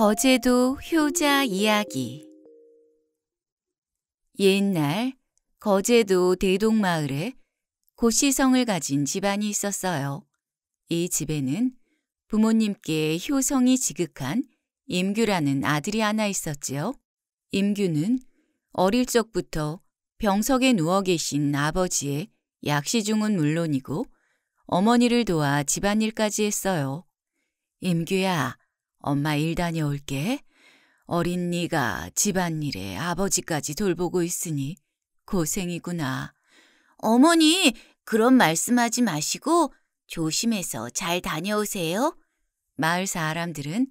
거제도 효자 이야기 옛날 거제도 대동마을에 고시성을 가진 집안이 있었어요. 이 집에는 부모님께 효성이 지극한 임규라는 아들이 하나 있었지요. 임규는 어릴 적부터 병석에 누워 계신 아버지의 약시중은 물론이고 어머니를 도와 집안일까지 했어요. 임규야, 엄마 일 다녀올게. 어린 네가 집안일에 아버지까지 돌보고 있으니 고생이구나. 어머니, 그런 말씀하지 마시고 조심해서 잘 다녀오세요. 마을 사람들은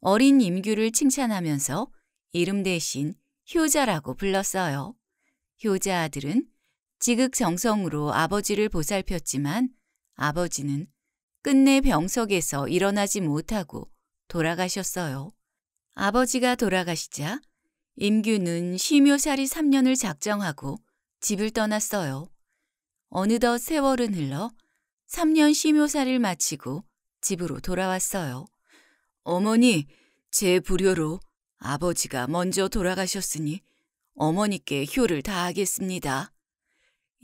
어린 임규를 칭찬하면서 이름 대신 효자라고 불렀어요. 효자 아들은 지극정성으로 아버지를 보살폈지만 아버지는 끝내 병석에서 일어나지 못하고 돌아가셨어요. 아버지가 돌아가시자 임규는 심요살이 3년을 작정하고 집을 떠났어요. 어느덧 세월은 흘러 3년 심요살을 마치고 집으로 돌아왔어요. 어머니, 제 불효로 아버지가 먼저 돌아가셨으니 어머니께 효를 다하겠습니다.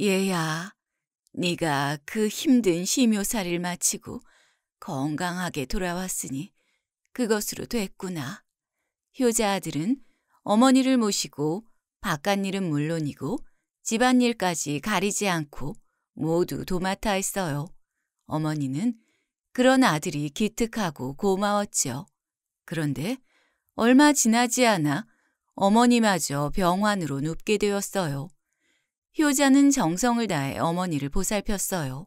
얘야, 네가 그 힘든 심요살을 마치고 건강하게 돌아왔으니 그것으로 됐구나. 효자 아들은 어머니를 모시고 바깥일은 물론이고 집안일까지 가리지 않고 모두 도맡아 했어요. 어머니는 그런 아들이 기특하고 고마웠죠 그런데 얼마 지나지 않아 어머니마저 병환으로 눕게 되었어요. 효자는 정성을 다해 어머니를 보살폈어요.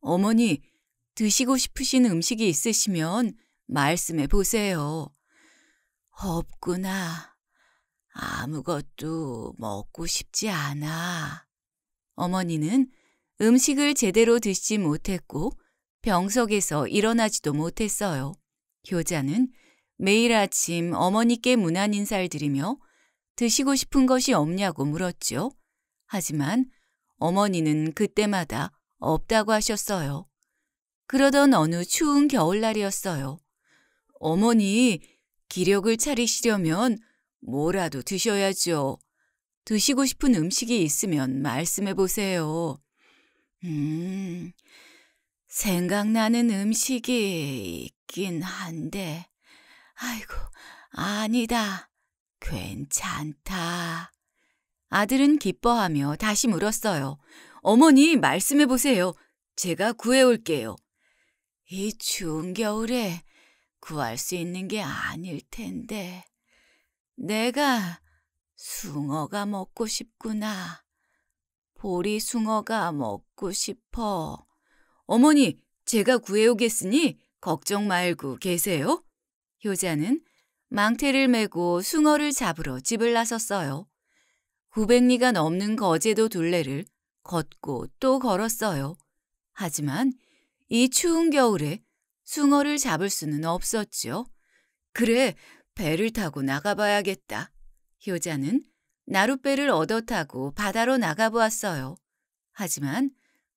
어머니, 드시고 싶으신 음식이 있으시면 말씀해 보세요. 없구나. 아무것도 먹고 싶지 않아. 어머니는 음식을 제대로 드시지 못했고 병석에서 일어나지도 못했어요. 효자는 매일 아침 어머니께 무난 인사를 드리며 드시고 싶은 것이 없냐고 물었죠. 하지만 어머니는 그때마다 없다고 하셨어요. 그러던 어느 추운 겨울날이었어요. 어머니, 기력을 차리시려면 뭐라도 드셔야죠. 드시고 싶은 음식이 있으면 말씀해 보세요. 음, 생각나는 음식이 있긴 한데, 아이고, 아니다. 괜찮다. 아들은 기뻐하며 다시 물었어요. 어머니, 말씀해 보세요. 제가 구해올게요. 이 추운 겨울에 구할 수 있는 게 아닐 텐데 내가 숭어가 먹고 싶구나. 보리 숭어가 먹고 싶어. 어머니, 제가 구해오겠으니 걱정 말고 계세요. 효자는 망태를 메고 숭어를 잡으러 집을 나섰어요. 900리가 넘는 거제도 둘레를 걷고 또 걸었어요. 하지만 이 추운 겨울에 숭어를 잡을 수는 없었지요. 그래, 배를 타고 나가봐야겠다. 효자는 나룻배를 얻어 타고 바다로 나가보았어요. 하지만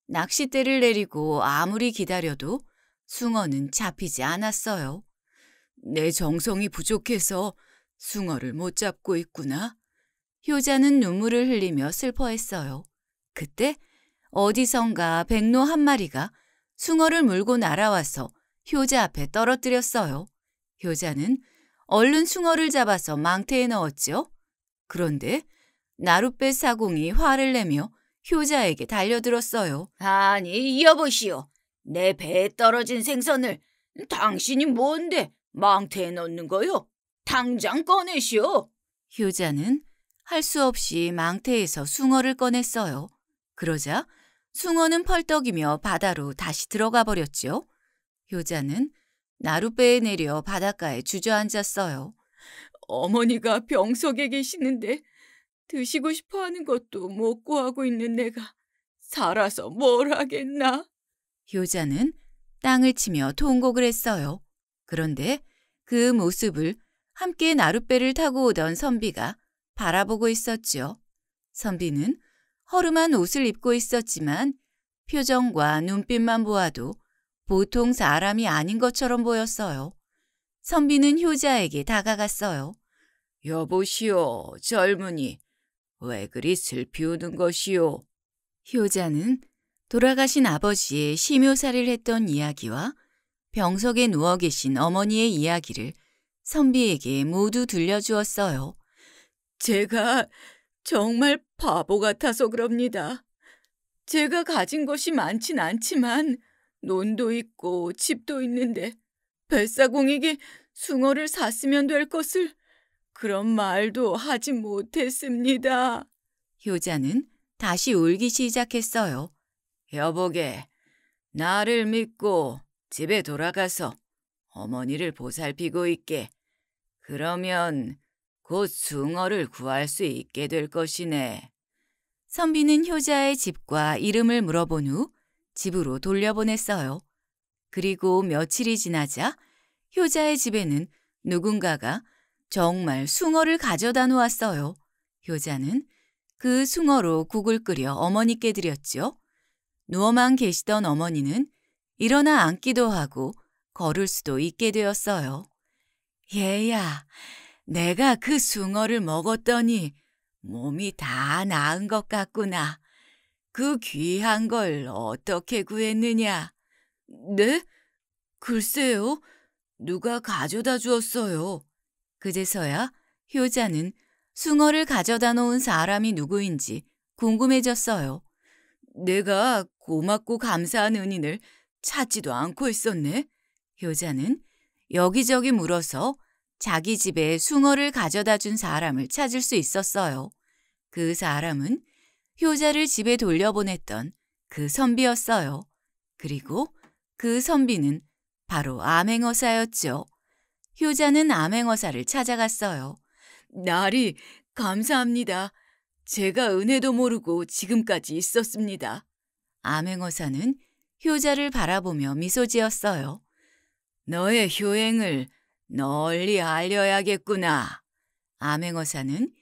낚싯대를 내리고 아무리 기다려도 숭어는 잡히지 않았어요. 내 정성이 부족해서 숭어를 못 잡고 있구나. 효자는 눈물을 흘리며 슬퍼했어요. 그때 어디선가 백로 한 마리가 숭어를 물고 날아와서 효자 앞에 떨어뜨렸어요. 효자는 얼른 숭어를 잡아서 망태에 넣었죠 그런데 나룻배 사공이 화를 내며 효자에게 달려들었어요. 아니 여보시오. 내 배에 떨어진 생선을 당신이 뭔데 망태에 넣는 거요? 당장 꺼내시오. 효자는 할 수 없이 망태에서 숭어를 꺼냈어요. 그러자 숭어는 펄떡이며 바다로 다시 들어가 버렸지요. 효자는 나룻배에 내려 바닷가에 주저앉았어요. 어머니가 병석에 계시는데 드시고 싶어하는 것도 먹고 하고 있는 내가 살아서 뭘 하겠나? 효자는 땅을 치며 통곡을 했어요. 그런데 그 모습을 함께 나룻배를 타고 오던 선비가 바라보고 있었지요. 선비는 허름한 옷을 입고 있었지만 표정과 눈빛만 보아도 보통 사람이 아닌 것처럼 보였어요. 선비는 효자에게 다가갔어요. 여보시오, 젊은이. 왜 그리 슬피 우는 것이오? 효자는 돌아가신 아버지의 심요사를 했던 이야기와 병석에 누워 계신 어머니의 이야기를 선비에게 모두 들려주었어요. 제가 정말 바보 같아서 그럽니다. 제가 가진 것이 많진 않지만 논도 있고 집도 있는데 뱃사공에게 숭어를 샀으면 될 것을 그런 말도 하지 못했습니다. 효자는 다시 울기 시작했어요. 여보게, 나를 믿고 집에 돌아가서 어머니를 보살피고 있게. 그러면 곧 숭어를 구할 수 있게 될 것이네. 선비는 효자의 집과 이름을 물어본 후 집으로 돌려보냈어요. 그리고 며칠이 지나자 효자의 집에는 누군가가 정말 숭어를 가져다 놓았어요. 효자는 그 숭어로 국을 끓여 어머니께 드렸죠. 누워만 계시던 어머니는 일어나 앉기도 하고 걸을 수도 있게 되었어요. 얘야, 내가 그 숭어를 먹었더니 몸이 다 나은 것 같구나. 그 귀한 걸 어떻게 구했느냐? 네? 글쎄요. 누가 가져다 주었어요. 그제서야 효자는 숭어를 가져다 놓은 사람이 누구인지 궁금해졌어요. 내가 고맙고 감사한 은인을 찾지도 않고 있었네. 효자는 여기저기 물어서 자기 집에 숭어를 가져다 준 사람을 찾을 수 있었어요. 그 사람은 효자를 집에 돌려보냈던 그 선비였어요. 그리고 그 선비는 바로 암행어사였죠. 효자는 암행어사를 찾아갔어요. 나리, 감사합니다. 제가 은혜도 모르고 지금까지 있었습니다. 암행어사는 효자를 바라보며 미소 지었어요. 너의 효행을 널리 알려야겠구나. 암행어사는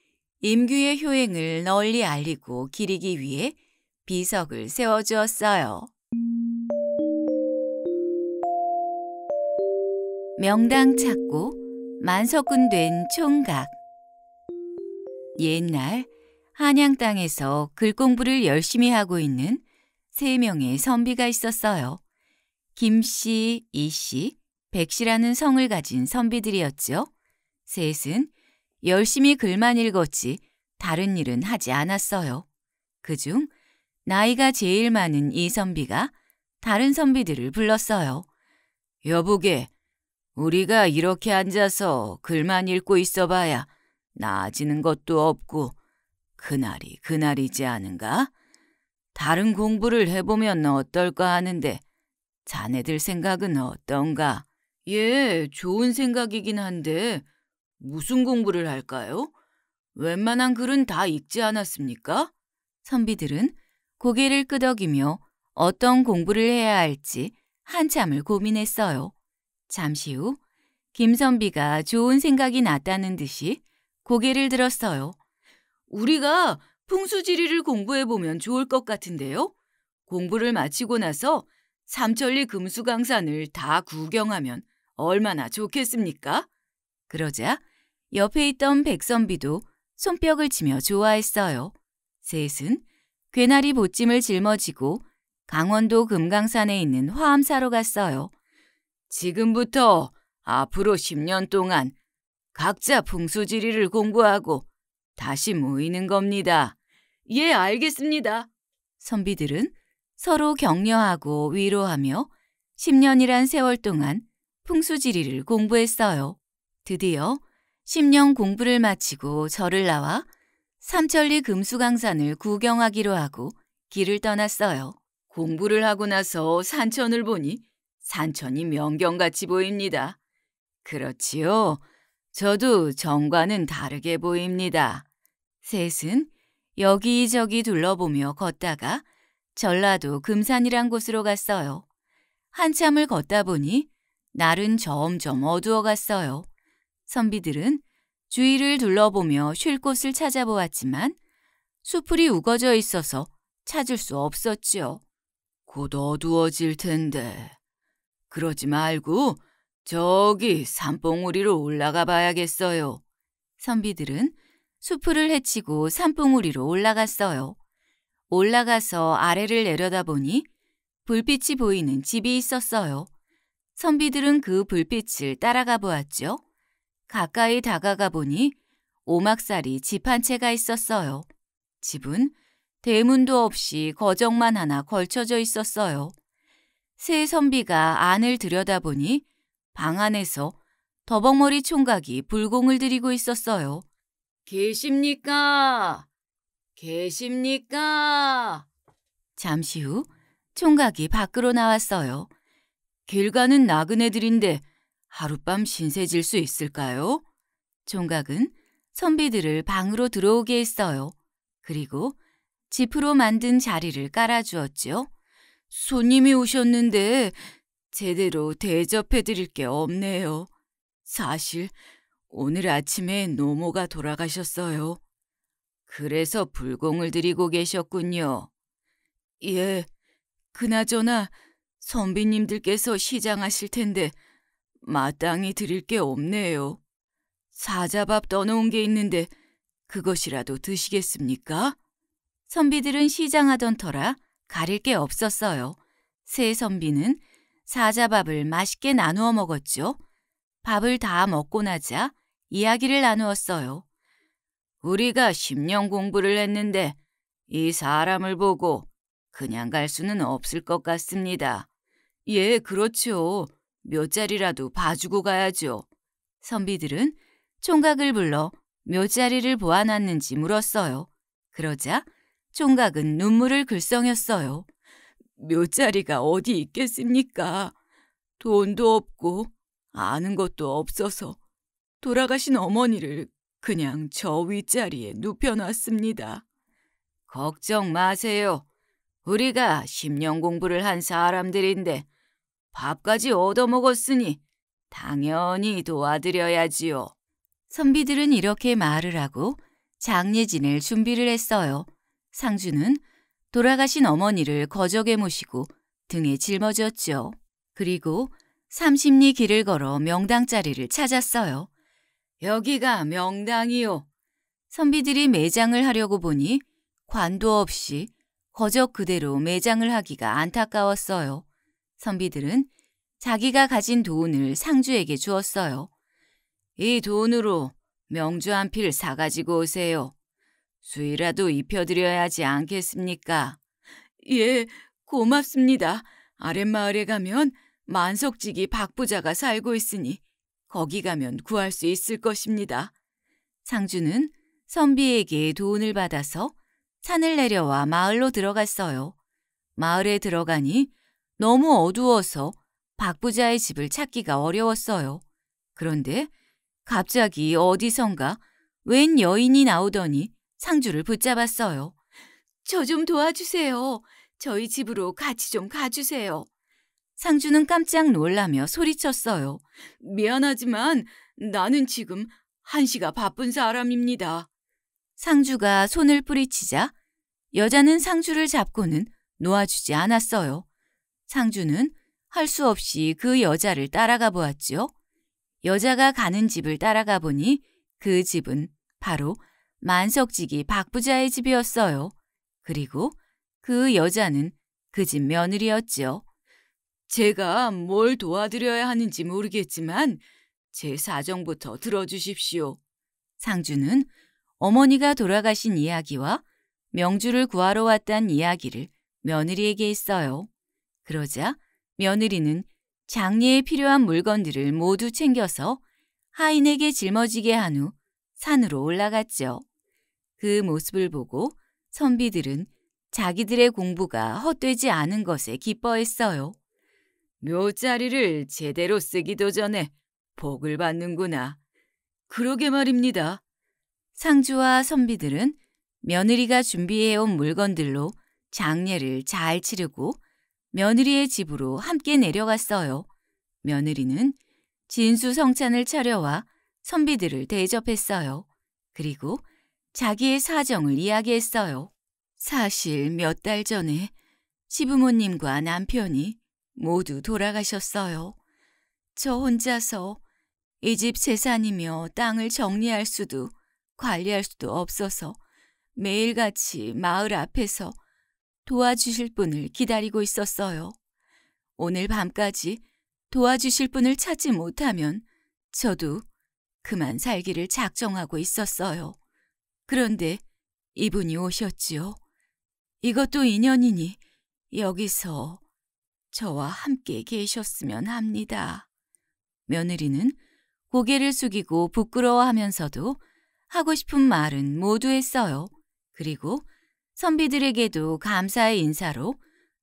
임규의 효행을 널리 알리고 기리기 위해 비석을 세워주었어요. 명당 찾고 만석군 된 총각 옛날 한양 땅에서 글 공부를 열심히 하고 있는 세 명의 선비가 있었어요. 김씨, 이씨, 백씨라는 성을 가진 선비들이었죠. 셋은 열심히 글만 읽었지 다른 일은 하지 않았어요. 그중 나이가 제일 많은 이 선비가 다른 선비들을 불렀어요. 여보게, 우리가 이렇게 앉아서 글만 읽고 있어봐야 나아지는 것도 없고 그날이 그날이지 않은가? 다른 공부를 해보면 어떨까 하는데 자네들 생각은 어떤가? 예, 좋은 생각이긴 한데 무슨 공부를 할까요? 웬만한 글은 다 읽지 않았습니까? 선비들은 고개를 끄덕이며 어떤 공부를 해야 할지 한참을 고민했어요. 잠시 후 김선비가 좋은 생각이 났다는 듯이 고개를 들었어요. 우리가 풍수지리를 공부해보면 좋을 것 같은데요. 공부를 마치고 나서 삼천리 금수강산을 다 구경하면 얼마나 좋겠습니까? 그러자 옆에 있던 백선비도 손뼉을 치며 좋아했어요. 셋은 괴나리 보찜을 짊어지고 강원도 금강산에 있는 화암사로 갔어요. 지금부터 앞으로 10년 동안 각자 풍수지리를 공부하고 다시 모이는 겁니다. 예, 알겠습니다. 선비들은 서로 격려하고 위로하며 10년이란 세월 동안 풍수지리를 공부했어요. 드디어 10년 공부를 마치고 절을 나와 삼천리 금수강산을 구경하기로 하고 길을 떠났어요. 공부를 하고 나서 산천을 보니 산천이 명경같이 보입니다. 그렇지요. 저도 정과는 다르게 보입니다. 셋은 여기저기 둘러보며 걷다가 전라도 금산이란 곳으로 갔어요. 한참을 걷다 보니 날은 점점 어두워갔어요. 선비들은 주위를 둘러보며 쉴 곳을 찾아보았지만 수풀이 우거져 있어서 찾을 수 없었지요. 곧 어두워질 텐데. 그러지 말고 저기 산봉우리로 올라가 봐야겠어요. 선비들은 수풀을 헤치고 산봉우리로 올라갔어요. 올라가서 아래를 내려다보니 불빛이 보이는 집이 있었어요. 선비들은 그 불빛을 따라가 보았죠. 가까이 다가가 보니 오막살이 집 한 채가 있었어요. 집은 대문도 없이 거정만 하나 걸쳐져 있었어요. 새 선비가 안을 들여다보니 방 안에서 더벅머리 총각이 불공을 들이고 있었어요. 계십니까? 계십니까? 잠시 후 총각이 밖으로 나왔어요. 길 가는 나그네들인데 하룻밤 신세질 수 있을까요? 총각은 선비들을 방으로 들어오게 했어요. 그리고 지프로 만든 자리를 깔아주었지요. 손님이 오셨는데 제대로 대접해드릴 게 없네요. 사실 오늘 아침에 노모가 돌아가셨어요. 그래서 불공을 드리고 계셨군요. 예, 그나저나 선비님들께서 시장하실 텐데 마땅히 드릴 게 없네요. 사자밥 떠놓은 게 있는데 그것이라도 드시겠습니까? 선비들은 시장하던 터라 가릴 게 없었어요. 세 선비는 사자밥을 맛있게 나누어 먹었죠. 밥을 다 먹고 나자 이야기를 나누었어요. 우리가 10년 공부를 했는데 이 사람을 보고 그냥 갈 수는 없을 것 같습니다. 예, 그렇죠. 묘자리라도 봐주고 가야죠. 선비들은 총각을 불러 묘자리를 보아놨는지 물었어요. 그러자 총각은 눈물을 글썽였어요. 묘자리가 어디 있겠습니까? 돈도 없고 아는 것도 없어서 돌아가신 어머니를 그냥 저 윗자리에 눕혀놨습니다. 걱정 마세요. 우리가 10년 공부를 한 사람들인데 밥까지 얻어먹었으니 당연히 도와드려야지요. 선비들은 이렇게 말을 하고 장례 지낼 준비를 했어요. 상주는 돌아가신 어머니를 거적에 모시고 등에 짊어졌죠. 그리고 삼십리 길을 걸어 명당 자리를 찾았어요. 여기가 명당이요. 선비들이 매장을 하려고 보니 관도 없이 거적 그대로 매장을 하기가 안타까웠어요. 선비들은 자기가 가진 돈을 상주에게 주었어요. 이 돈으로 명주 한 필 사가지고 오세요. 수이라도 입혀드려야 하지 않겠습니까? 예, 고맙습니다. 아랫마을에 가면 만석지기 박부자가 살고 있으니 거기 가면 구할 수 있을 것입니다. 상주는 선비에게 돈을 받아서 산을 내려와 마을로 들어갔어요. 마을에 들어가니 너무 어두워서 박 부자의 집을 찾기가 어려웠어요. 그런데 갑자기 어디선가 웬 여인이 나오더니 상주를 붙잡았어요. 저 좀 도와주세요. 저희 집으로 같이 좀 가주세요. 상주는 깜짝 놀라며 소리쳤어요. 미안하지만 나는 지금 한시가 바쁜 사람입니다. 상주가 손을 뿌리치자 여자는 상주를 잡고는 놓아주지 않았어요. 상주는 할 수 없이 그 여자를 따라가 보았지요. 여자가 가는 집을 따라가 보니 그 집은 바로 만석지기 박부자의 집이었어요. 그리고 그 여자는 그 집 며느리였지요. 제가 뭘 도와드려야 하는지 모르겠지만 제 사정부터 들어주십시오. 상주는 어머니가 돌아가신 이야기와 명주를 구하러 왔단 이야기를 며느리에게 했어요. 그러자 며느리는 장례에 필요한 물건들을 모두 챙겨서 하인에게 짊어지게 한 후 산으로 올라갔죠. 그 모습을 보고 선비들은 자기들의 공부가 헛되지 않은 것에 기뻐했어요. 묘자리를 제대로 쓰기도 전에 복을 받는구나. 그러게 말입니다. 상주와 선비들은 며느리가 준비해온 물건들로 장례를 잘 치르고 며느리의 집으로 함께 내려갔어요. 며느리는 진수 성찬을 차려와 선비들을 대접했어요. 그리고 자기의 사정을 이야기했어요. 사실 몇 달 전에 시부모님과 남편이 모두 돌아가셨어요. 저 혼자서 이 집 재산이며 땅을 정리할 수도 관리할 수도 없어서 매일같이 마을 앞에서 도와주실 분을 기다리고 있었어요. 오늘 밤까지 도와주실 분을 찾지 못하면 저도 그만 살기를 작정하고 있었어요. 그런데 이분이 오셨지요. 이것도 인연이니 여기서 저와 함께 계셨으면 합니다. 며느리는 고개를 숙이고 부끄러워하면서도 하고 싶은 말은 모두 했어요. 그리고 선비들에게도 감사의 인사로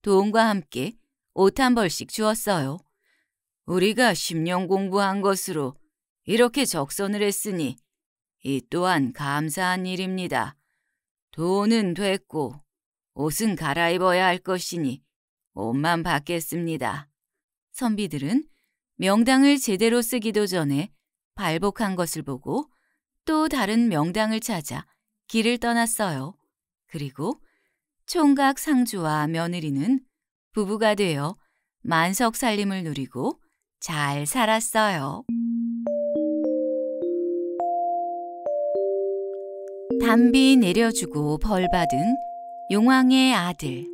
돈과 함께 옷 한 벌씩 주었어요. 우리가 10년 공부한 것으로 이렇게 적선을 했으니 이 또한 감사한 일입니다. 돈은 됐고 옷은 갈아입어야 할 것이니 옷만 받겠습니다. 선비들은 명당을 제대로 쓰기도 전에 발복한 것을 보고 또 다른 명당을 찾아 길을 떠났어요. 그리고 총각 상주와 며느리는 부부가 되어 만석 살림을 누리고 잘 살았어요. 담비 내려주고 벌 받은 용왕의 아들.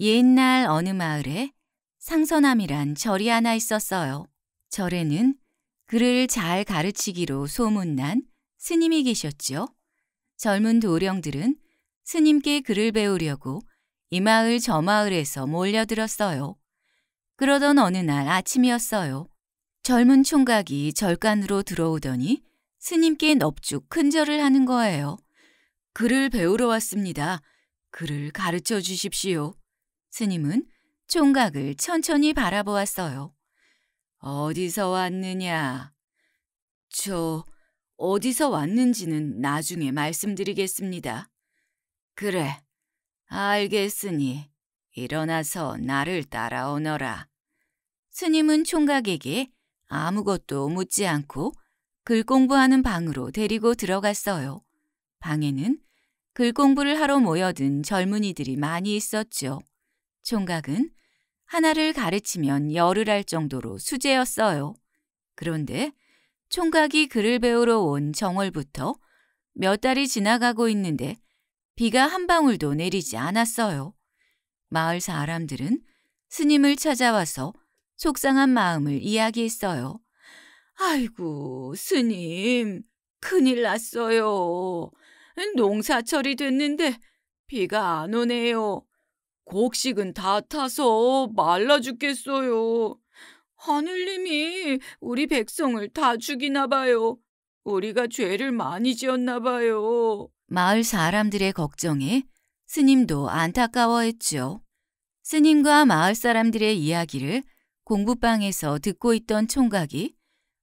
옛날 어느 마을에 상선암이란 절이 하나 있었어요. 절에는 그를 잘 가르치기로 소문난 스님이 계셨지요. 젊은 도령들은 스님께 글을 배우려고 이 마을 저 마을에서 몰려들었어요. 그러던 어느 날 아침이었어요. 젊은 총각이 절간으로 들어오더니 스님께 넙죽 큰절을 하는 거예요. 글을 배우러 왔습니다. 글을 가르쳐 주십시오. 스님은 총각을 천천히 바라보았어요. 어디서 왔느냐? 저 어디서 왔는지는 나중에 말씀드리겠습니다. 그래, 알겠으니 일어나서 나를 따라오너라. 스님은 총각에게 아무것도 묻지 않고 글 공부하는 방으로 데리고 들어갔어요. 방에는 글 공부를 하러 모여든 젊은이들이 많이 있었죠. 총각은 하나를 가르치면 열을 할 정도로 수제였어요. 그런데 총각이 그를 배우러 온 정월부터 몇 달이 지나가고 있는데 비가 한 방울도 내리지 않았어요. 마을 사람들은 스님을 찾아와서 속상한 마음을 이야기했어요. 아이고, 스님, 큰일 났어요. 농사철이 됐는데 비가 안 오네요. 곡식은 다 타서 말라 죽겠어요. 하늘님이 우리 백성을 다 죽이나 봐요. 우리가 죄를 많이 지었나 봐요. 마을 사람들의 걱정에 스님도 안타까워했죠. 스님과 마을 사람들의 이야기를 공부방에서 듣고 있던 총각이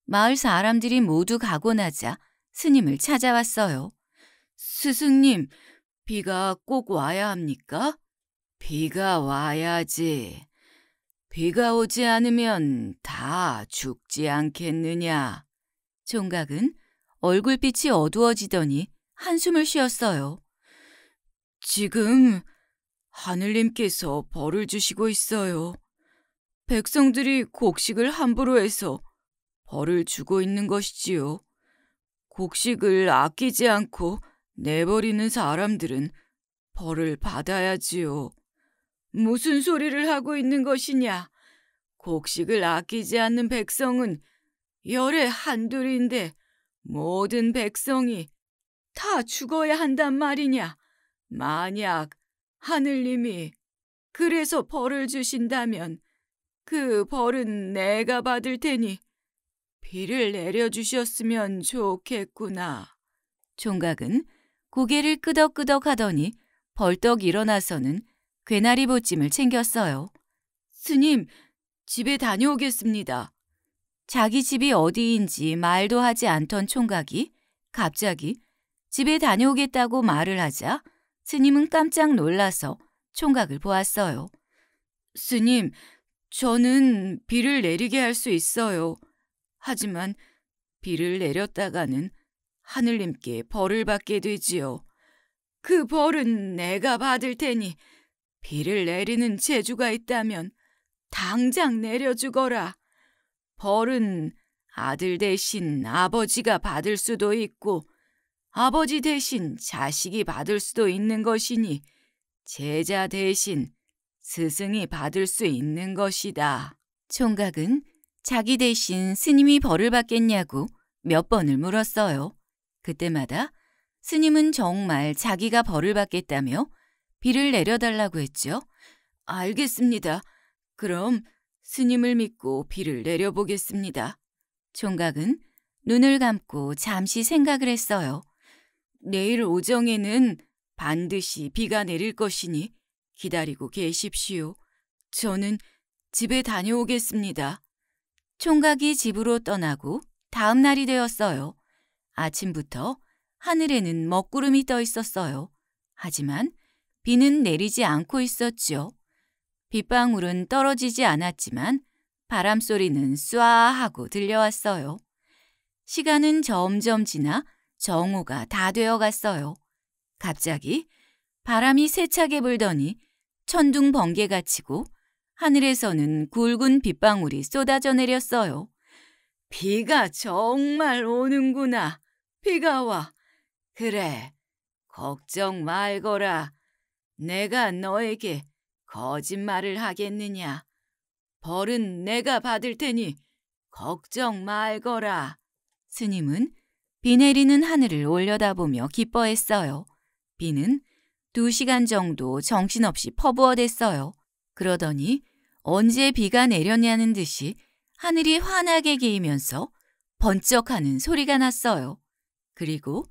마을 사람들이 모두 가고 나자 스님을 찾아왔어요. 스승님, 비가 꼭 와야 합니까? 비가 와야지. 비가 오지 않으면 다 죽지 않겠느냐. 종각은 얼굴빛이 어두워지더니 한숨을 쉬었어요. 지금 하늘님께서 벌을 주시고 있어요. 백성들이 곡식을 함부로 해서 벌을 주고 있는 것이지요. 곡식을 아끼지 않고 내버리는 사람들은 벌을 받아야지요. 무슨 소리를 하고 있는 것이냐? 곡식을 아끼지 않는 백성은 열의 한둘인데 모든 백성이 다 죽어야 한단 말이냐? 만약 하늘님이 그래서 벌을 주신다면 그 벌은 내가 받을 테니 비를 내려주셨으면 좋겠구나. 총각은 고개를 끄덕끄덕 하더니 벌떡 일어나서는 괴나리 보찜을 챙겼어요. 스님, 집에 다녀오겠습니다. 자기 집이 어디인지 말도 하지 않던 총각이 갑자기 집에 다녀오겠다고 말을 하자 스님은 깜짝 놀라서 총각을 보았어요. 스님, 저는 비를 내리게 할 수 있어요. 하지만 비를 내렸다가는 하늘님께 벌을 받게 되지요. 그 벌은 내가 받을 테니 비를 내리는 재주가 있다면 당장 내려주거라. 벌은 아들 대신 아버지가 받을 수도 있고 아버지 대신 자식이 받을 수도 있는 것이니 제자 대신 스승이 받을 수 있는 것이다. 총각은 자기 대신 스님이 벌을 받겠냐고 몇 번을 물었어요. 그때마다 스님은 정말 자기가 벌을 받겠다며 비를 내려달라고 했죠 알겠습니다. 그럼 스님을 믿고 비를 내려보겠습니다. 총각은 눈을 감고 잠시 생각을 했어요. 내일 오정에는 반드시 비가 내릴 것이니 기다리고 계십시오. 저는 집에 다녀오겠습니다. 총각이 집으로 떠나고 다음 날이 되었어요. 아침부터 하늘에는 먹구름이 떠 있었어요. 하지만 비는 내리지 않고 있었지요. 빗방울은 떨어지지 않았지만 바람 소리는 쏴 하고 들려왔어요. 시간은 점점 지나 정오가 다 되어 갔어요. 갑자기 바람이 세차게 불더니 천둥 번개가 치고 하늘에서는 굵은 빗방울이 쏟아져 내렸어요. 비가 정말 오는구나. 비가 와. 그래. 걱정 말거라. 내가 너에게 거짓말을 하겠느냐? 벌은 내가 받을 테니 걱정 말거라. 스님은 비 내리는 하늘을 올려다보며 기뻐했어요. 비는 두 시간 정도 정신없이 퍼부어댔어요. 그러더니 언제 비가 내렸냐는 듯이 하늘이 환하게 기이면서 번쩍하는 소리가 났어요. 그리고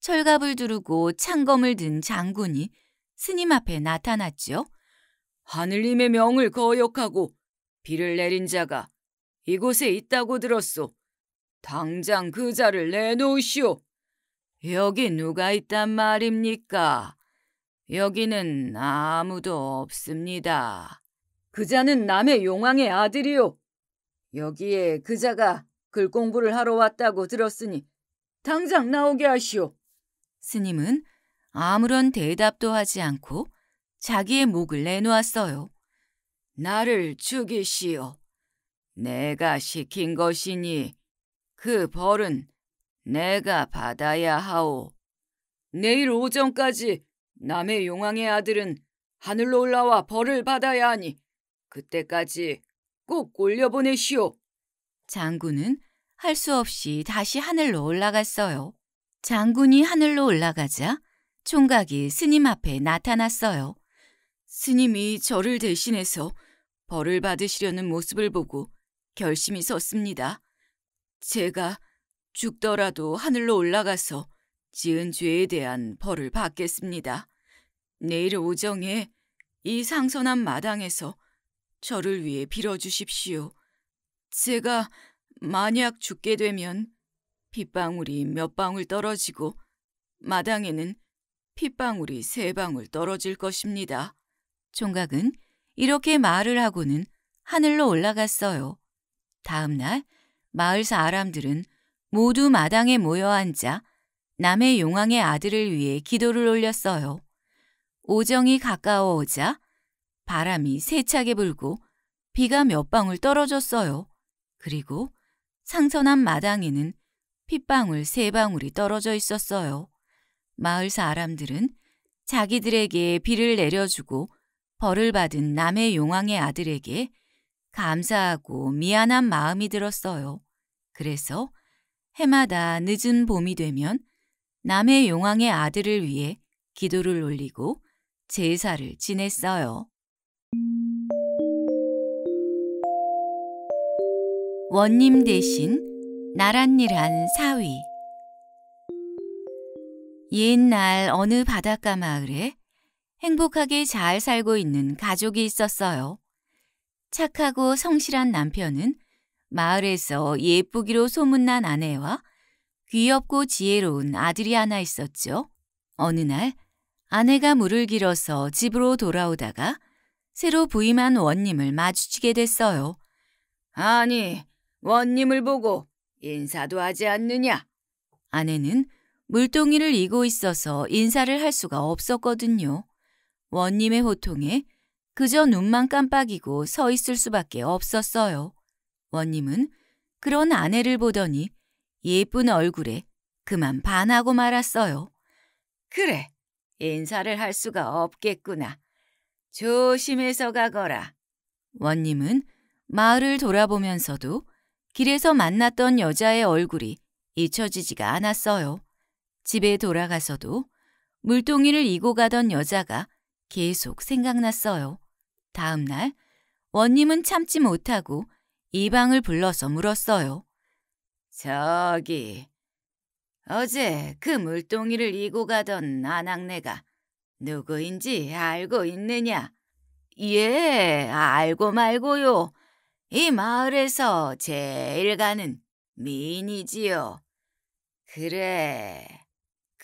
철갑을 두르고 창검을 든 장군이 스님 앞에 나타났지요. 하늘님의 명을 거역하고 비를 내린 자가 이곳에 있다고 들었소. 당장 그 자를 내놓으시오. 여기 누가 있단 말입니까? 여기는 아무도 없습니다. 그자는 남의 용왕의 아들이오 여기에 그자가 글 공부를 하러 왔다고 들었으니 당장 나오게 하시오. 스님은 아무런 대답도 하지 않고 자기의 목을 내놓았어요. 나를 죽이시오. 내가 시킨 것이니 그 벌은 내가 받아야 하오. 내일 오전까지 남의 용왕의 아들은 하늘로 올라와 벌을 받아야 하니 그때까지 꼭 올려보내시오. 장군은 할 수 없이 다시 하늘로 올라갔어요. 장군이 하늘로 올라가자 총각이 스님 앞에 나타났어요. 스님이 저를 대신해서 벌을 받으시려는 모습을 보고 결심이 섰습니다. 제가 죽더라도 하늘로 올라가서 지은 죄에 대한 벌을 받겠습니다. 내일 오정에 이 상선한 마당에서 저를 위해 빌어주십시오. 제가 만약 죽게 되면 빗방울이 몇 방울 떨어지고 마당에는 핏방울이 세 방울 떨어질 것입니다. 총각은 이렇게 말을 하고는 하늘로 올라갔어요. 다음 날 마을 사람들은 모두 마당에 모여 앉아 남의 용왕의 아들을 위해 기도를 올렸어요. 오정이 가까워오자 바람이 세차게 불고 비가 몇 방울 떨어졌어요. 그리고 상선한 마당에는 핏방울 세 방울이 떨어져 있었어요. 마을 사람들은 자기들에게 비를 내려주고 벌을 받은 남의 용왕의 아들에게 감사하고 미안한 마음이 들었어요. 그래서 해마다 늦은 봄이 되면 남의 용왕의 아들을 위해 기도를 올리고 제사를 지냈어요. 원님 대신 나랏일 한 사위 옛날 어느 바닷가 마을에 행복하게 잘 살고 있는 가족이 있었어요. 착하고 성실한 남편은 마을에서 예쁘기로 소문난 아내와 귀엽고 지혜로운 아들이 하나 있었죠. 어느 날 아내가 물을 길어서 집으로 돌아오다가 새로 부임한 원님을 마주치게 됐어요. 아니, 원님을 보고 인사도 하지 않느냐? 아내는 물동이를 이고 있어서 인사를 할 수가 없었거든요. 원님의 호통에 그저 눈만 깜빡이고 서 있을 수밖에 없었어요. 원님은 그런 아내를 보더니 예쁜 얼굴에 그만 반하고 말았어요. 그래, 인사를 할 수가 없겠구나. 조심해서 가거라. 원님은 마을을 돌아보면서도 길에서 만났던 여자의 얼굴이 잊혀지지가 않았어요. 집에 돌아가서도 물동이를 이고 가던 여자가 계속 생각났어요. 다음 날 원님은 참지 못하고 이방을 불러서 물었어요. 저기 어제 그 물동이를 이고 가던 아낙네가 누구인지 알고 있느냐? 예, 알고 말고요. 이 마을에서 제일 가는 미인이지요. 그래,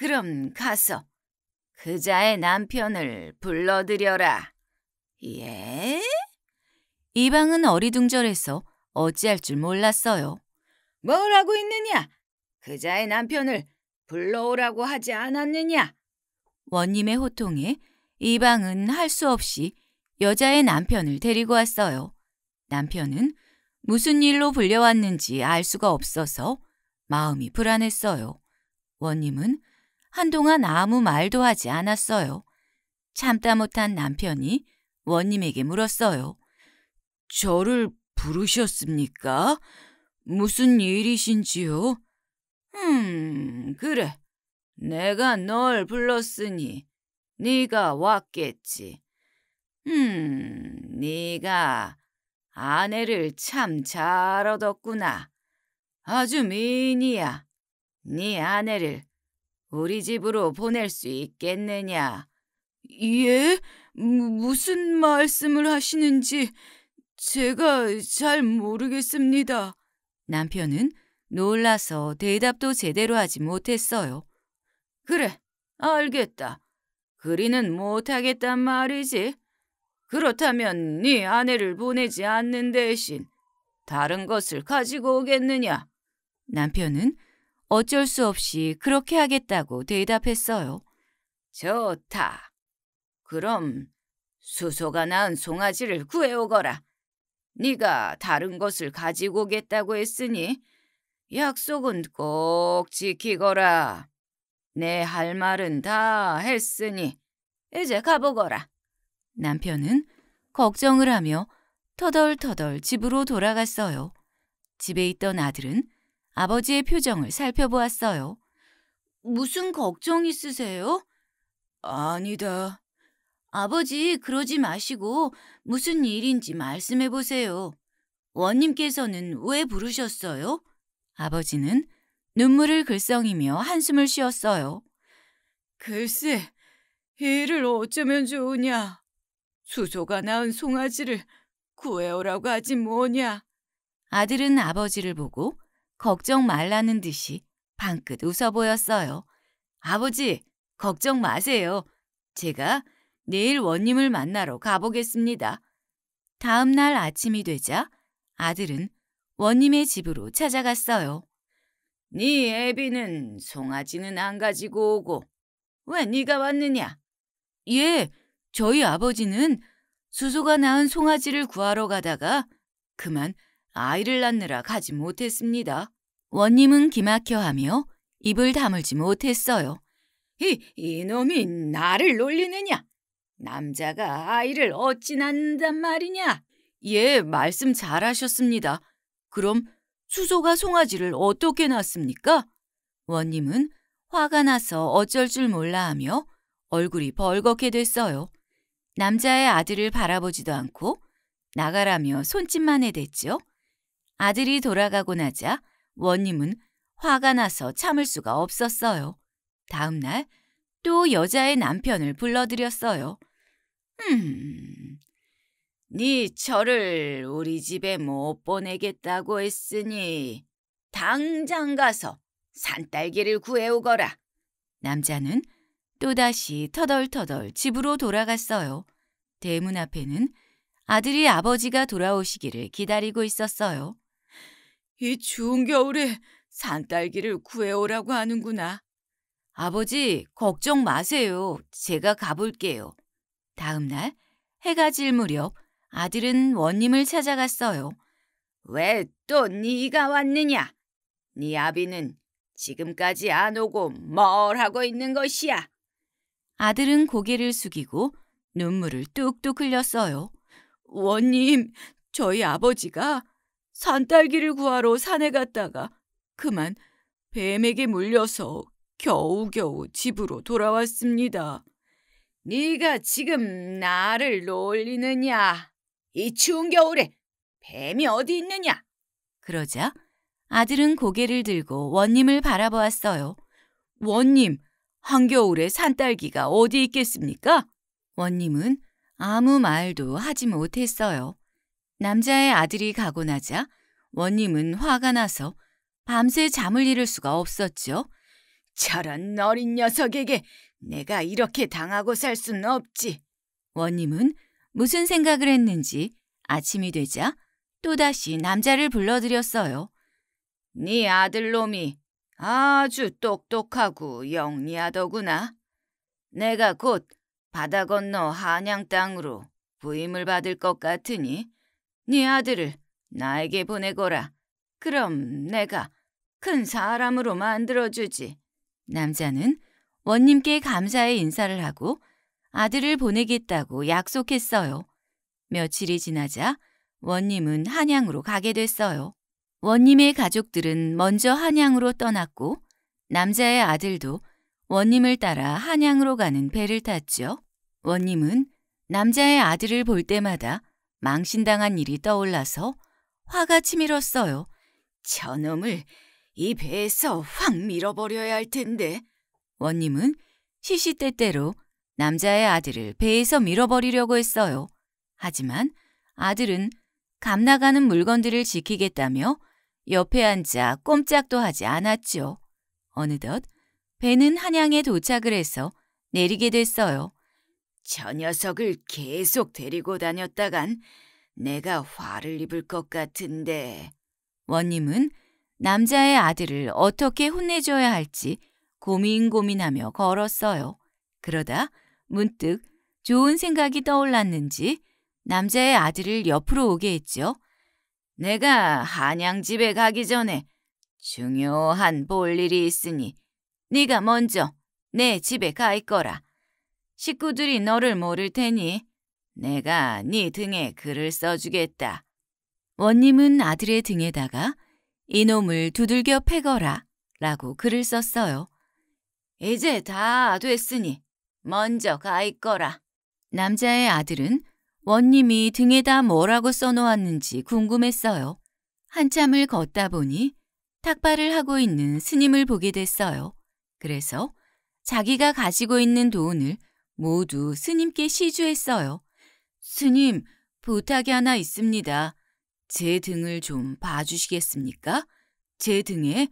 그럼 가서 그자의 남편을 불러들여라. 예? 이방은 어리둥절해서 어찌할 줄 몰랐어요. 뭘 하고 있느냐? 그자의 남편을 불러오라고 하지 않았느냐? 원님의 호통에 이방은 할 수 없이 여자의 남편을 데리고 왔어요. 남편은 무슨 일로 불려왔는지 알 수가 없어서 마음이 불안했어요. 원님은 한동안 아무 말도 하지 않았어요. 참다 못한 남편이 원님에게 물었어요. 저를 부르셨습니까? 무슨 일이신지요? 음, 그래. 내가 널 불렀으니 네가 왔겠지. 음, 네가 아내를 참 잘 얻었구나. 아주 미인이야. 네 아내를 우리 집으로 보낼 수 있겠느냐? 예? 무슨 말씀을 하시는지 제가 잘 모르겠습니다. 남편은 놀라서 대답도 제대로 하지 못했어요. 그래, 알겠다. 그리는 못하겠단 말이지. 그렇다면 네 아내를 보내지 않는 대신 다른 것을 가지고 오겠느냐? 남편은 어쩔 수 없이 그렇게 하겠다고 대답했어요. 좋다. 그럼 수소가 낳은 송아지를 구해오거라. 네가 다른 것을 가지고 오겠다고 했으니 약속은 꼭 지키거라. 내 할 말은 다 했으니 이제 가보거라. 남편은 걱정을 하며 터덜터덜 집으로 돌아갔어요. 집에 있던 아들은 아버지의 표정을 살펴보았어요. 무슨 걱정 있으세요? 아니다. 아버지, 그러지 마시고 무슨 일인지 말씀해 보세요. 원님께서는 왜 부르셨어요? 아버지는 눈물을 글썽이며 한숨을 쉬었어요. 글쎄, 일을 어쩌면 좋으냐. 수소가 낳은 송아지를 구해오라고 하지 뭐냐. 아들은 아버지를 보고 걱정 말라는 듯이 방긋 웃어 보였어요. 아버지, 걱정 마세요. 제가 내일 원님을 만나러 가보겠습니다. 다음 날 아침이 되자 아들은 원님의 집으로 찾아갔어요. 네 애비는 송아지는 안 가지고 오고 왜 네가 왔느냐? 예, 저희 아버지는 수소가 낳은 송아지를 구하러 가다가 그만 아이를 낳느라 가지 못했습니다. 원님은 기막혀하며 입을 다물지 못했어요. 이, 이놈이 나를 놀리느냐? 남자가 아이를 어찌 낳는단 말이냐? 예, 말씀 잘하셨습니다. 그럼 수소가 송아지를 어떻게 낳습니까? 원님은 화가 나서 어쩔 줄 몰라 하며 얼굴이 벌겋게 됐어요. 남자의 아들을 바라보지도 않고 나가라며 손짓만 해댔죠 아들이 돌아가고 나자 원님은 화가 나서 참을 수가 없었어요. 다음 날 또 여자의 남편을 불러들였어요. 음, 네 저를 우리 집에 못 보내겠다고 했으니 당장 가서 산딸기를 구해오거라. 남자는 또다시 터덜터덜 집으로 돌아갔어요. 대문 앞에는 아들이 아버지가 돌아오시기를 기다리고 있었어요. 이 추운 겨울에 산딸기를 구해오라고 하는구나. 아버지, 걱정 마세요. 제가 가볼게요. 다음날 해가 질 무렵 아들은 원님을 찾아갔어요. 왜 또 네가 왔느냐? 네 아비는 지금까지 안 오고 뭘 하고 있는 것이야? 아들은 고개를 숙이고 눈물을 뚝뚝 흘렸어요. 원님, 저희 아버지가 산딸기를 구하러 산에 갔다가 그만 뱀에게 물려서 겨우겨우 집으로 돌아왔습니다. 네가 지금 나를 놀리느냐? 이 추운 겨울에 뱀이 어디 있느냐? 그러자 아들은 고개를 들고 원님을 바라보았어요. 원님, 한겨울에 산딸기가 어디 있겠습니까? 원님은 아무 말도 하지 못했어요. 남자의 아들이 가고 나자 원님은 화가 나서 밤새 잠을 이룰 수가 없었죠. 저런 어린 녀석에게 내가 이렇게 당하고 살 순 없지. 원님은 무슨 생각을 했는지 아침이 되자 또다시 남자를 불러들였어요. 네 아들놈이 아주 똑똑하고 영리하더구나. 내가 곧 바다 건너 한양 땅으로 부임을 받을 것 같으니 네 아들을 나에게 보내거라. 그럼 내가 큰 사람으로 만들어주지. 남자는 원님께 감사의 인사를 하고 아들을 보내겠다고 약속했어요. 며칠이 지나자 원님은 한양으로 가게 됐어요. 원님의 가족들은 먼저 한양으로 떠났고 남자의 아들도 원님을 따라 한양으로 가는 배를 탔죠. 원님은 남자의 아들을 볼 때마다 망신당한 일이 떠올라서 화가 치밀었어요. 저놈을 이 배에서 확 밀어버려야 할 텐데. 원님은 시시때때로 남자의 아들을 배에서 밀어버리려고 했어요. 하지만 아들은 감나가는 물건들을 지키겠다며 옆에 앉아 꼼짝도 하지 않았죠. 어느덧 배는 한양에 도착을 해서 내리게 됐어요. 저 녀석을 계속 데리고 다녔다간 내가 화를 입을 것 같은데. 원님은 남자의 아들을 어떻게 혼내줘야 할지 고민고민하며 걸었어요. 그러다 문득 좋은 생각이 떠올랐는지 남자의 아들을 옆으로 오게 했죠. 내가 한양집에 가기 전에 중요한 볼일이 있으니 네가 먼저 내 집에 가 있거라. 식구들이 너를 모를 테니 내가 네 등에 글을 써주겠다. 원님은 아들의 등에다가 이놈을 두들겨 패거라 라고 글을 썼어요. 이제 다 됐으니 먼저 가 있거라. 남자의 아들은 원님이 등에다 뭐라고 써놓았는지 궁금했어요. 한참을 걷다 보니 탁발을 하고 있는 스님을 보게 됐어요. 그래서 자기가 가지고 있는 돈을 모두 스님께 시주했어요. 스님, 부탁이 하나 있습니다. 제 등을 좀 봐주시겠습니까? 제 등에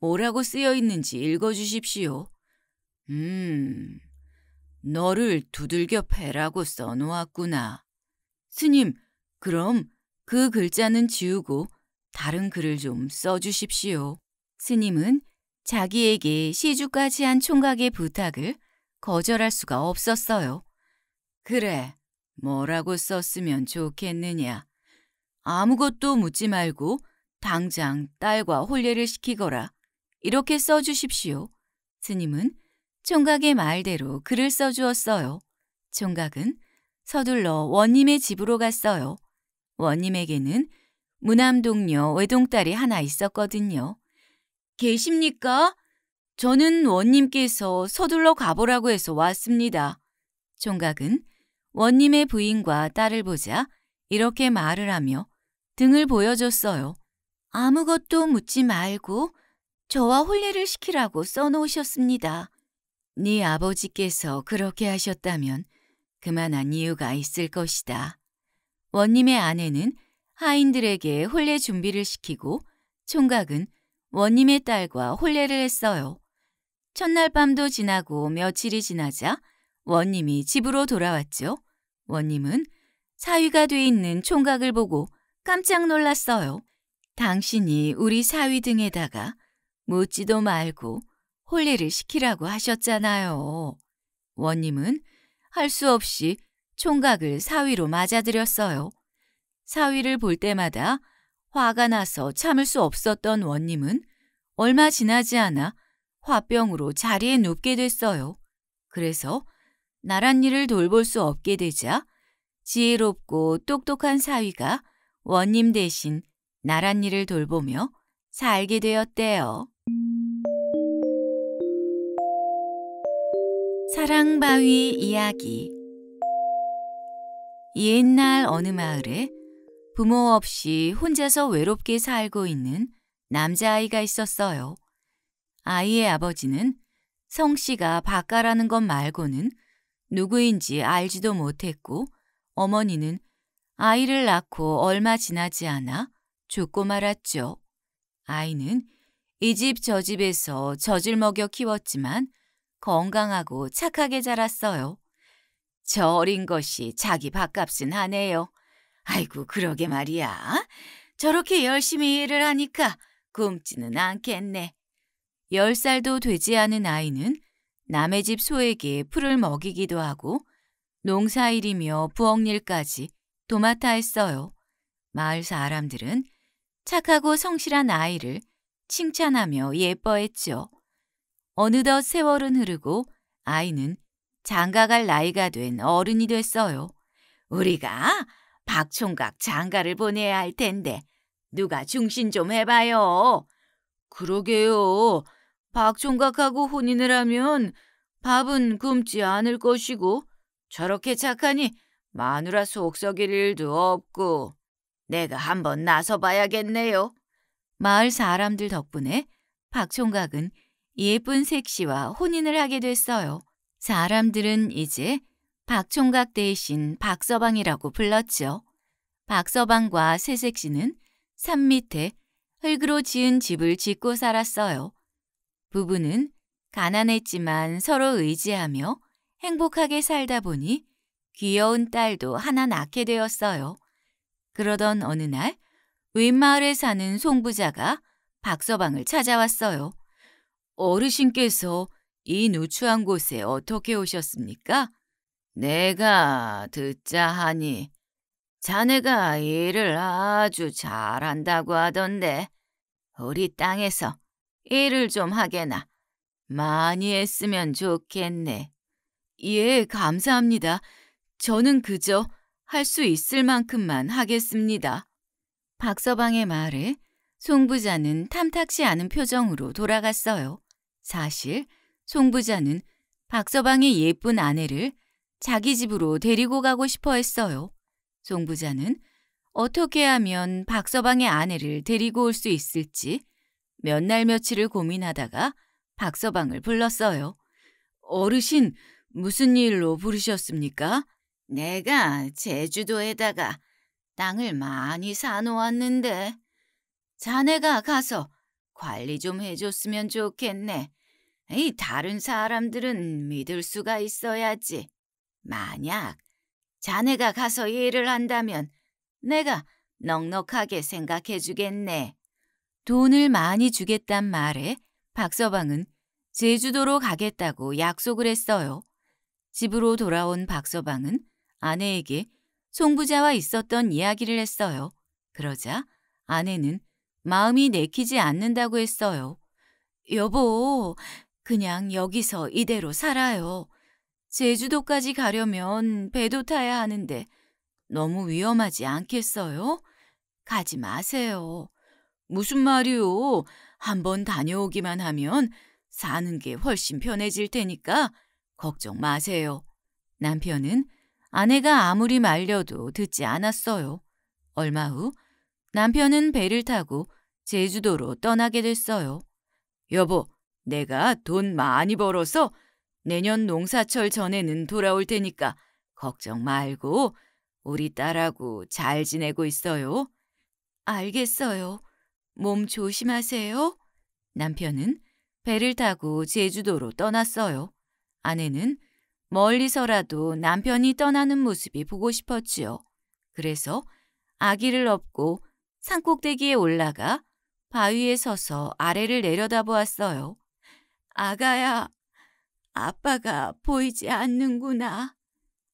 뭐라고 쓰여 있는지 읽어주십시오. 음, 너를 두들겨 패라고 써놓았구나. 스님, 그럼 그 글자는 지우고 다른 글을 좀 써주십시오. 스님은 자기에게 시주까지 한 총각의 부탁을 거절할 수가 없었어요. 그래, 뭐라고 썼으면 좋겠느냐. 아무것도 묻지 말고 당장 딸과 혼례를 시키거라. 이렇게 써주십시오. 스님은 총각의 말대로 글을 써주었어요. 총각은 서둘러 원님의 집으로 갔어요. 원님에게는 무남동녀 외동딸이 하나 있었거든요. 계십니까? 저는 원님께서 서둘러 가보라고 해서 왔습니다. 총각은 원님의 부인과 딸을 보자 이렇게 말을 하며 등을 보여줬어요. 아무것도 묻지 말고 저와 혼례를 시키라고 써놓으셨습니다. 네 아버지께서 그렇게 하셨다면 그만한 이유가 있을 것이다. 원님의 아내는 하인들에게 혼례 준비를 시키고 총각은 원님의 딸과 혼례를 했어요. 첫날 밤도 지나고 며칠이 지나자 원님이 집으로 돌아왔죠. 원님은 사위가 돼 있는 총각을 보고 깜짝 놀랐어요. 당신이 우리 사위 등에다가 묻지도 말고 홀례를 시키라고 하셨잖아요. 원님은 할 수 없이 총각을 사위로 맞아들였어요. 사위를 볼 때마다 화가 나서 참을 수 없었던 원님은 얼마 지나지 않아 화병으로 자리에 눕게 됐어요. 그래서 나란 일을 돌볼 수 없게 되자 지혜롭고 똑똑한 사위가 원님 대신 나란 일을 돌보며 살게 되었대요. 사랑바위 이야기 옛날 어느 마을에 부모 없이 혼자서 외롭게 살고 있는 남자아이가 있었어요. 아이의 아버지는 성 씨가 바까라는 것 말고는 누구인지 알지도 못했고 어머니는 아이를 낳고 얼마 지나지 않아 죽고 말았죠. 아이는 이 집 저 집에서 젖을 먹여 키웠지만 건강하고 착하게 자랐어요. 저 어린 것이 자기 밥값은 하네요. 아이고 그러게 말이야. 저렇게 열심히 일을 하니까 굶지는 않겠네. 열살도 되지 않은 아이는 남의 집 소에게 풀을 먹이기도 하고 농사일이며 부엌일까지 도맡아 했어요. 마을 사람들은 착하고 성실한 아이를 칭찬하며 예뻐했지요. 어느덧 세월은 흐르고 아이는 장가갈 나이가 된 어른이 됐어요. 우리가 박총각 장가를 보내야 할 텐데 누가 중신 좀 해봐요. 그러게요. 박총각하고 혼인을 하면 밥은 굶지 않을 것이고 저렇게 착하니 마누라 속 썩일 일도 없고 내가 한번 나서 봐야겠네요. 마을 사람들 덕분에 박총각은 예쁜 색시와 혼인을 하게 됐어요. 사람들은 이제 박총각 대신 박서방이라고 불렀지요. 박서방과 새색시는 산 밑에 흙으로 지은 집을 짓고 살았어요. 부부는 가난했지만 서로 의지하며 행복하게 살다 보니 귀여운 딸도 하나 낳게 되었어요. 그러던 어느 날 윗마을에 사는 송부자가 박서방을 찾아왔어요. 어르신께서 이 누추한 곳에 어떻게 오셨습니까? 내가 듣자 하니 자네가 일을 아주 잘한다고 하던데 우리 땅에서 일을 좀 하게나. 많이 했으면 좋겠네. 예, 감사합니다. 저는 그저 할 수 있을 만큼만 하겠습니다. 박서방의 말에 송부자는 탐탁시 않은 표정으로 돌아갔어요. 사실 송부자는 박서방의 예쁜 아내를 자기 집으로 데리고 가고 싶어 했어요. 송부자는 어떻게 하면 박서방의 아내를 데리고 올 수 있을지 몇날 며칠을 고민하다가 박서방을 불렀어요. 어르신, 무슨 일로 부르셨습니까? 내가 제주도에다가 땅을 많이 사놓았는데 자네가 가서 관리 좀 해줬으면 좋겠네. 이 다른 사람들은 믿을 수가 있어야지. 만약 자네가 가서 일을 한다면 내가 넉넉하게 생각해 주겠네. 돈을 많이 주겠단 말에 박서방은 제주도로 가겠다고 약속을 했어요. 집으로 돌아온 박서방은 아내에게 송부자와 있었던 이야기를 했어요. 그러자 아내는 마음이 내키지 않는다고 했어요. 여보, 그냥 여기서 이대로 살아요. 제주도까지 가려면 배도 타야 하는데 너무 위험하지 않겠어요? 가지 마세요. 무슨 말이요? 한번 다녀오기만 하면 사는 게 훨씬 편해질 테니까 걱정 마세요. 남편은 아내가 아무리 말려도 듣지 않았어요. 얼마 후 남편은 배를 타고 제주도로 떠나게 됐어요. 여보, 내가 돈 많이 벌어서 내년 농사철 전에는 돌아올 테니까 걱정 말고 우리 딸하고 잘 지내고 있어요. 알겠어요. 몸 조심하세요. 남편은 배를 타고 제주도로 떠났어요. 아내는 멀리서라도 남편이 떠나는 모습이 보고 싶었지요. 그래서 아기를 업고 산꼭대기에 올라가 바위에 서서 아래를 내려다보았어요. 아가야, 아빠가 보이지 않는구나.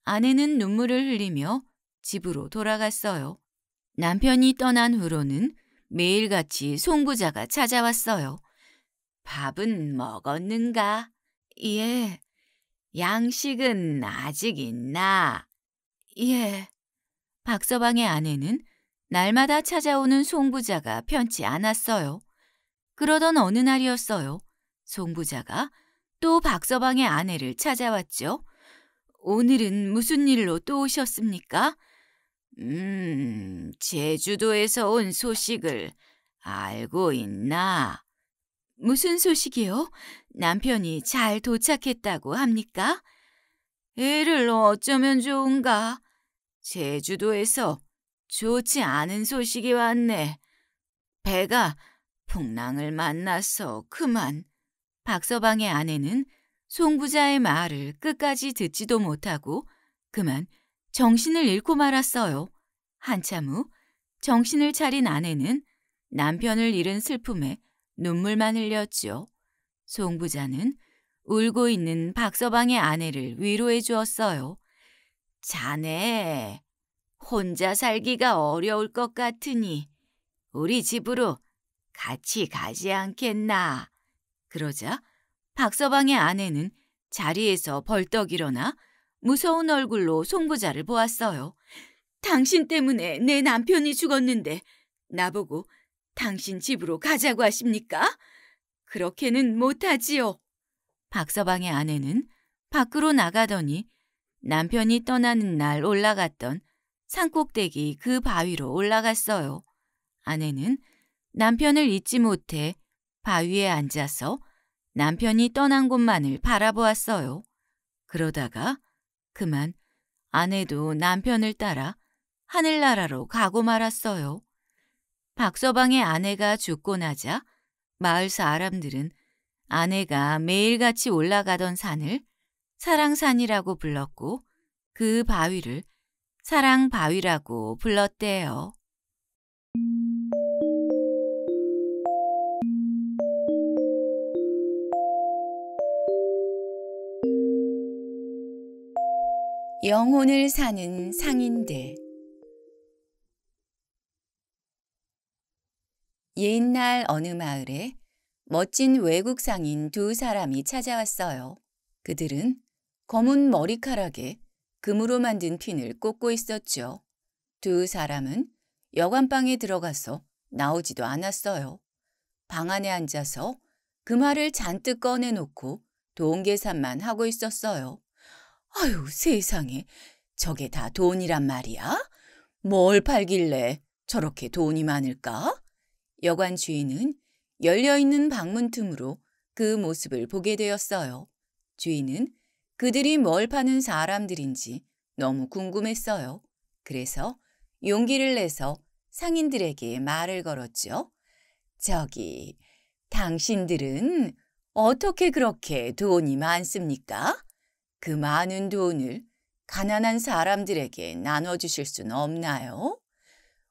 아내는 눈물을 흘리며 집으로 돌아갔어요. 남편이 떠난 후로는 매일같이 송부자가 찾아왔어요. 밥은 먹었는가? 예. 양식은 아직 있나? 예. 박서방의 아내는 날마다 찾아오는 송부자가 편치 않았어요. 그러던 어느 날이었어요. 송부자가 또 박서방의 아내를 찾아왔죠. 오늘은 무슨 일로 또 오셨습니까? 음, 제주도에서 온 소식을 알고 있나? 무슨 소식이요? 남편이 잘 도착했다고 합니까? 애를 어쩌면 좋은가? 제주도에서 좋지 않은 소식이 왔네. 배가 풍랑을 만나서 그만. 박서방의 아내는 송 부자의 말을 끝까지 듣지도 못하고 그만 정신을 잃고 말았어요. 한참 후 정신을 차린 아내는 남편을 잃은 슬픔에 눈물만 흘렸지요. 송부자는 울고 있는 박서방의 아내를 위로해 주었어요. 자네, 혼자 살기가 어려울 것 같으니 우리 집으로 같이 가지 않겠나. 그러자 박서방의 아내는 자리에서 벌떡 일어나 무서운 얼굴로 송부자를 보았어요. 당신 때문에 내 남편이 죽었는데 나보고 당신 집으로 가자고 하십니까? 그렇게는 못하지요. 박서방의 아내는 밖으로 나가더니 남편이 떠나는 날 올라갔던 산꼭대기 그 바위로 올라갔어요. 아내는 남편을 잊지 못해 바위에 앉아서 남편이 떠난 곳만을 바라보았어요. 그러다가 그만 아내도 남편을 따라 하늘나라로 가고 말았어요. 박서방의 아내가 죽고 나자 마을 사람들은 아내가 매일같이 올라가던 산을 사랑산이라고 불렀고 그 바위를 사랑바위라고 불렀대요. 영혼을 사는 상인들 옛날 어느 마을에 멋진 외국 상인 두 사람이 찾아왔어요. 그들은 검은 머리카락에 금으로 만든 핀을 꽂고 있었죠. 두 사람은 여관방에 들어가서 나오지도 않았어요. 방 안에 앉아서 금화를 잔뜩 꺼내놓고 돈계산만 하고 있었어요. 아유, 세상에. 저게 다 돈이란 말이야? 뭘 팔길래 저렇게 돈이 많을까? 여관 주인은 열려있는 방문 틈으로 그 모습을 보게 되었어요. 주인은 그들이 뭘 파는 사람들인지 너무 궁금했어요. 그래서 용기를 내서 상인들에게 말을 걸었죠. 저기, 당신들은 어떻게 그렇게 돈이 많습니까? 그 많은 돈을 가난한 사람들에게 나눠주실 순 없나요?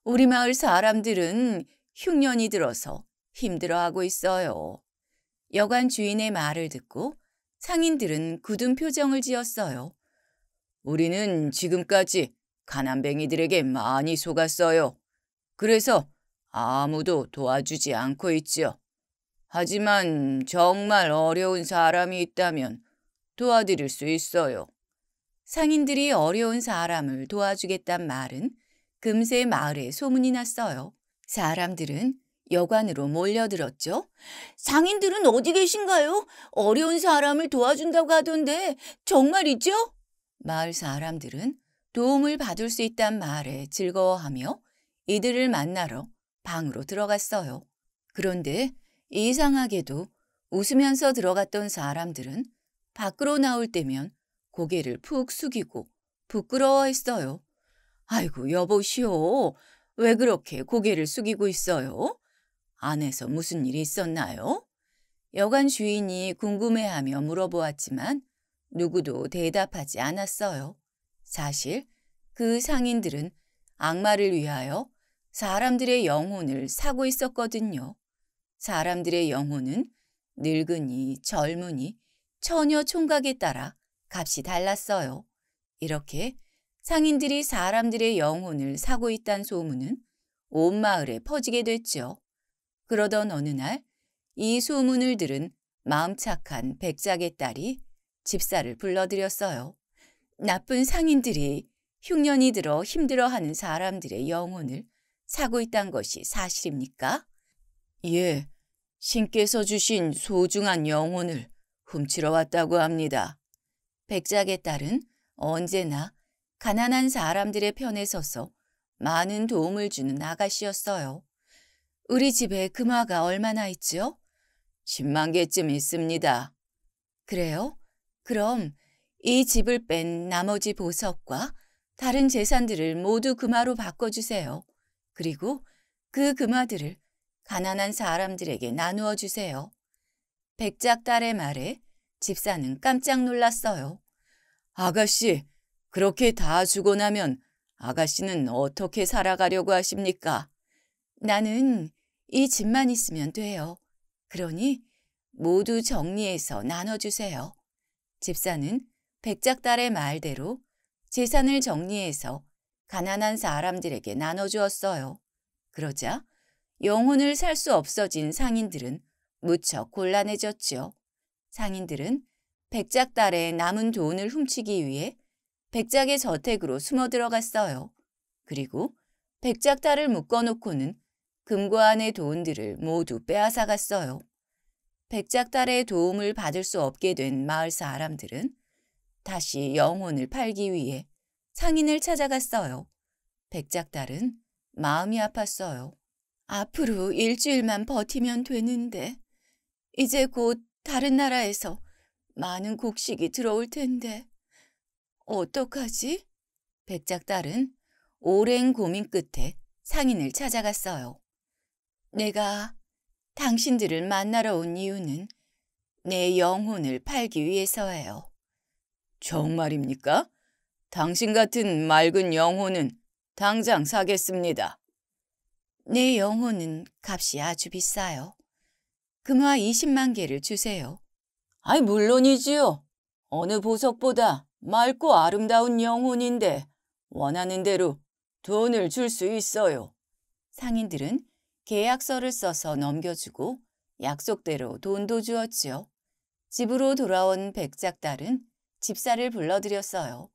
우리 마을 사람들은 흉년이 들어서 힘들어하고 있어요. 여관 주인의 말을 듣고 상인들은 굳은 표정을 지었어요. 우리는 지금까지 가난뱅이들에게 많이 속았어요. 그래서 아무도 도와주지 않고 있지요. 하지만 정말 어려운 사람이 있다면 도와드릴 수 있어요. 상인들이 어려운 사람을 도와주겠단 말은 금세 마을에 소문이 났어요. 사람들은 여관으로 몰려들었죠. 상인들은 어디 계신가요? 어려운 사람을 도와준다고 하던데 정말이죠? 마을 사람들은 도움을 받을 수 있단 말에 즐거워하며 이들을 만나러 방으로 들어갔어요. 그런데 이상하게도 웃으면서 들어갔던 사람들은 밖으로 나올 때면 고개를 푹 숙이고 부끄러워했어요. 아이고 여보시오. 왜 그렇게 고개를 숙이고 있어요? 안에서 무슨 일이 있었나요? 여관 주인이 궁금해하며 물어보았지만 누구도 대답하지 않았어요. 사실 그 상인들은 악마를 위하여 사람들의 영혼을 사고 있었거든요. 사람들의 영혼은 늙으니젊으니 처녀 총각에 따라 값이 달랐어요. 이렇게 상인들이 사람들의 영혼을 사고 있다는 소문은 온 마을에 퍼지게 됐죠 그러던 어느 날 이 소문을 들은 마음 착한 백작의 딸이 집사를 불러들였어요. 나쁜 상인들이 흉년이 들어 힘들어하는 사람들의 영혼을 사고 있단 것이 사실입니까? 예, 신께서 주신 소중한 영혼을 훔치러 왔다고 합니다. 백작의 딸은 언제나 가난한 사람들의 편에 서서 많은 도움을 주는 아가씨였어요. 우리 집에 금화가 얼마나 있지요? 10만 개쯤 있습니다. 그래요? 그럼 이 집을 뺀 나머지 보석과 다른 재산들을 모두 금화로 바꿔주세요. 그리고 그 금화들을 가난한 사람들에게 나누어 주세요. 백작 달의 말에 집사는 깜짝 놀랐어요. 아가씨, 그렇게 다 주고 나면 아가씨는 어떻게 살아가려고 하십니까? 나는 이 집만 있으면 돼요. 그러니 모두 정리해서 나눠주세요. 집사는 백작 달의 말대로 재산을 정리해서 가난한 사람들에게 나눠주었어요. 그러자 영혼을 살 수 없어진 상인들은 무척 곤란해졌지요. 상인들은 백작달에 남은 돈을 훔치기 위해 백작의 저택으로 숨어 들어갔어요. 그리고 백작달을 묶어놓고는 금고 안의 돈들을 모두 빼앗아 갔어요. 백작달의 도움을 받을 수 없게 된 마을 사람들은 다시 영혼을 팔기 위해 상인을 찾아갔어요. 백작달은 마음이 아팠어요. 앞으로 일주일만 버티면 되는데 이제 곧 다른 나라에서 많은 곡식이 들어올 텐데 어떡하지? 백작딸은 오랜 고민 끝에 상인을 찾아갔어요. 내가 당신들을 만나러 온 이유는 내 영혼을 팔기 위해서예요. 정말입니까? 당신 같은 맑은 영혼은 당장 사겠습니다. 내 영혼은 값이 아주 비싸요. 금화 20만 개를 주세요. 아이 물론이지요. 어느 보석보다 맑고 아름다운 영혼인데 원하는 대로 돈을 줄 수 있어요. 상인들은 계약서를 써서 넘겨주고 약속대로 돈도 주었지요. 집으로 돌아온 백작달은 집사를 불러들였어요.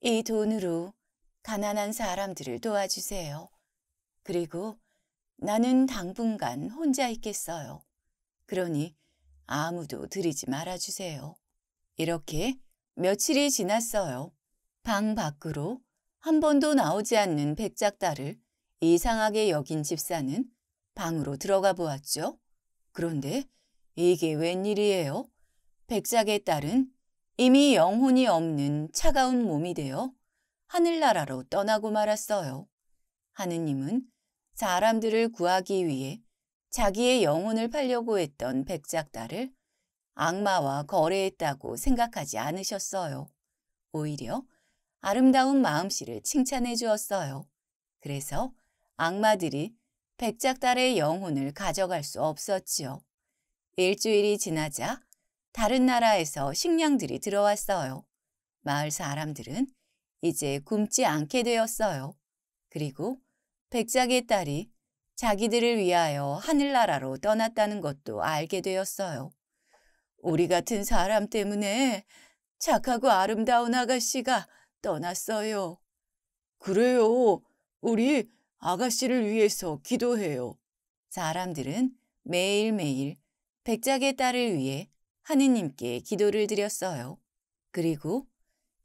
이 돈으로 가난한 사람들을 도와주세요. 그리고 나는 당분간 혼자 있겠어요. 그러니 아무도 들이지 말아주세요. 이렇게 며칠이 지났어요. 방 밖으로 한 번도 나오지 않는 백작달을 이상하게 여긴 집사는 방으로 들어가 보았죠. 그런데 이게 웬일이에요? 백작의 딸은 이미 영혼이 없는 차가운 몸이 되어 하늘나라로 떠나고 말았어요. 하느님은 사람들을 구하기 위해 자기의 영혼을 팔려고 했던 백작달을 악마와 거래했다고 생각하지 않으셨어요. 오히려 아름다운 마음씨를 칭찬해 주었어요. 그래서 악마들이 백작달의 영혼을 가져갈 수 없었지요. 일주일이 지나자 다른 나라에서 식량들이 들어왔어요. 마을 사람들은 이제 굶지 않게 되었어요. 그리고 백작의 딸이 자기들을 위하여 하늘나라로 떠났다는 것도 알게 되었어요. 우리 같은 사람 때문에 착하고 아름다운 아가씨가 떠났어요. 그래요. 우리 아가씨를 위해서 기도해요. 사람들은 매일매일 백작의 딸을 위해 하느님께 기도를 드렸어요. 그리고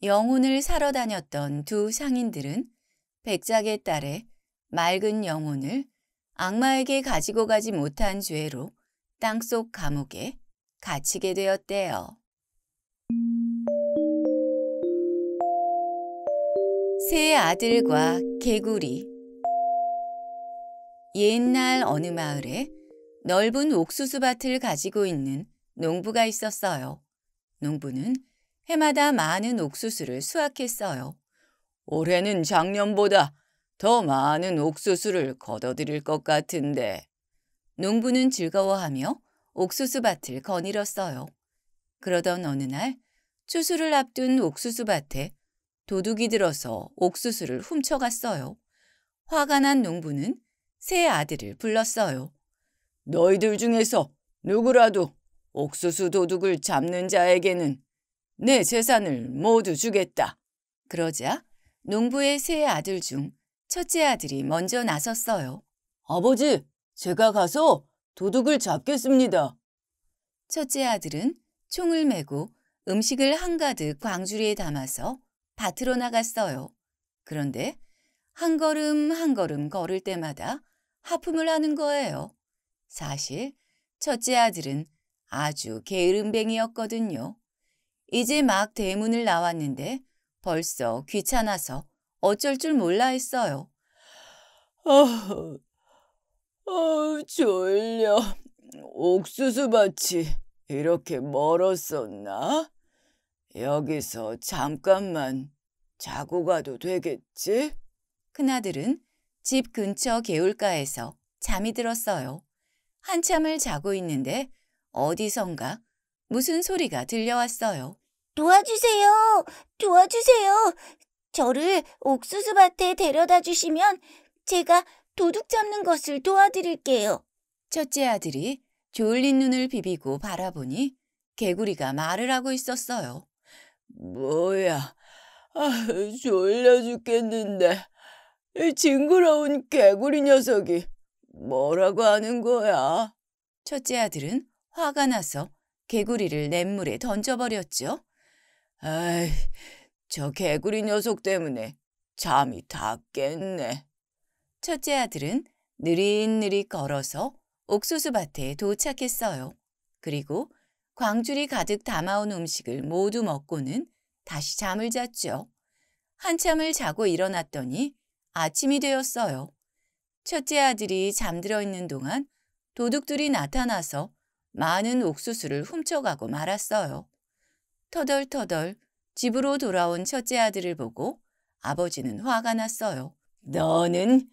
영혼을 사러 다녔던 두 상인들은 백작의 딸의 맑은 영혼을 악마에게 가지고 가지 못한 죄로 땅속 감옥에 갇히게 되었대요. 새 아들과 개구리 옛날 어느 마을에 넓은 옥수수밭을 가지고 있는 농부가 있었어요. 농부는 해마다 많은 옥수수를 수확했어요. 올해는 작년보다 더 많은 옥수수를 걷어들일 것 같은데. 농부는 즐거워하며 옥수수밭을 거닐었어요. 그러던 어느 날 추수를 앞둔 옥수수밭에 도둑이 들어서 옥수수를 훔쳐갔어요. 화가 난 농부는 세 아들을 불렀어요. 너희들 중에서 누구라도 옥수수 도둑을 잡는 자에게는 내 재산을 모두 주겠다. 그러자 농부의 세 아들 중 첫째 아들이 먼저 나섰어요. 아버지, 제가 가서 도둑을 잡겠습니다. 첫째 아들은 총을 메고 음식을 한가득 광주리에 담아서 밭으로 나갔어요. 그런데 한 걸음 한 걸음 걸을 때마다 하품을 하는 거예요. 사실 첫째 아들은 아주 게으름뱅이였거든요. 이제 막 대문을 나왔는데 벌써 귀찮아서 어쩔 줄 몰라 했어요. 어, 어, 졸려. 옥수수밭이 이렇게 멀었었나? 여기서 잠깐만 자고 가도 되겠지? 큰아들은 집 근처 개울가에서 잠이 들었어요. 한참을 자고 있는데 어디선가 무슨 소리가 들려왔어요. 도와주세요! 도와주세요! 저를 옥수수밭에 데려다 주시면 제가 도둑 잡는 것을 도와드릴게요. 첫째 아들이 졸린 눈을 비비고 바라보니 개구리가 말을 하고 있었어요. 뭐야, 아, 졸려 죽겠는데 이 징그러운 개구리 녀석이 뭐라고 하는 거야? 첫째 아들은 화가 나서 개구리를 냇물에 던져버렸죠. 아이, 저 개구리 녀석 때문에 잠이 다 깼네. 첫째 아들은 느릿느릿 걸어서 옥수수 밭에 도착했어요. 그리고 광줄이 가득 담아온 음식을 모두 먹고는 다시 잠을 잤죠. 한참을 자고 일어났더니 아침이 되었어요. 첫째 아들이 잠들어 있는 동안 도둑들이 나타나서 많은 옥수수를 훔쳐가고 말았어요. 터덜터덜 집으로 돌아온 첫째 아들을 보고 아버지는 화가 났어요. 너는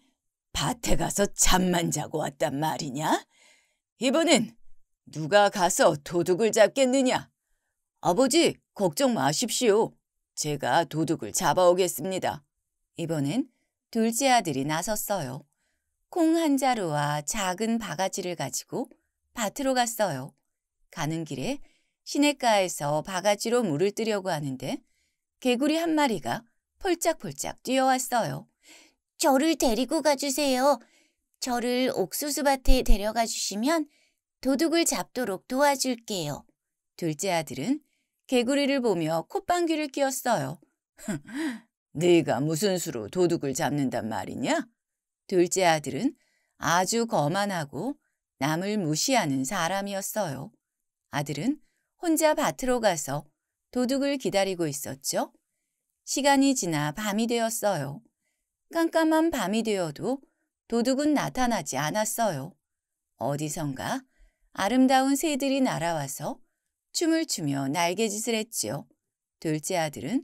밭에 가서 잠만 자고 왔단 말이냐? 이번엔 누가 가서 도둑을 잡겠느냐? 아버지, 걱정 마십시오. 제가 도둑을 잡아오겠습니다. 이번엔 둘째 아들이 나섰어요. 콩 한 자루와 작은 바가지를 가지고 밭으로 갔어요. 가는 길에 시냇가에서 바가지로 물을 뜨려고 하는데 개구리 한 마리가 폴짝폴짝 뛰어왔어요. 저를 데리고 가주세요. 저를 옥수수밭에 데려가 주시면 도둑을 잡도록 도와줄게요. 둘째 아들은 개구리를 보며 콧방귀를 뀌었어요. 네가 무슨 수로 도둑을 잡는단 말이냐? 둘째 아들은 아주 거만하고 남을 무시하는 사람이었어요. 아들은 혼자 밭으로 가서 도둑을 기다리고 있었죠. 시간이 지나 밤이 되었어요. 깜깜한 밤이 되어도 도둑은 나타나지 않았어요. 어디선가 아름다운 새들이 날아와서 춤을 추며 날개짓을 했지요. 둘째 아들은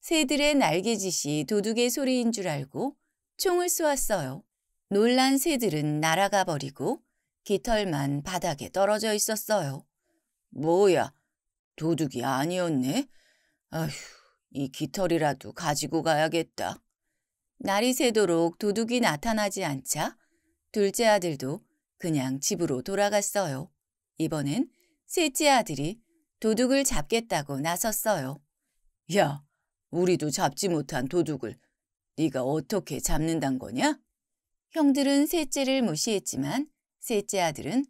새들의 날개짓이 도둑의 소리인 줄 알고 총을 쏘았어요. 놀란 새들은 날아가 버리고 깃털만 바닥에 떨어져 있었어요. 뭐야, 도둑이 아니었네? 아휴, 이 깃털이라도 가지고 가야겠다. 날이 새도록 도둑이 나타나지 않자 둘째 아들도 그냥 집으로 돌아갔어요. 이번엔 셋째 아들이 도둑을 잡겠다고 나섰어요. 야, 우리도 잡지 못한 도둑을 네가 어떻게 잡는단 거냐? 형들은 셋째를 무시했지만 셋째 아들은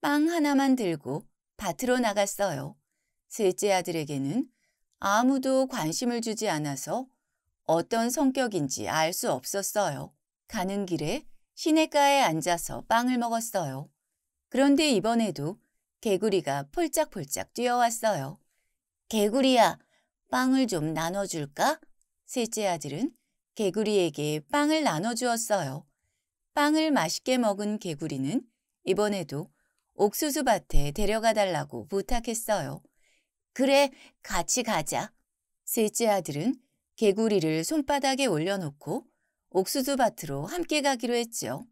빵 하나만 들고 밭으로 나갔어요. 셋째 아들에게는 아무도 관심을 주지 않아서 어떤 성격인지 알 수 없었어요. 가는 길에 시냇가에 앉아서 빵을 먹었어요. 그런데 이번에도 개구리가 폴짝폴짝 뛰어왔어요. 개구리야, 빵을 좀 나눠줄까? 셋째 아들은 개구리에게 빵을 나눠주었어요. 빵을 맛있게 먹은 개구리는 이번에도 옥수수 밭에 데려가 달라고 부탁했어요. 그래, 같이 가자. 셋째 아들은 개구리를 손바닥에 올려놓고 옥수수 밭으로 함께 가기로 했죠.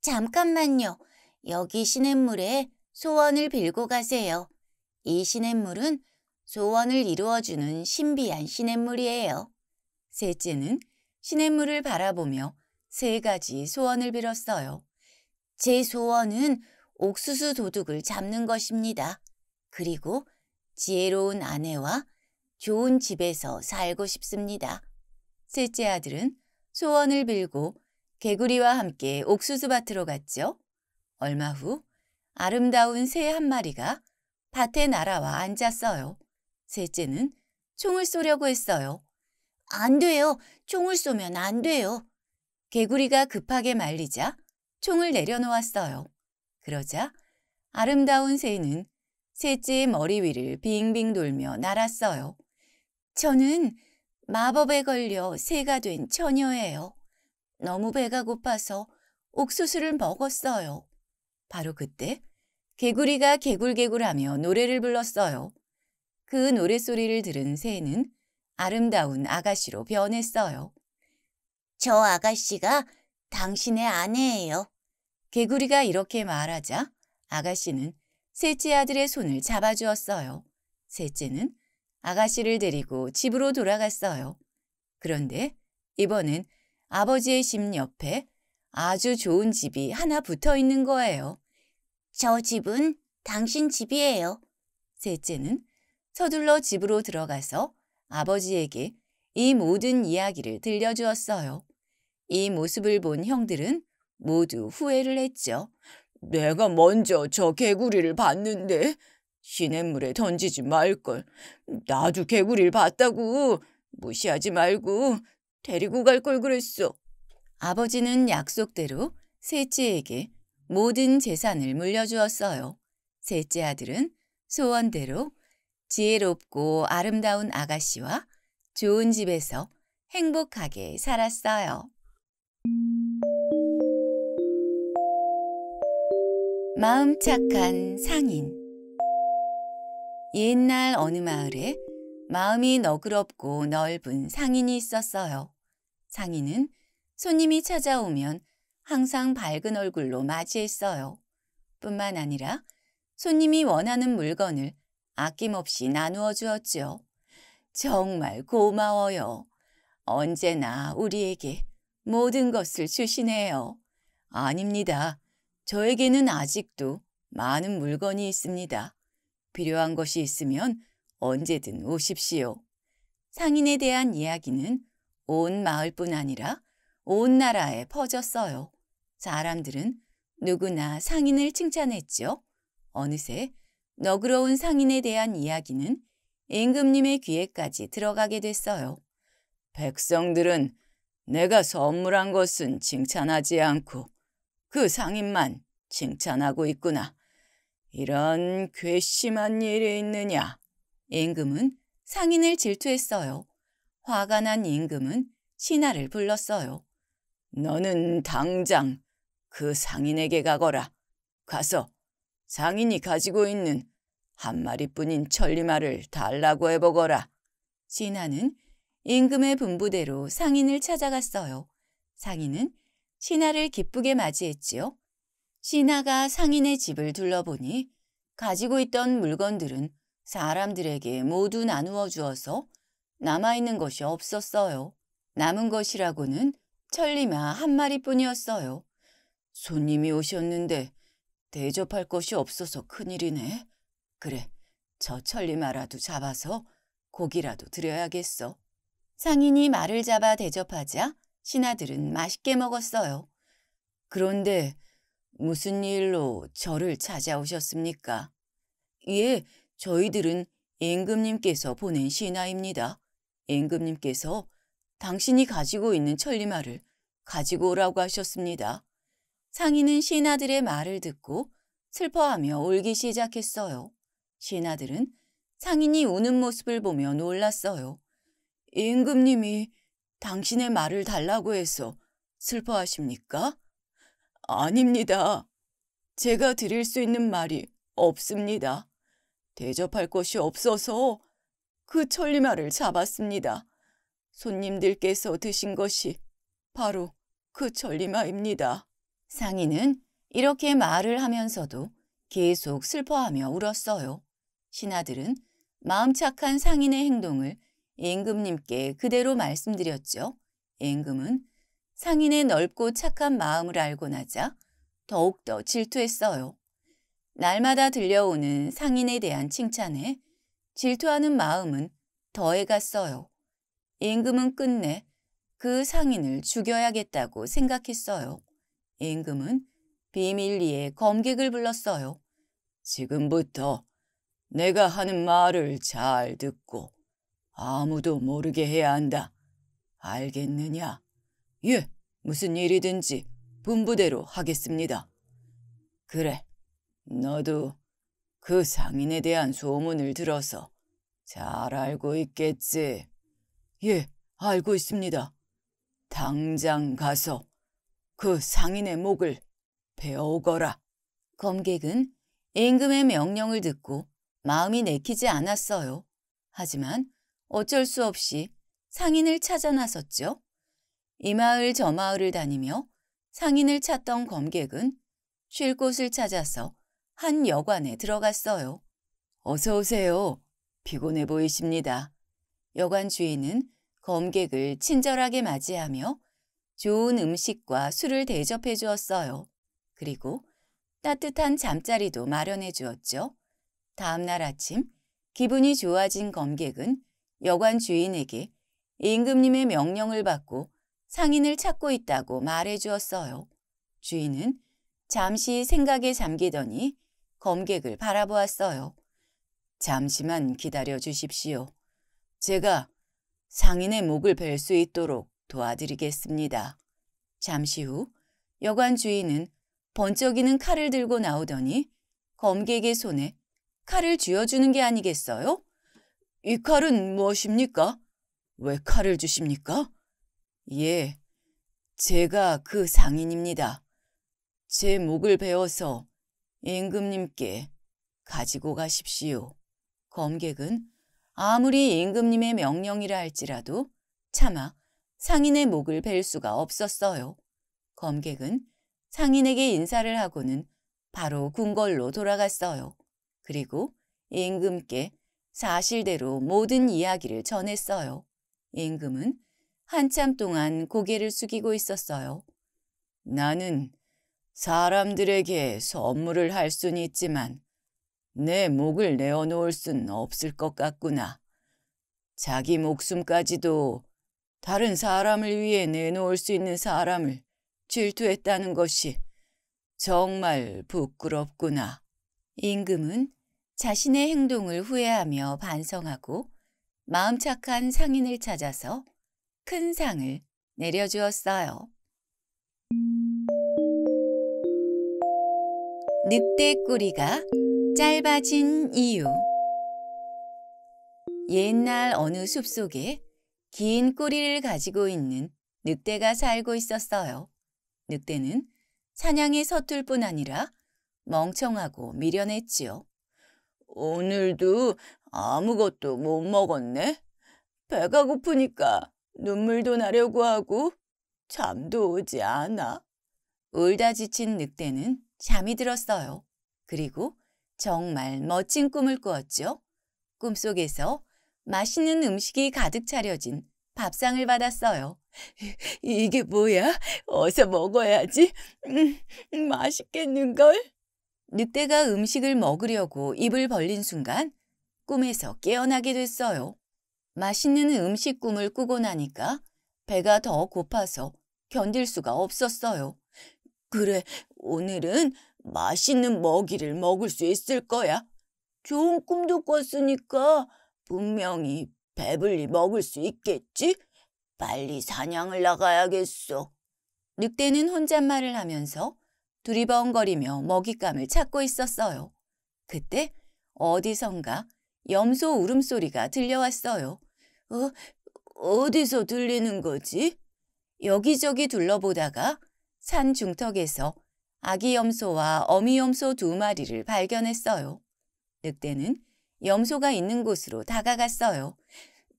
잠깐만요. 여기 시냇물에 소원을 빌고 가세요. 이 시냇물은 소원을 이루어주는 신비한 시냇물이에요. 셋째는 시냇물을 바라보며 세 가지 소원을 빌었어요. 제 소원은 옥수수 도둑을 잡는 것입니다. 그리고 지혜로운 아내와 좋은 집에서 살고 싶습니다. 셋째 아들은 소원을 빌고 개구리와 함께 옥수수밭으로 갔죠. 얼마 후 아름다운 새 한 마리가 밭에 날아와 앉았어요. 셋째는 총을 쏘려고 했어요. 안 돼요. 총을 쏘면 안 돼요. 개구리가 급하게 말리자 총을 내려놓았어요. 그러자 아름다운 새는 셋째 의 머리 위를 빙빙 돌며 날았어요. 저는 마법에 걸려 새가 된 처녀예요. 너무 배가 고파서 옥수수를 먹었어요. 바로 그때 개구리가 개굴개굴하며 노래를 불렀어요. 그 노랫소리를 들은 새는 아름다운 아가씨로 변했어요. 저 아가씨가 당신의 아내예요. 개구리가 이렇게 말하자 아가씨는 셋째 아들의 손을 잡아주었어요. 셋째는 아가씨를 데리고 집으로 돌아갔어요. 그런데 이번엔 아버지의 집 옆에 아주 좋은 집이 하나 붙어 있는 거예요. 저 집은 당신 집이에요. 셋째는 서둘러 집으로 들어가서 아버지에게 이 모든 이야기를 들려주었어요. 이 모습을 본 형들은 모두 후회를 했죠. 내가 먼저 저 개구리를 봤는데 시냇물에 던지지 말걸. 나도 개구리를 봤다고 무시하지 말고 데리고 갈 걸 그랬어. 아버지는 약속대로 셋째에게 모든 재산을 물려주었어요. 셋째 아들은 소원대로 지혜롭고 아름다운 아가씨와 좋은 집에서 행복하게 살았어요. 마음 착한 상인 옛날 어느 마을에 마음이 너그럽고 넓은 상인이 있었어요. 상인은 손님이 찾아오면 항상 밝은 얼굴로 맞이했어요. 뿐만 아니라 손님이 원하는 물건을 아낌없이 나누어 주었지요. 정말 고마워요. 언제나 우리에게 모든 것을 주시네요. 아닙니다. 저에게는 아직도 많은 물건이 있습니다. 필요한 것이 있으면 언제든 오십시오. 상인에 대한 이야기는 온 마을뿐 아니라 온 나라에 퍼졌어요. 사람들은 누구나 상인을 칭찬했죠 어느새 너그러운 상인에 대한 이야기는 임금님의 귀에까지 들어가게 됐어요. 백성들은 내가 선물한 것은 칭찬하지 않고 그 상인만 칭찬하고 있구나. 이런 괘씸한 일이 있느냐. 임금은 상인을 질투했어요. 화가 난 임금은 신하를 불렀어요. 너는 당장 그 상인에게 가거라. 가서 상인이 가지고 있는 한 마리뿐인 천리마를 달라고 해보거라. 신하는 임금의 분부대로 상인을 찾아갔어요. 상인은 신하를 기쁘게 맞이했지요. 신하가 상인의 집을 둘러보니 가지고 있던 물건들은 사람들에게 모두 나누어 주어서 남아있는 것이 없었어요. 남은 것이라고는 천리마 한 마리뿐이었어요. 손님이 오셨는데 대접할 것이 없어서 큰일이네. 그래, 저 천리마라도 잡아서 고기라도 드려야겠어. 상인이 말을 잡아 대접하자 신하들은 맛있게 먹었어요. 그런데 무슨 일로 저를 찾아오셨습니까? 예, 저희들은 임금님께서 보낸 신하입니다. 임금님께서 당신이 가지고 있는 천리마를 가지고 오라고 하셨습니다. 상인은 신하들의 말을 듣고 슬퍼하며 울기 시작했어요. 신하들은 상인이 우는 모습을 보며 놀랐어요. 임금님이 당신의 말을 달라고 해서 슬퍼하십니까? 아닙니다. 제가 드릴 수 있는 말이 없습니다. 대접할 것이 없어서 그 천리마를 잡았습니다. 손님들께서 드신 것이 바로 그 천리마입니다. 상인은 이렇게 말을 하면서도 계속 슬퍼하며 울었어요. 신하들은 마음 착한 상인의 행동을 임금님께 그대로 말씀드렸죠. 임금은 상인의 넓고 착한 마음을 알고 나자 더욱더 질투했어요. 날마다 들려오는 상인에 대한 칭찬에 질투하는 마음은 더해갔어요. 임금은 끝내 그 상인을 죽여야겠다고 생각했어요. 임금은 비밀리에 검객을 불렀어요. 지금부터 내가 하는 말을 잘 듣고 아무도 모르게 해야 한다. 알겠느냐? 예, 무슨 일이든지 분부대로 하겠습니다. 그래, 너도 그 상인에 대한 소문을 들어서 잘 알고 있겠지? 예, 알고 있습니다. 당장 가서 그 상인의 목을 베어오거라. 검객은 임금의 명령을 듣고 마음이 내키지 않았어요. 하지만 어쩔 수 없이 상인을 찾아 나섰죠. 이 마을 저 마을을 다니며 상인을 찾던 검객은 쉴 곳을 찾아서 한 여관에 들어갔어요. 어서 오세요. 피곤해 보이십니다. 여관 주인은 검객을 친절하게 맞이하며 좋은 음식과 술을 대접해 주었어요. 그리고 따뜻한 잠자리도 마련해 주었죠. 다음 날 아침 기분이 좋아진 검객은 여관 주인에게 임금님의 명령을 받고 상인을 찾고 있다고 말해 주었어요. 주인은 잠시 생각에 잠기더니 검객을 바라보았어요. 잠시만 기다려 주십시오. 제가 상인의 목을 벨 수 있도록 도와드리겠습니다. 잠시 후 여관 주인은 번쩍이는 칼을 들고 나오더니 검객의 손에 칼을 쥐어주는 게 아니겠어요? 이 칼은 무엇입니까? 왜 칼을 주십니까? 예, 제가 그 상인입니다. 제 목을 베어서 임금님께 가지고 가십시오. 검객은 아무리 임금님의 명령이라 할지라도 차마 상인의 목을 벨 수가 없었어요. 검객은 상인에게 인사를 하고는 바로 궁궐로 돌아갔어요. 그리고 임금께 사실대로 모든 이야기를 전했어요. 임금은 한참 동안 고개를 숙이고 있었어요. 나는 사람들에게 선물을 할 수는 있지만 내 목을 내어놓을 순 없을 것 같구나. 자기 목숨까지도 다른 사람을 위해 내놓을 수 있는 사람을 질투했다는 것이 정말 부끄럽구나. 임금은 자신의 행동을 후회하며 반성하고 마음 착한 상인을 찾아서 큰 상을 내려주었어요. 늑대 꼬리가 짧아진 이유 옛날 어느 숲속에 긴 꼬리를 가지고 있는 늑대가 살고 있었어요. 늑대는 사냥에 서툴 뿐 아니라 멍청하고 미련했지요. 오늘도 아무것도 못 먹었네. 배가 고프니까 눈물도 나려고 하고 잠도 오지 않아. 울다 지친 늑대는 잠이 들었어요. 그리고 정말 멋진 꿈을 꾸었죠. 꿈속에서 맛있는 음식이 가득 차려진 밥상을 받았어요. 이게 뭐야? 어서 먹어야지. 음, 맛있겠는걸? 늑대가 음식을 먹으려고 입을 벌린 순간 꿈에서 깨어나게 됐어요. 맛있는 음식 꿈을 꾸고 나니까 배가 더 고파서 견딜 수가 없었어요. 그래, 오늘은 맛있는 먹이를 먹을 수 있을 거야. 좋은 꿈도 꿨으니까 분명히 배불리 먹을 수 있겠지? 빨리 사냥을 나가야겠어. 늑대는 혼잣말을 하면서 두리번거리며 먹잇감을 찾고 있었어요. 그때 어디선가 염소 울음소리가 들려왔어요. 어, 어디서 들리는 거지? 여기저기 둘러보다가 산 중턱에서 아기 염소와 어미 염소 두 마리를 발견했어요. 늑대는 염소가 있는 곳으로 다가갔어요.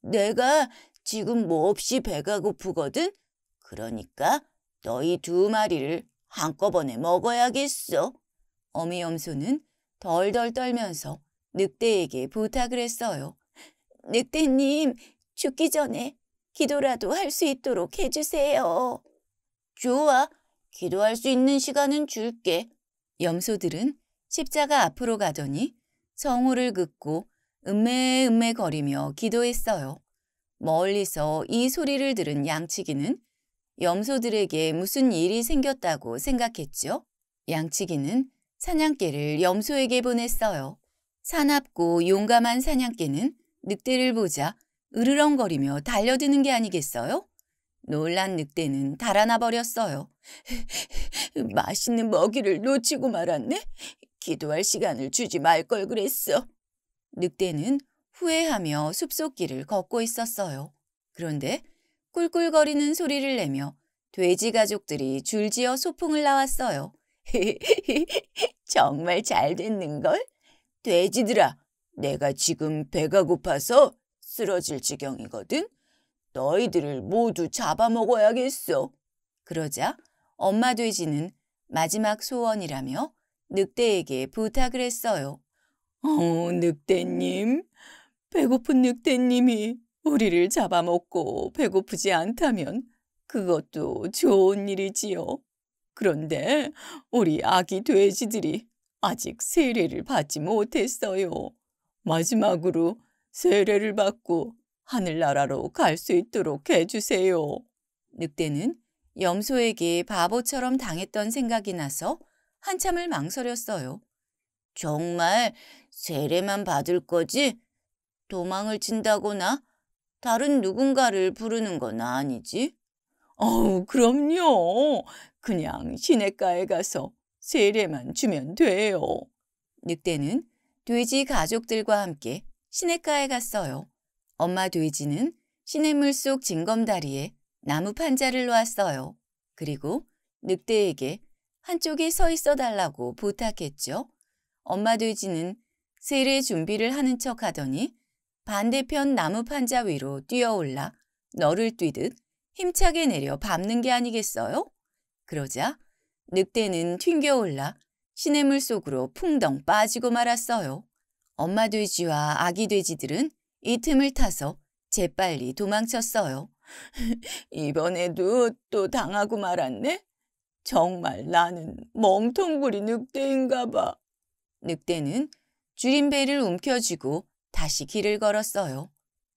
내가 지금 몹시 뭐 배가 고프거든? 그러니까 너희 두 마리를 한꺼번에 먹어야겠어. 어미염소는 덜덜 떨면서 늑대에게 부탁을 했어요. 늑대님, 죽기 전에 기도라도 할 수 있도록 해주세요. 좋아, 기도할 수 있는 시간은 줄게. 염소들은 십자가 앞으로 가더니 성호를 긋고 음메음메거리며 기도했어요. 멀리서 이 소리를 들은 양치기는 염소들에게 무슨 일이 생겼다고 생각했죠 양치기는 사냥개를 염소에게 보냈어요. 사납고 용감한 사냥개는 늑대를 보자 으르렁거리며 달려드는 게 아니겠어요? 놀란 늑대는 달아나 버렸어요. 맛있는 먹이를 놓치고 말았네? 기도할 시간을 주지 말 걸 그랬어. 늑대는 후회하며 숲속길을 걷고 있었어요. 그런데 꿀꿀거리는 소리를 내며 돼지 가족들이 줄지어 소풍을 나왔어요. 정말 잘 됐는걸? 돼지들아, 내가 지금 배가 고파서 쓰러질 지경이거든? 너희들을 모두 잡아먹어야겠어. 그러자 엄마 돼지는 마지막 소원이라며 늑대에게 부탁을 했어요. 어, 늑대님. 배고픈 늑대님이 우리를 잡아먹고 배고프지 않다면 그것도 좋은 일이지요. 그런데 우리 아기 돼지들이 아직 세례를 받지 못했어요. 마지막으로 세례를 받고 하늘나라로 갈 수 있도록 해주세요. 늑대는 염소에게 바보처럼 당했던 생각이 나서 한참을 망설였어요. 정말 세례만 받을 거지? 도망을 친다거나 다른 누군가를 부르는 건 아니지? 어우, 그럼요. 그냥 시냇가에 가서 세례만 주면 돼요. 늑대는 돼지 가족들과 함께 시냇가에 갔어요. 엄마 돼지는 시냇물 속 징검다리에 나무 판자를 놓았어요. 그리고 늑대에게 한쪽에 서 있어 달라고 부탁했죠. 엄마 돼지는 세례 준비를 하는 척 하더니 반대편 나무 판자 위로 뛰어올라 너를 뛰듯 힘차게 내려 밟는 게 아니겠어요? 그러자 늑대는 튕겨올라 시냇물 속으로 풍덩 빠지고 말았어요. 엄마 돼지와 아기 돼지들은 이 틈을 타서 재빨리 도망쳤어요. 이번에도 또 당하고 말았네? 정말 나는 멍텅구리 늑대인가 봐. 늑대는 줄임배를 움켜쥐고 다시 길을 걸었어요.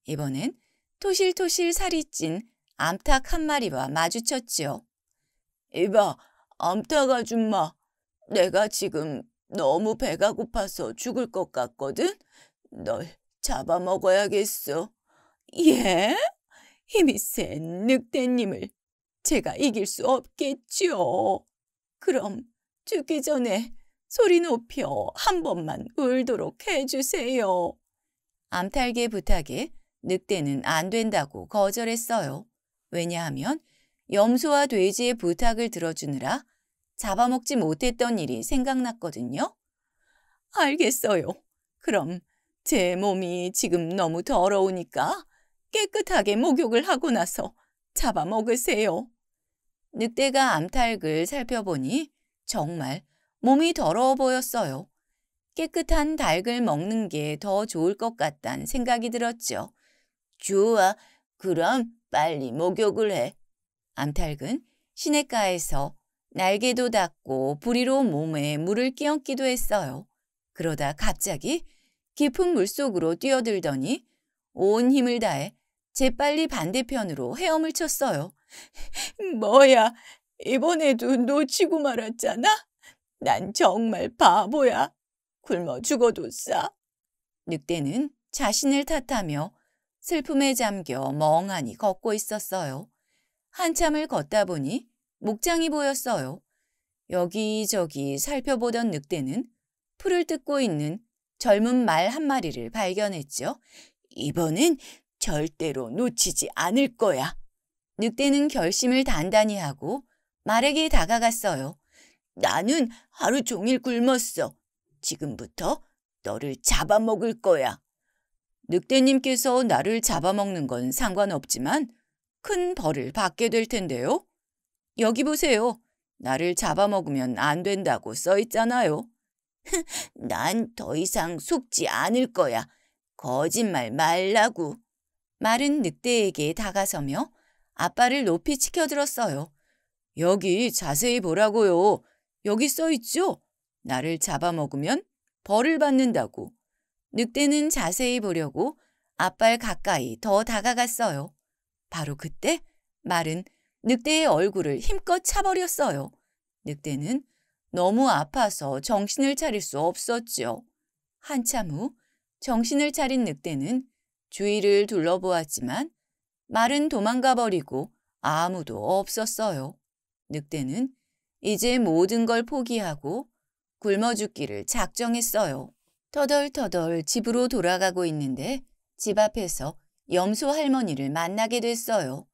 이번엔 토실토실 살이 찐 암탉 한 마리와 마주쳤지요. 이봐, 암탉 아줌마. 내가 지금 너무 배가 고파서 죽을 것 같거든? 널 잡아먹어야겠어. 예? 힘이 센 늑대님을 제가 이길 수 없겠지요. 그럼 죽기 전에 소리 높여 한 번만 울도록 해주세요. 암탈계 부탁에 늑대는 안 된다고 거절했어요. 왜냐하면 염소와 돼지의 부탁을 들어주느라 잡아먹지 못했던 일이 생각났거든요. 알겠어요. 그럼 제 몸이 지금 너무 더러우니까 깨끗하게 목욕을 하고 나서 잡아먹으세요. 늑대가 암탉을 살펴보니 정말 몸이 더러워 보였어요. 깨끗한 닭을 먹는 게 더 좋을 것 같단 생각이 들었죠. 좋아, 그럼 빨리 목욕을 해. 암탉은 시냇가에서 날개도 닿고 부리로 몸에 물을 끼얹기도 했어요. 그러다 갑자기 깊은 물속으로 뛰어들더니 온 힘을 다해 재빨리 반대편으로 헤엄을 쳤어요. 뭐야, 이번에도 놓치고 말았잖아? 난 정말 바보야. 굶어 죽어도 싸. 늑대는 자신을 탓하며 슬픔에 잠겨 멍하니 걷고 있었어요. 한참을 걷다 보니 목장이 보였어요. 여기저기 살펴보던 늑대는 풀을 뜯고 있는 젊은 말 한 마리를 발견했죠. 이번엔 절대로 놓치지 않을 거야. 늑대는 결심을 단단히 하고 말에게 다가갔어요. 나는 하루 종일 굶었어. 지금부터 너를 잡아먹을 거야. 늑대님께서 나를 잡아먹는 건 상관없지만 큰 벌을 받게 될 텐데요. 여기 보세요. 나를 잡아먹으면 안 된다고 써 있잖아요. 난 더 이상 속지 않을 거야. 거짓말 말라고. 말은 늑대에게 다가서며 아빠를 높이 치켜들었어요. 여기 자세히 보라고요. 여기 써 있죠? 나를 잡아먹으면 벌을 받는다고 늑대는 자세히 보려고 앞발 가까이 더 다가갔어요. 바로 그때 말은 늑대의 얼굴을 힘껏 차버렸어요. 늑대는 너무 아파서 정신을 차릴 수 없었지요. 한참 후 정신을 차린 늑대는 주위를 둘러보았지만 말은 도망가 버리고 아무도 없었어요. 늑대는 이제 모든 걸 포기하고 굶어 죽기를 작정했어요. 터덜터덜 집으로 돌아가고 있는데 집 앞에서 염소 할머니를 만나게 됐어요.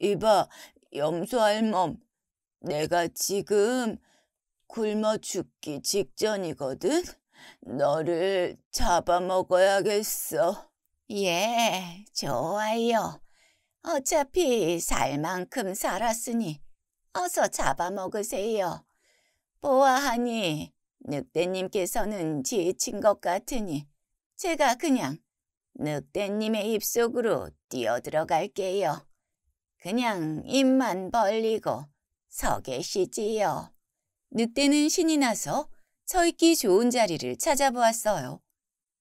이봐, 염소 할멈, 내가 지금 굶어 죽기 직전이거든? 너를 잡아먹어야겠어. 예, 좋아요. 어차피 살 만큼 살았으니 어서 잡아먹으세요. 보아하니 늑대님께서는 지친 것 같으니 제가 그냥 늑대님의 입속으로 뛰어들어갈게요. 그냥 입만 벌리고 서 계시지요. 늑대는 신이 나서 서 있기 좋은 자리를 찾아보았어요.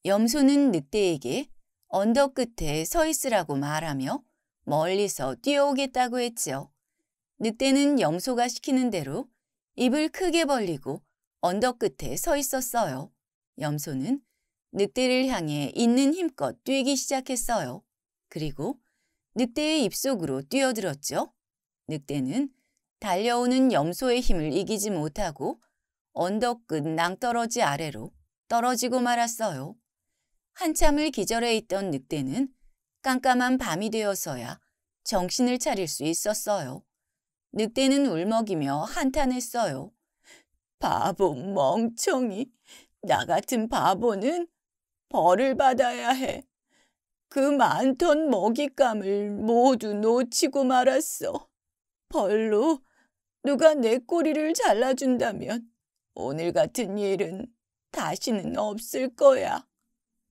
염소는 늑대에게 언덕 끝에 서 있으라고 말하며 멀리서 뛰어오겠다고 했지요. 늑대는 염소가 시키는 대로 입을 크게 벌리고 언덕 끝에 서 있었어요. 염소는 늑대를 향해 있는 힘껏 뛰기 시작했어요. 그리고 늑대의 입속으로 뛰어들었죠. 늑대는 달려오는 염소의 힘을 이기지 못하고 언덕 끝 낭떠러지 아래로 떨어지고 말았어요. 한참을 기절해 있던 늑대는 깜깜한 밤이 되어서야 정신을 차릴 수 있었어요. 늑대는 울먹이며 한탄했어요. 바보 멍청이. 나 같은 바보는 벌을 받아야 해. 그 많던 먹잇감을 모두 놓치고 말았어. 벌로 누가 내 꼬리를 잘라준다면 오늘 같은 일은 다시는 없을 거야.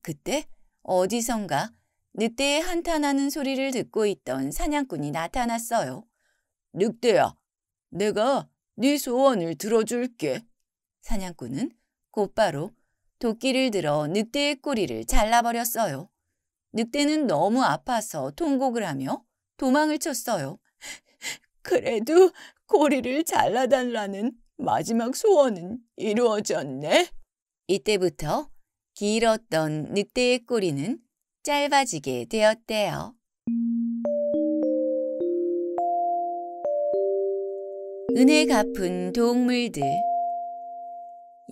그때 어디선가 늑대의 한탄하는 소리를 듣고 있던 사냥꾼이 나타났어요. 늑대야, 내가 네 소원을 들어줄게. 사냥꾼은 곧바로 도끼를 들어 늑대의 꼬리를 잘라버렸어요. 늑대는 너무 아파서 통곡을 하며 도망을 쳤어요. 그래도 꼬리를 잘라달라는 마지막 소원은 이루어졌네. 이때부터 길었던 늑대의 꼬리는 짧아지게 되었대요. 은혜 갚은 동물들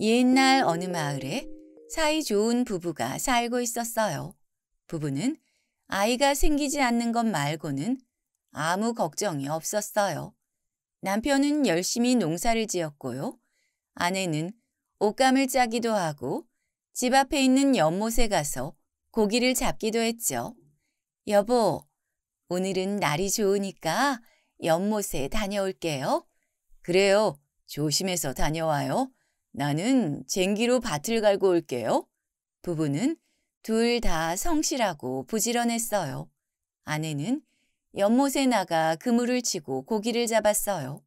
옛날 어느 마을에 사이 좋은 부부가 살고 있었어요. 부부는 아이가 생기지 않는 것 말고는 아무 걱정이 없었어요. 남편은 열심히 농사를 지었고요. 아내는 옷감을 짜기도 하고 집 앞에 있는 연못에 가서 고기를 잡기도 했죠. 여보, 오늘은 날이 좋으니까 연못에 다녀올게요. 그래요. 조심해서 다녀와요. 나는 쟁기로 밭을 갈고 올게요. 부부는 둘 다 성실하고 부지런했어요. 아내는 연못에 나가 그물을 치고 고기를 잡았어요.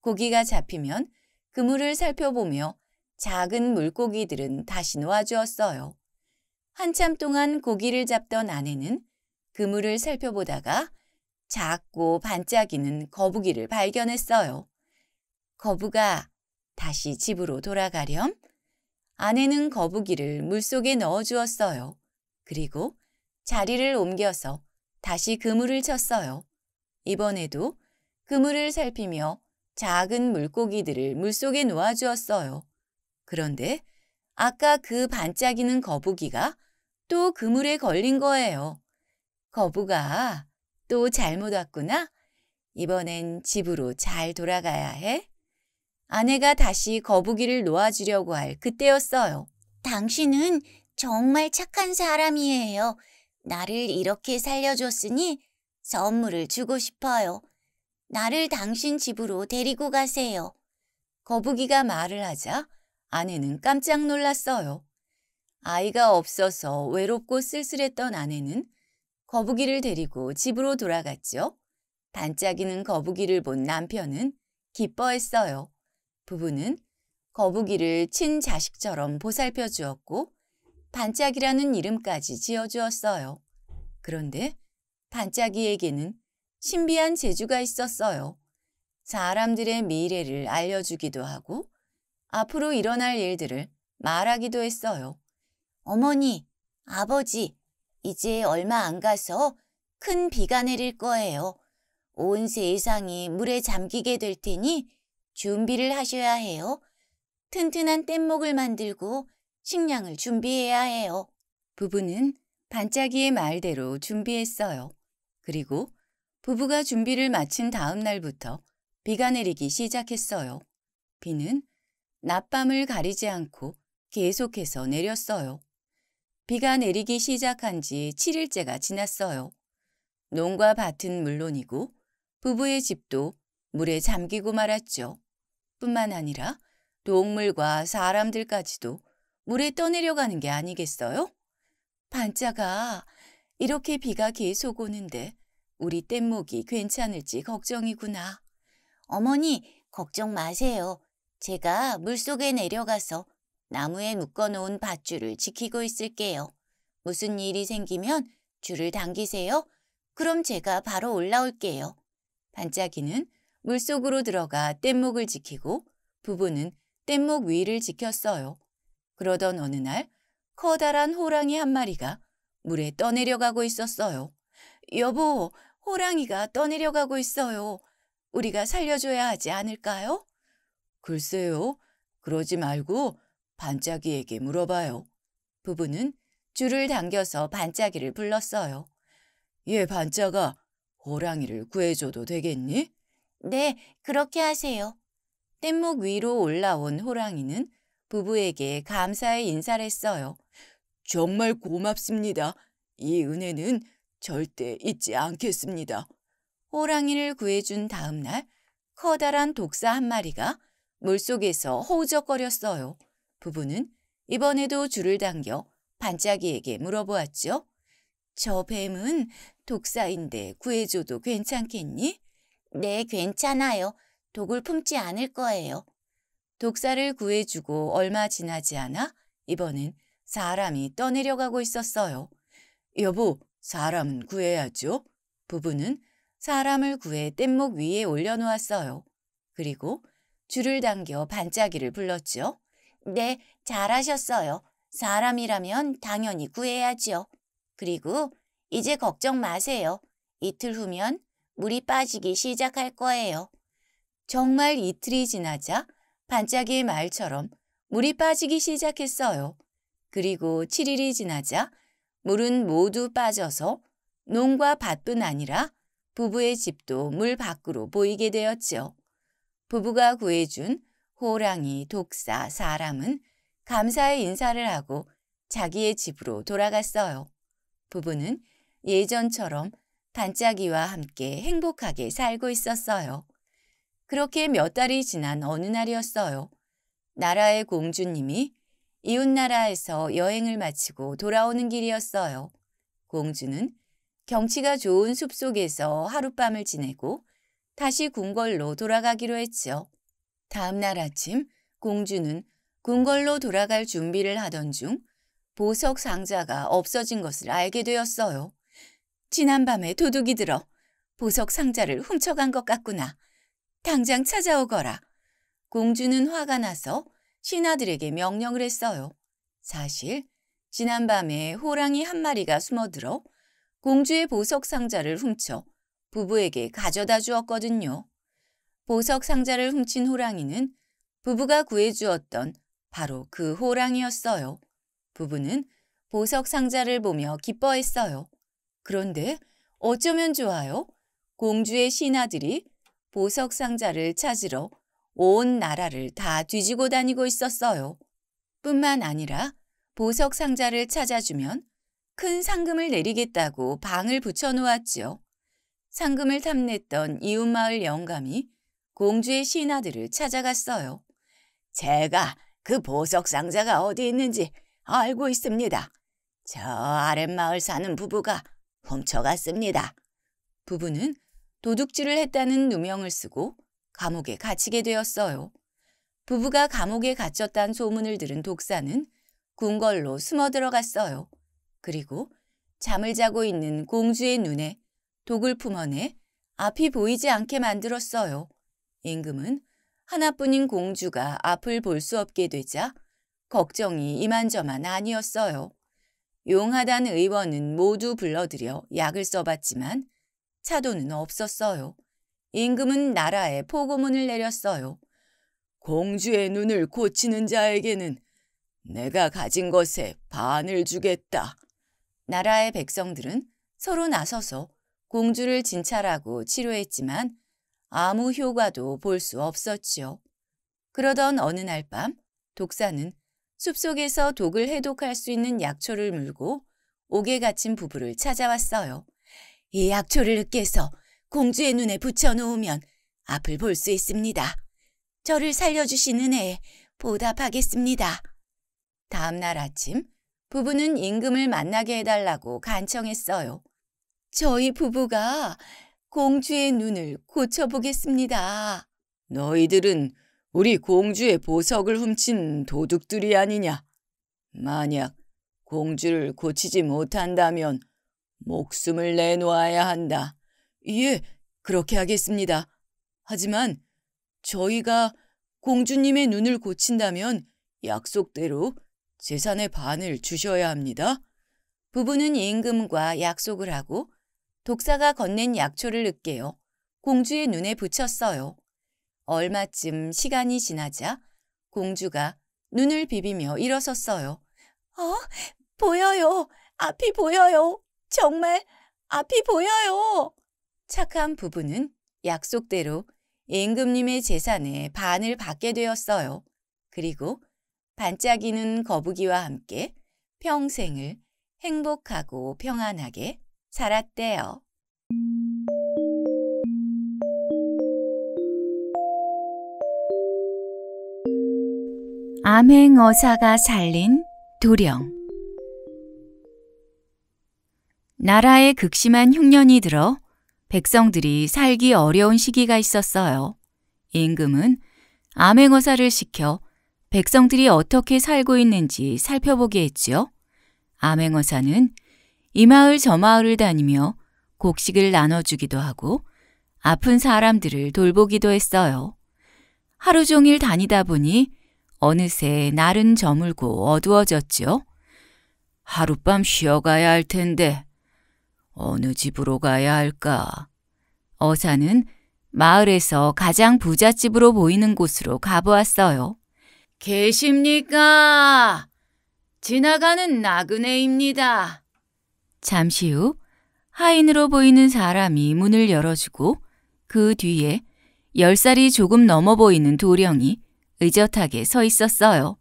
고기가 잡히면 그물을 살펴보며 작은 물고기들은 다시 놓아주었어요. 한참 동안 고기를 잡던 아내는 그물을 살펴보다가 작고 반짝이는 거북이를 발견했어요. 거북아, 다시 집으로 돌아가렴. 아내는 거북이를 물속에 넣어주었어요. 그리고 자리를 옮겨서 다시 그물을 쳤어요. 이번에도 그물을 살피며 작은 물고기들을 물속에 놓아주었어요. 그런데 아까 그 반짝이는 거북이가 또 그물에 걸린 거예요. 거북아, 또 잘못 왔구나? 이번엔 집으로 잘 돌아가야 해. 아내가 다시 거북이를 놓아주려고 할 그때였어요. 당신은 정말 착한 사람이에요. 나를 이렇게 살려줬으니 선물을 주고 싶어요. 나를 당신 집으로 데리고 가세요. 거북이가 말을 하자 아내는 깜짝 놀랐어요. 아이가 없어서 외롭고 쓸쓸했던 아내는 거북이를 데리고 집으로 돌아갔죠. 반짝이는 거북이를 본 남편은 기뻐했어요. 부부는 거북이를 친자식처럼 보살펴 주었고 반짝이라는 이름까지 지어 주었어요. 그런데 반짝이에게는 신비한 재주가 있었어요. 사람들의 미래를 알려주기도 하고 앞으로 일어날 일들을 말하기도 했어요. 어머니, 아버지, 이제 얼마 안 가서 큰 비가 내릴 거예요. 온 세상이 물에 잠기게 될 테니 준비를 하셔야 해요. 튼튼한 뗏목을 만들고 식량을 준비해야 해요. 부부는 반짝이의 말대로 준비했어요. 그리고 부부가 준비를 마친 다음 날부터 비가 내리기 시작했어요. 비는 낮밤을 가리지 않고 계속해서 내렸어요. 비가 내리기 시작한 지 7일째가 지났어요. 농과 밭은 물론이고 부부의 집도 물에 잠기고 말았죠. 뿐만 아니라 동물과 사람들까지도 물에 떠내려가는 게 아니겠어요? 반짝아, 이렇게 비가 계속 오는데 우리 뗏목이 괜찮을지 걱정이구나. 어머니, 걱정 마세요. 제가 물속에 내려가서 나무에 묶어놓은 밧줄을 지키고 있을게요. 무슨 일이 생기면 줄을 당기세요. 그럼 제가 바로 올라올게요. 반짝이는 물속으로 들어가 뗏목을 지키고 부부는 뗏목 위를 지켰어요. 그러던 어느 날 커다란 호랑이 한 마리가 물에 떠내려가고 있었어요. 여보, 호랑이가 떠내려가고 있어요. 우리가 살려줘야 하지 않을까요? 글쎄요. 그러지 말고 반짝이에게 물어봐요. 부부는 줄을 당겨서 반짝이를 불렀어요. 얘 예, 반짝아, 호랑이를 구해줘도 되겠니? 네, 그렇게 하세요. 뗏목 위로 올라온 호랑이는 부부에게 감사의 인사를 했어요. 정말 고맙습니다. 이 은혜는 절대 잊지 않겠습니다. 호랑이를 구해준 다음 날 커다란 독사 한 마리가 물속에서 허우적거렸어요. 부부는 이번에도 줄을 당겨 반짝이에게 물어보았죠. 저 뱀은 독사인데 구해줘도 괜찮겠니? 네, 괜찮아요. 독을 품지 않을 거예요. 독사를 구해주고 얼마 지나지 않아 이번엔 사람이 떠내려가고 있었어요. 여보, 사람은 구해야죠. 부부는 사람을 구해 뗏목 위에 올려놓았어요. 그리고 줄을 당겨 반짝이를 불렀지요. 네, 잘하셨어요. 사람이라면 당연히 구해야지요. 그리고 이제 걱정 마세요. 이틀 후면 물이 빠지기 시작할 거예요. 정말 이틀이 지나자 반짝이의 말처럼 물이 빠지기 시작했어요. 그리고 7일이 지나자 물은 모두 빠져서 농과 밭뿐 아니라 부부의 집도 물 밖으로 보이게 되었지요. 부부가 구해준 호랑이, 독사, 사람은 감사의 인사를 하고 자기의 집으로 돌아갔어요. 부부는 예전처럼 반짝이와 함께 행복하게 살고 있었어요. 그렇게 몇 달이 지난 어느 날이었어요. 나라의 공주님이 이웃나라에서 여행을 마치고 돌아오는 길이었어요. 공주는 경치가 좋은 숲속에서 하룻밤을 지내고 다시 궁궐로 돌아가기로 했지요. 다음 날 아침 공주는 궁궐로 돌아갈 준비를 하던 중 보석 상자가 없어진 것을 알게 되었어요. 지난밤에 도둑이 들어 보석 상자를 훔쳐간 것 같구나. 당장 찾아오거라. 공주는 화가 나서 신하들에게 명령을 했어요. 사실 지난밤에 호랑이 한 마리가 숨어들어 공주의 보석 상자를 훔쳐 부부에게 가져다 주었거든요. 보석 상자를 훔친 호랑이는 부부가 구해주었던 바로 그 호랑이였어요. 부부는 보석 상자를 보며 기뻐했어요. 그런데 어쩌면 좋아요? 공주의 신하들이 보석 상자를 찾으러 온 나라를 다 뒤지고 다니고 있었어요. 뿐만 아니라 보석 상자를 찾아주면 큰 상금을 내리겠다고 방을 붙여놓았지요. 상금을 탐냈던 이웃마을 영감이 공주의 신하들을 찾아갔어요. 제가 그 보석 상자가 어디 있는지 알고 있습니다. 저 아랫마을 사는 부부가 훔쳐갔습니다. 부부는 도둑질을 했다는 누명을 쓰고 감옥에 갇히게 되었어요. 부부가 감옥에 갇혔다는 소문을 들은 독사는 궁궐로 숨어 들어갔어요. 그리고 잠을 자고 있는 공주의 눈에 독을 품어내 앞이 보이지 않게 만들었어요. 임금은 하나뿐인 공주가 앞을 볼 수 없게 되자 걱정이 이만저만 아니었어요. 용하단 의원은 모두 불러들여 약을 써봤지만 차도는 없었어요. 임금은 나라에 포고문을 내렸어요. 공주의 눈을 고치는 자에게는 내가 가진 것에 반을 주겠다. 나라의 백성들은 서로 나서서 공주를 진찰하고 치료했지만 아무 효과도 볼 수 없었지요. 그러던 어느 날 밤 독사는 숲속에서 독을 해독할 수 있는 약초를 물고 옥에 갇힌 부부를 찾아왔어요. 이 약초를 으 깨서 공주의 눈에 붙여놓으면 앞을 볼 수 있습니다. 저를 살려주시는애에 보답하겠습니다. 다음날 아침 부부는 임금을 만나게 해달라고 간청했어요. 저희 부부가 공주의 눈을 고쳐보겠습니다. 너희들은 우리 공주의 보석을 훔친 도둑들이 아니냐. 만약 공주를 고치지 못한다면 목숨을 내놓아야 한다. 예, 그렇게 하겠습니다. 하지만 저희가 공주님의 눈을 고친다면 약속대로 재산의 반을 주셔야 합니다. 부부는 임금과 약속을 하고 독사가 건넨 약초를 으깨요. 공주의 눈에 붙였어요. 얼마쯤 시간이 지나자 공주가 눈을 비비며 일어섰어요. 어? 보여요. 앞이 보여요. 정말 앞이 보여요. 착한 부부는 약속대로 임금님의 재산의 반을 받게 되었어요. 그리고 반짝이는 거북이와 함께 평생을 행복하고 평안하게 살았대요. 암행어사가 살린 도령 나라의 극심한 흉년이 들어 백성들이 살기 어려운 시기가 있었어요. 임금은 암행어사를 시켜 백성들이 어떻게 살고 있는지 살펴보게 했지요. 암행어사는 이 마을 저 마을을 다니며 곡식을 나눠주기도 하고 아픈 사람들을 돌보기도 했어요. 하루 종일 다니다 보니 어느새 날은 저물고 어두워졌지요. 하룻밤 쉬어가야 할 텐데 어느 집으로 가야 할까? 어사는 마을에서 가장 부잣집으로 보이는 곳으로 가보았어요. 계십니까? 지나가는 나그네입니다. 잠시 후 하인으로 보이는 사람이 문을 열어주고 그 뒤에 열살이 조금 넘어 보이는 도령이 의젓하게 서 있었어요.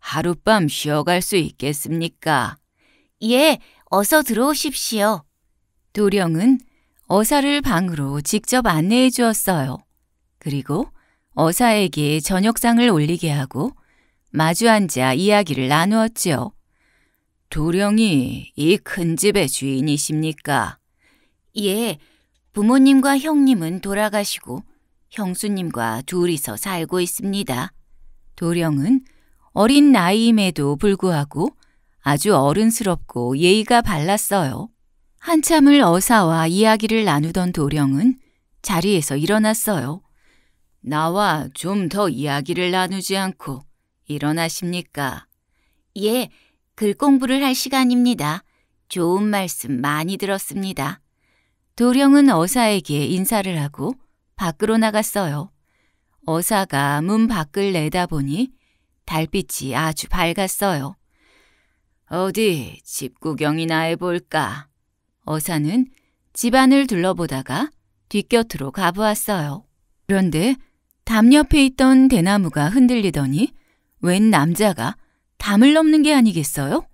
하룻밤 쉬어갈 수 있겠습니까? 예, 어서 들어오십시오. 도령은 어사를 방으로 직접 안내해 주었어요. 그리고 어사에게 저녁상을 올리게 하고 마주 앉아 이야기를 나누었지요. 도령이 이 큰 집의 주인이십니까? 예, 부모님과 형님은 돌아가시고 형수님과 둘이서 살고 있습니다. 도령은 어린 나이임에도 불구하고 아주 어른스럽고 예의가 발랐어요. 한참을 어사와 이야기를 나누던 도령은 자리에서 일어났어요. 나와 좀 더 이야기를 나누지 않고 일어나십니까? 예, 글 공부를 할 시간입니다. 좋은 말씀 많이 들었습니다. 도령은 어사에게 인사를 하고 밖으로 나갔어요. 어사가 문 밖을 내다보니 달빛이 아주 밝았어요. 어디 집 구경이나 해볼까. 어사는 집안을 둘러보다가 뒷곁으로 가보았어요. 그런데 담 옆에 있던 대나무가 흔들리더니 웬 남자가 담을 넘는 게 아니겠어요?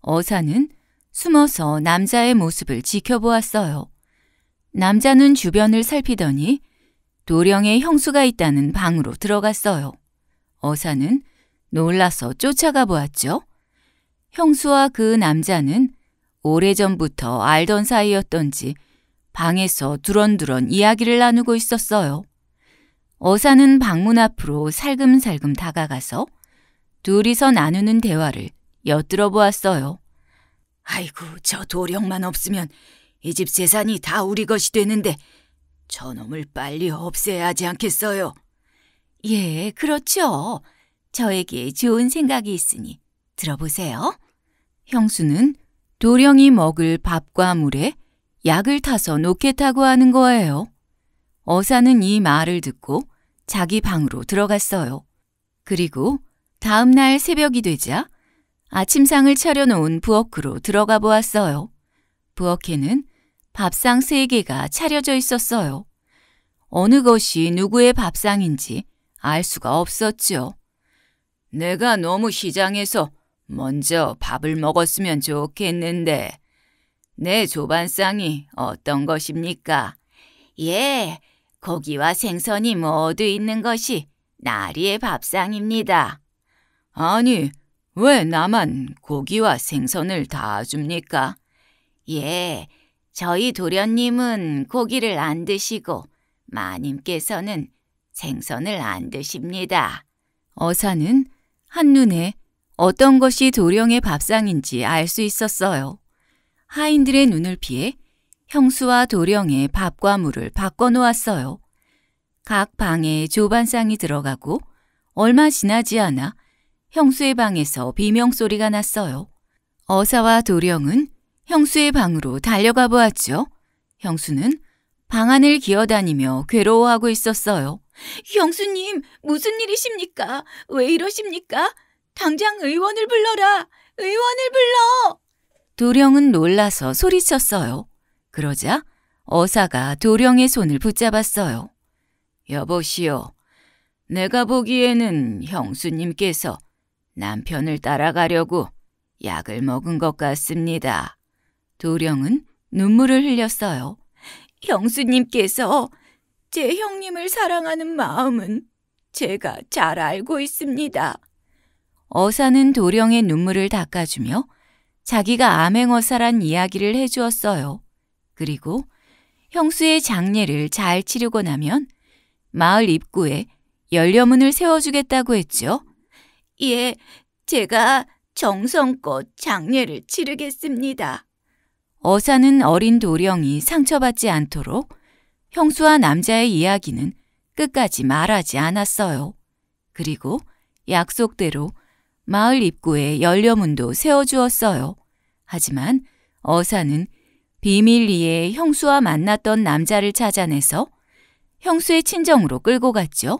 어사는 숨어서 남자의 모습을 지켜보았어요. 남자는 주변을 살피더니 도령의 형수가 있다는 방으로 들어갔어요. 어사는 놀라서 쫓아가 보았죠. 형수와 그 남자는 오래전부터 알던 사이였던지 방에서 두런두런 이야기를 나누고 있었어요. 어사는 방문 앞으로 살금살금 다가가서 둘이서 나누는 대화를 엿들어 보았어요. 아이고, 저 도령만 없으면 이집 재산이 다 우리 것이 되는데 저놈을 빨리 없애야 하지 않겠어요? 예, 그렇죠. 저에게 좋은 생각이 있으니 들어보세요. 형수는 도령이 먹을 밥과 물에 약을 타서 놓겠다고 하는 거예요. 어사는 이 말을 듣고 자기 방으로 들어갔어요. 그리고 다음 날 새벽이 되자 아침상을 차려놓은 부엌으로 들어가 보았어요. 부엌에는 밥상 세 개가 차려져 있었어요. 어느 것이 누구의 밥상인지 알 수가 없었죠 내가 너무 시장에서 먼저 밥을 먹었으면 좋겠는데 내 조반상이 어떤 것입니까? 예, 고기와 생선이 모두 있는 것이 나리의 밥상입니다. 아니, 왜 나만 고기와 생선을 다 줍니까? 예, 저희 도련님은 고기를 안 드시고 마님께서는 생선을 안 드십니다. 어사는 한눈에 어떤 것이 도령의 밥상인지 알 수 있었어요. 하인들의 눈을 피해 형수와 도령의 밥과 물을 바꿔놓았어요. 각 방에 조반상이 들어가고 얼마 지나지 않아 형수의 방에서 비명소리가 났어요. 어사와 도령은 형수의 방으로 달려가 보았죠. 형수는 방 안을 기어다니며 괴로워하고 있었어요. 형수님, 무슨 일이십니까? 왜 이러십니까? 당장 의원을 불러라! 의원을 불러! 도령은 놀라서 소리쳤어요. 그러자 어사가 도령의 손을 붙잡았어요. 여보시오, 내가 보기에는 형수님께서 남편을 따라가려고 약을 먹은 것 같습니다. 도령은 눈물을 흘렸어요. 형수님께서 제 형님을 사랑하는 마음은 제가 잘 알고 있습니다. 어사는 도령의 눈물을 닦아주며 자기가 암행어사란 이야기를 해주었어요. 그리고 형수의 장례를 잘 치르고 나면 마을 입구에 연려문을 세워주겠다고 했죠. 예, 제가 정성껏 장례를 치르겠습니다. 어사는 어린 도령이 상처받지 않도록 형수와 남자의 이야기는 끝까지 말하지 않았어요. 그리고 약속대로 마을 입구에 연려문도 세워주었어요. 하지만 어사는 비밀리에 형수와 만났던 남자를 찾아내서 형수의 친정으로 끌고 갔죠.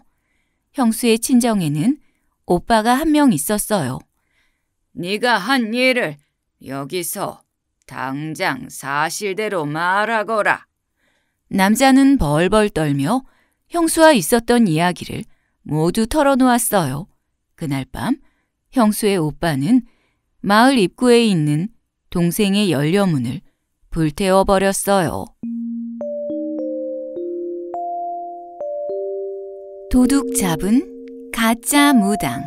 형수의 친정에는 오빠가 한 명 있었어요. 네가 한 일을 여기서 당장 사실대로 말하거라. 남자는 벌벌 떨며 형수와 있었던 이야기를 모두 털어놓았어요. 그날 밤 형수의 오빠는 마을 입구에 있는 동생의 연려문을 불태워버렸어요. 도둑 잡은 가짜 무당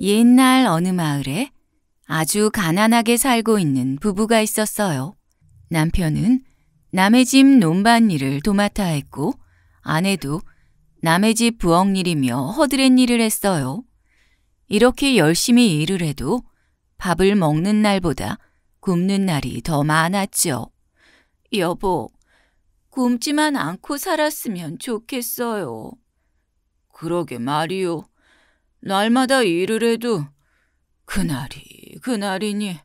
옛날 어느 마을에 아주 가난하게 살고 있는 부부가 있었어요. 남편은 남의 집 논밭 일을 도맡아 했고 아내도 남의 집 부엌 일이며 허드렛 일을 했어요. 이렇게 열심히 일을 해도 밥을 먹는 날보다 굶는 날이 더 많았지요. 여보, 굶지만 않고 살았으면 좋겠어요. 그러게 말이요. 날마다 일을 해도 그날이 그날이니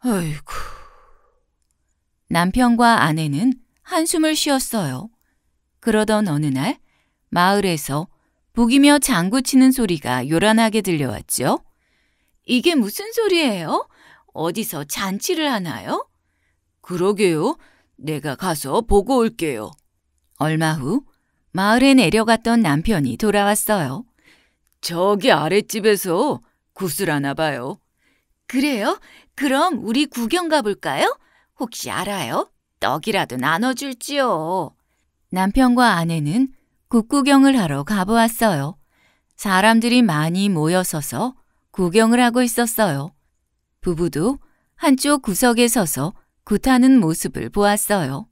아이고 남편과 아내는 한숨을 쉬었어요. 그러던 어느 날 마을에서 북이며 장구치는 소리가 요란하게 들려왔죠. 이게 무슨 소리예요? 어디서 잔치를 하나요? 그러게요. 내가 가서 보고 올게요. 얼마 후 마을에 내려갔던 남편이 돌아왔어요. 저기 아랫집에서 구슬하나 봐요. 그래요? 그럼 우리 구경 가볼까요? 혹시 알아요? 떡이라도 나눠줄지요. 남편과 아내는 국구경을 하러 가보았어요. 사람들이 많이 모여서서 구경을 하고 있었어요. 부부도 한쪽 구석에 서서 굿하는 모습을 보았어요.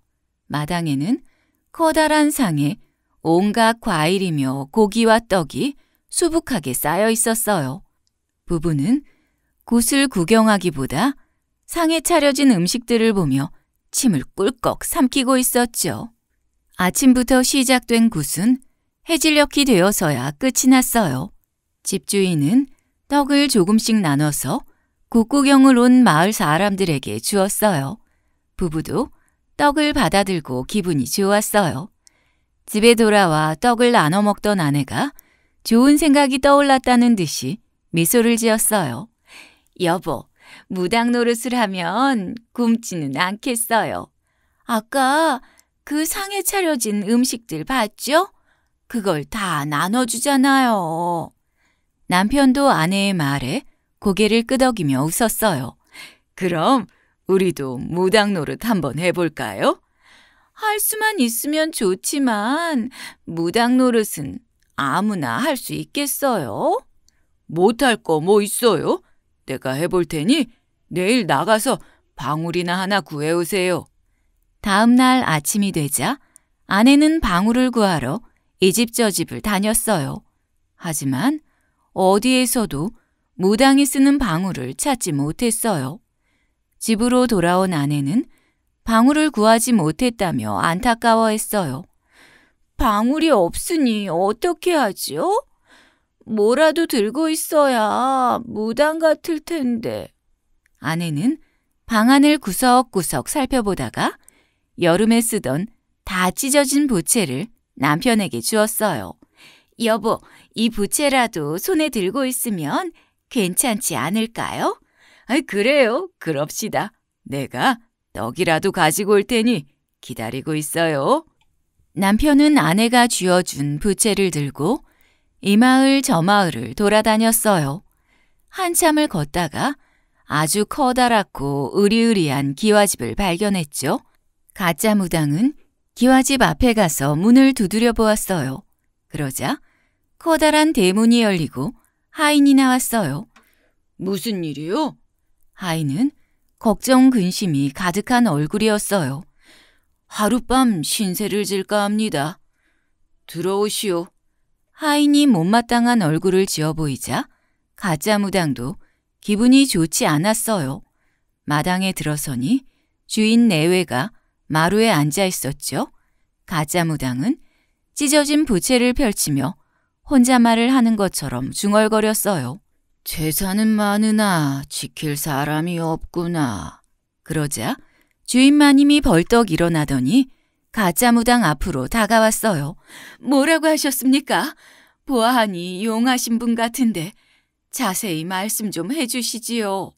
마당에는 커다란 상에 온갖 과일이며 고기와 떡이 수북하게 쌓여 있었어요. 부부는 굿을 구경하기보다 상에 차려진 음식들을 보며 침을 꿀꺽 삼키고 있었죠. 아침부터 시작된 굿은 해질녘이 되어서야 끝이 났어요. 집주인은 떡을 조금씩 나눠서 굿구경을 온 마을 사람들에게 주었어요. 부부도 떡을 받아들고 기분이 좋았어요. 집에 돌아와 떡을 나눠 먹던 아내가 좋은 생각이 떠올랐다는 듯이 미소를 지었어요. 여보, 무당 노릇을 하면 굶지는 않겠어요. 아까 그 상에 차려진 음식들 봤죠? 그걸 다 나눠주잖아요. 남편도 아내의 말에 고개를 끄덕이며 웃었어요. 그럼 우리도 무당 노릇 한번 해볼까요? 할 수만 있으면 좋지만 무당 노릇은 아무나 할 수 있겠어요? 못할 거 뭐 있어요? 내가 해볼 테니 내일 나가서 방울이나 하나 구해오세요. 다음 날 아침이 되자 아내는 방울을 구하러 이 집 저 집을 다녔어요. 하지만 어디에서도 무당이 쓰는 방울을 찾지 못했어요. 집으로 돌아온 아내는 방울을 구하지 못했다며 안타까워했어요. 방울이 없으니 어떻게 하지요? 뭐라도 들고 있어야 무당 같을 텐데. 아내는 방 안을 구석구석 살펴보다가 여름에 쓰던 다 찢어진 부채를 남편에게 주었어요. 여보, 이 부채라도 손에 들고 있으면 괜찮지 않을까요? 아 그래요. 그럽시다. 내가 떡이라도 가지고 올 테니 기다리고 있어요. 남편은 아내가 쥐어준 부채를 들고 이 마을 저 마을을 돌아다녔어요. 한참을 걷다가 아주 커다랗고 으리으리한 기와집을 발견했죠. 가짜 무당은 기와집 앞에 가서 문을 두드려 보았어요. 그러자 커다란 대문이 열리고 하인이 나왔어요. 무슨 일이요? 하인은 걱정 근심이 가득한 얼굴이었어요. 하룻밤 신세를 질까 합니다. 들어오시오. 하인이 못마땅한 얼굴을 지어 보이자 가짜 무당도 기분이 좋지 않았어요. 마당에 들어서니 주인 내외가 마루에 앉아 있었죠. 가짜 무당은 찢어진 부채를 펼치며 혼자 말을 하는 것처럼 중얼거렸어요. 재산은 많으나 지킬 사람이 없구나. 그러자 주인 마님이 벌떡 일어나더니 가짜 무당 앞으로 다가왔어요. 뭐라고 하셨습니까? 보아하니 용하신 분 같은데 자세히 말씀 좀 해주시지요.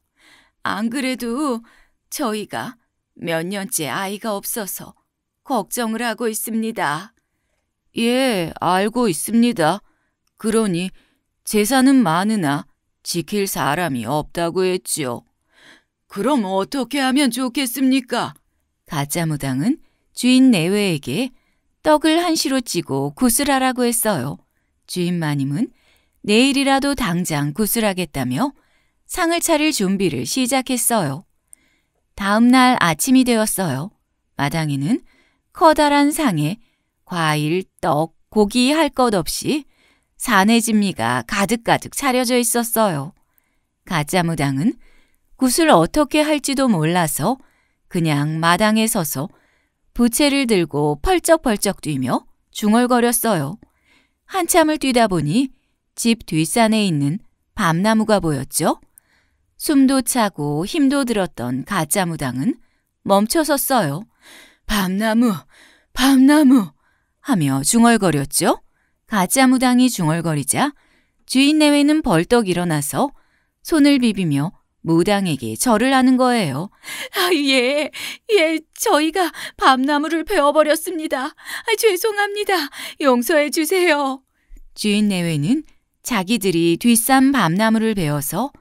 안 그래도 저희가 몇 년째 아이가 없어서 걱정을 하고 있습니다. 예, 알고 있습니다. 그러니 재산은 많으나 지킬 사람이 없다고 했지요. 그럼 어떻게 하면 좋겠습니까? 가짜 무당은 주인 내외에게 떡을 한시로 찌고 구슬하라고 했어요. 주인 마님은 내일이라도 당장 구슬하겠다며 상을 차릴 준비를 시작했어요. 다음 날 아침이 되었어요. 마당에는 커다란 상에 과일, 떡, 고기 할 것 없이 사내진미가 가득가득 차려져 있었어요. 가짜 무당은 구슬 어떻게 할지도 몰라서 그냥 마당에 서서 부채를 들고 펄쩍펄쩍 뛰며 중얼거렸어요. 한참을 뛰다 보니 집 뒷산에 있는 밤나무가 보였죠. 숨도 차고 힘도 들었던 가짜 무당은 멈춰섰어요. 밤나무, 밤나무 하며 중얼거렸죠. 가짜 무당이 중얼거리자 주인 내외는 벌떡 일어나서 손을 비비며 무당에게 절을 하는 거예요. 아, 예, 예, 저희가 밤나무를 베어버렸습니다. 아, 죄송합니다. 용서해 주세요. 주인 내외는 자기들이 뒷산 밤나무를 베어서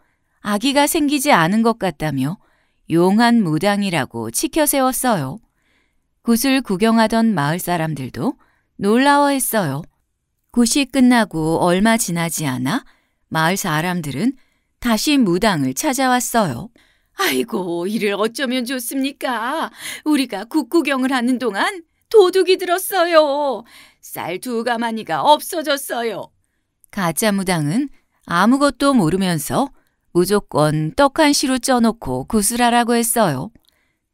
아기가 생기지 않은 것 같다며 용한 무당이라고 치켜 세웠어요. 굿을 구경하던 마을 사람들도 놀라워했어요. 굿이 끝나고 얼마 지나지 않아 마을 사람들은 다시 무당을 찾아왔어요. 아이고, 이를 어쩌면 좋습니까? 우리가 국구경을 하는 동안 도둑이 들었어요. 쌀 두 가마니가 없어졌어요. 가짜 무당은 아무것도 모르면서 무조건 떡 한 시로 쪄놓고 구슬하라고 했어요.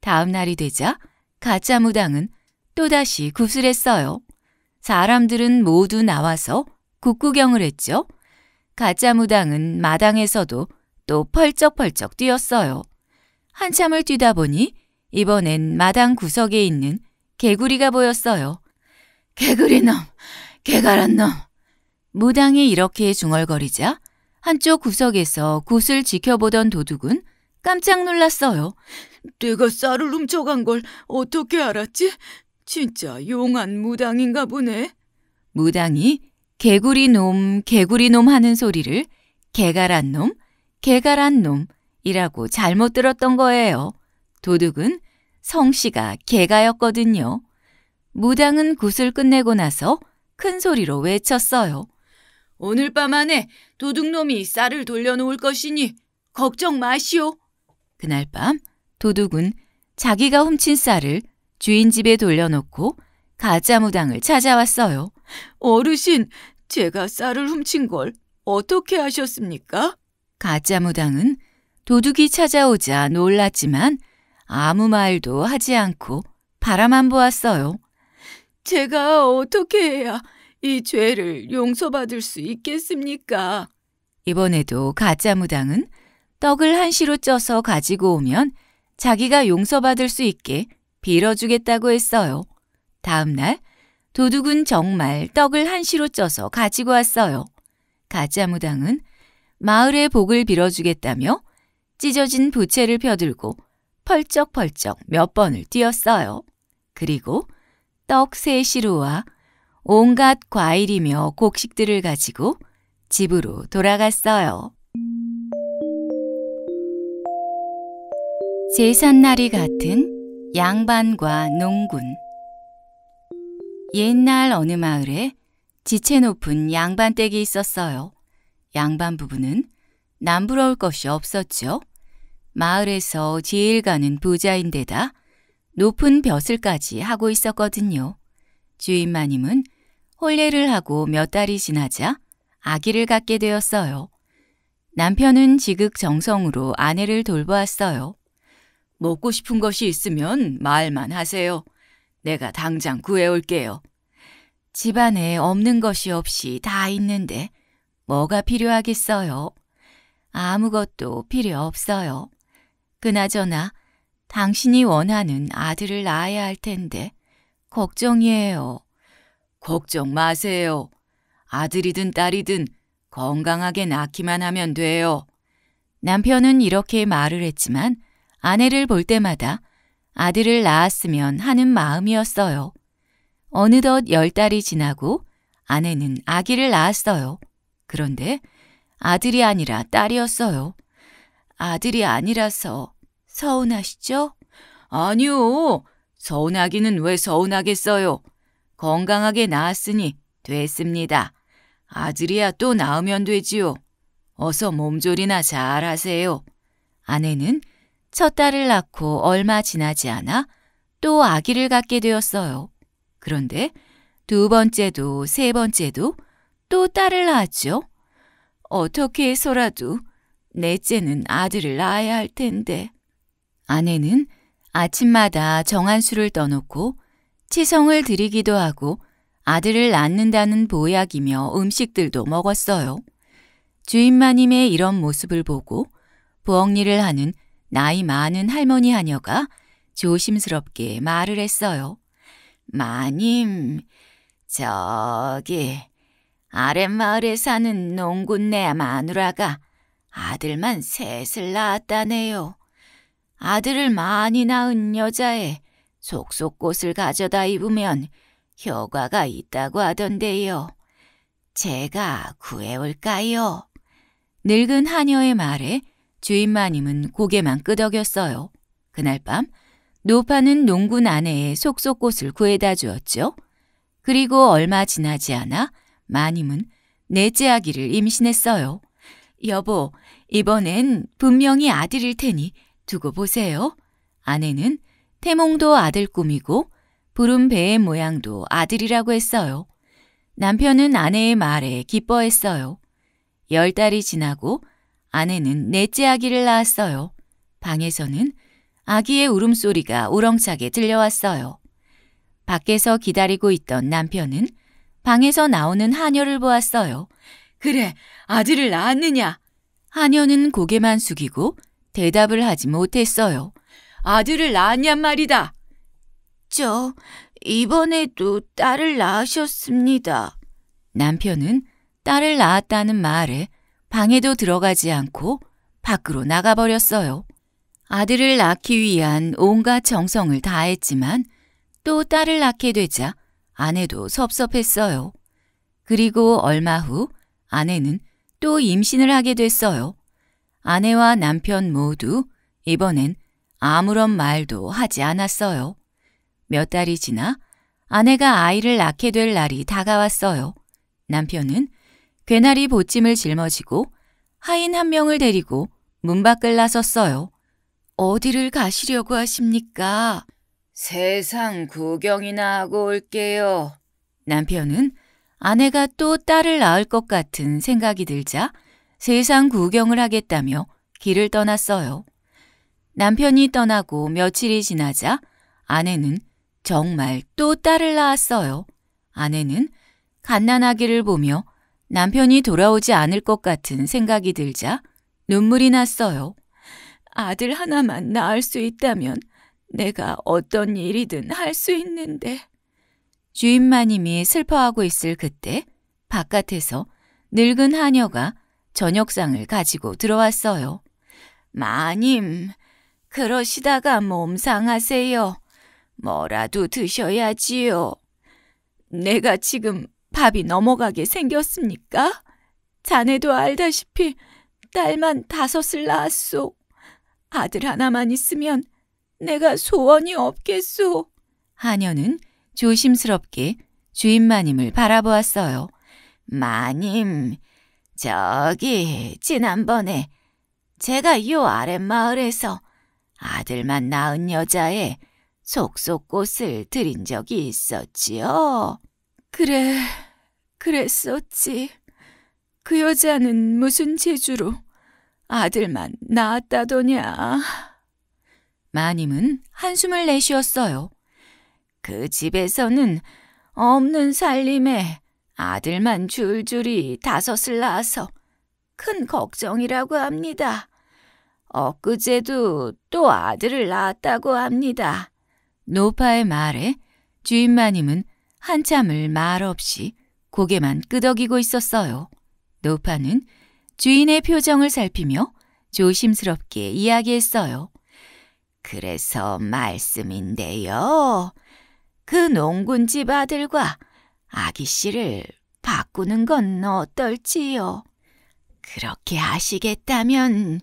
다음 날이 되자 가짜 무당은 또다시 구슬했어요. 사람들은 모두 나와서 국구경을 했죠. 가짜 무당은 마당에서도 또 펄쩍펄쩍 뛰었어요. 한참을 뛰다 보니 이번엔 마당 구석에 있는 개구리가 보였어요. 개구리놈, 개가란놈. 무당이 이렇게 중얼거리자 한쪽 구석에서 굿을 지켜보던 도둑은 깜짝 놀랐어요. 내가 쌀을 훔쳐간 걸 어떻게 알았지? 진짜 용한 무당인가 보네. 무당이 개구리 놈, 개구리 놈 하는 소리를 개가란 놈, 개가란 놈이라고 잘못 들었던 거예요. 도둑은 성씨가 개가였거든요. 무당은 굿을 끝내고 나서 큰 소리로 외쳤어요. 오늘 밤 안에 도둑놈이 쌀을 돌려놓을 것이니 걱정 마시오. 그날 밤 도둑은 자기가 훔친 쌀을 주인 집에 돌려놓고 가짜 무당을 찾아왔어요. 어르신, 제가 쌀을 훔친 걸 어떻게 하셨습니까? 가짜 무당은 도둑이 찾아오자 놀랐지만 아무 말도 하지 않고 바라만 보았어요. 제가 어떻게 해야 이 죄를 용서받을 수 있겠습니까? 이번에도 가짜 무당은 떡을 한시로 쪄서 가지고 오면 자기가 용서받을 수 있게 빌어주겠다고 했어요. 다음날 도둑은 정말 떡을 한시로 쪄서 가지고 왔어요. 가짜무당은 마을의 복을 빌어주겠다며 찢어진 부채를 펴들고 펄쩍펄쩍 몇 번을 뛰었어요. 그리고 떡 세 시루와 온갖 과일이며 곡식들을 가지고 집으로 돌아갔어요. 제삿날이 같은 양반과 농군 옛날 어느 마을에 지체 높은 양반댁이 있었어요. 양반 부부는 남부러울 것이 없었죠. 마을에서 제일 가는 부자인데다 높은 벼슬까지 하고 있었거든요. 주인 마님은 혼례를 하고 몇 달이 지나자 아기를 갖게 되었어요. 남편은 지극정성으로 아내를 돌보았어요. 먹고 싶은 것이 있으면 말만 하세요. 내가 당장 구해올게요. 집안에 없는 것이 없이 다 있는데 뭐가 필요하겠어요? 아무것도 필요 없어요. 그나저나 당신이 원하는 아들을 낳아야 할 텐데 걱정이에요. 걱정 마세요. 아들이든 딸이든 건강하게 낳기만 하면 돼요. 남편은 이렇게 말을 했지만 아내를 볼 때마다 아들을 낳았으면 하는 마음이었어요. 어느덧 열 달이 지나고 아내는 아기를 낳았어요. 그런데 아들이 아니라 딸이었어요. 아들이 아니라서 서운하시죠? 아니요. 서운하기는 왜 서운하겠어요. 건강하게 낳았으니 됐습니다. 아들이야 또 낳으면 되지요. 어서 몸조리나 잘 하세요. 아내는 첫 딸을 낳고 얼마 지나지 않아 또 아기를 갖게 되었어요. 그런데 두 번째도 세 번째도 또 딸을 낳았죠. 어떻게 해서라도 넷째는 아들을 낳아야 할 텐데. 아내는 아침마다 정한 수를 떠놓고 치성을 드리기도 하고 아들을 낳는다는 보약이며 음식들도 먹었어요. 주인 마님의 이런 모습을 보고 부엌일을 하는 나이 많은 할머니 하녀가 조심스럽게 말을 했어요. 마님, 저기 아랫마을에 사는 농군네 마누라가 아들만 셋을 낳았다네요. 아들을 많이 낳은 여자에 속속꽃을 가져다 입으면 효과가 있다고 하던데요. 제가 구해올까요? 늙은 하녀의 말에 주인 마님은 고개만 끄덕였어요. 그날 밤 노파는 농군 아내의 속속꽃을 구해다 주었죠 그리고 얼마 지나지 않아 마님은 넷째 아기를 임신했어요. 여보, 이번엔 분명히 아들일 테니 두고 보세요. 아내는 태몽도 아들 꿈이고 부른 배의 모양도 아들이라고 했어요. 남편은 아내의 말에 기뻐했어요. 열 달이 지나고 아내는 넷째 아기를 낳았어요. 방에서는 아기의 울음소리가 우렁차게 들려왔어요. 밖에서 기다리고 있던 남편은 방에서 나오는 하녀를 보았어요. 그래, 아들을 낳았느냐? 하녀는 고개만 숙이고 대답을 하지 못했어요. 아들을 낳았냔 말이다. 저, 이번에도 딸을 낳으셨습니다. 남편은 딸을 낳았다는 말에 방에도 들어가지 않고 밖으로 나가버렸어요. 아들을 낳기 위한 온갖 정성을 다했지만 또 딸을 낳게 되자 아내도 섭섭했어요. 그리고 얼마 후 아내는 또 임신을 하게 됐어요. 아내와 남편 모두 이번엔 아무런 말도 하지 않았어요. 몇 달이 지나 아내가 아이를 낳게 될 날이 다가왔어요. 남편은 괴나리 보찜을 짊어지고 하인 한 명을 데리고 문 밖을 나섰어요. 어디를 가시려고 하십니까? 세상 구경이나 하고 올게요. 남편은 아내가 또 딸을 낳을 것 같은 생각이 들자 세상 구경을 하겠다며 길을 떠났어요. 남편이 떠나고 며칠이 지나자 아내는 정말 또 딸을 낳았어요. 아내는 갓난아기를 보며 남편이 돌아오지 않을 것 같은 생각이 들자 눈물이 났어요. 아들 하나만 낳을 수 있다면 내가 어떤 일이든 할 수 있는데. 주인 마님이 슬퍼하고 있을 그때 바깥에서 늙은 하녀가 저녁상을 가지고 들어왔어요. 마님, 그러시다가 몸 상하세요. 뭐라도 드셔야지요. 내가 지금 밥이 넘어가게 생겼습니까? 자네도 알다시피 딸만 다섯을 낳았소. 아들 하나만 있으면 내가 소원이 없겠소. 하녀는 조심스럽게 주인 마님을 바라보았어요. 마님, 저기 지난번에 제가 요 아랫마을에서 아들만 낳은 여자의 속속꽃을 드린 적이 있었지요. 그래, 그랬었지. 그 여자는 무슨 재주로 아들만 낳았다더냐. 마님은 한숨을 내쉬었어요. 그 집에서는 없는 살림에 아들만 줄줄이 다섯을 낳아서 큰 걱정이라고 합니다. 엊그제도 또 아들을 낳았다고 합니다. 노파의 말에 주인 마님은 한참을 말없이 고개만 끄덕이고 있었어요. 노파는 주인의 표정을 살피며 조심스럽게 이야기했어요. 그래서 말씀인데요. 그 농군집 아들과 아기씨를 바꾸는 건 어떨지요? 그렇게 하시겠다면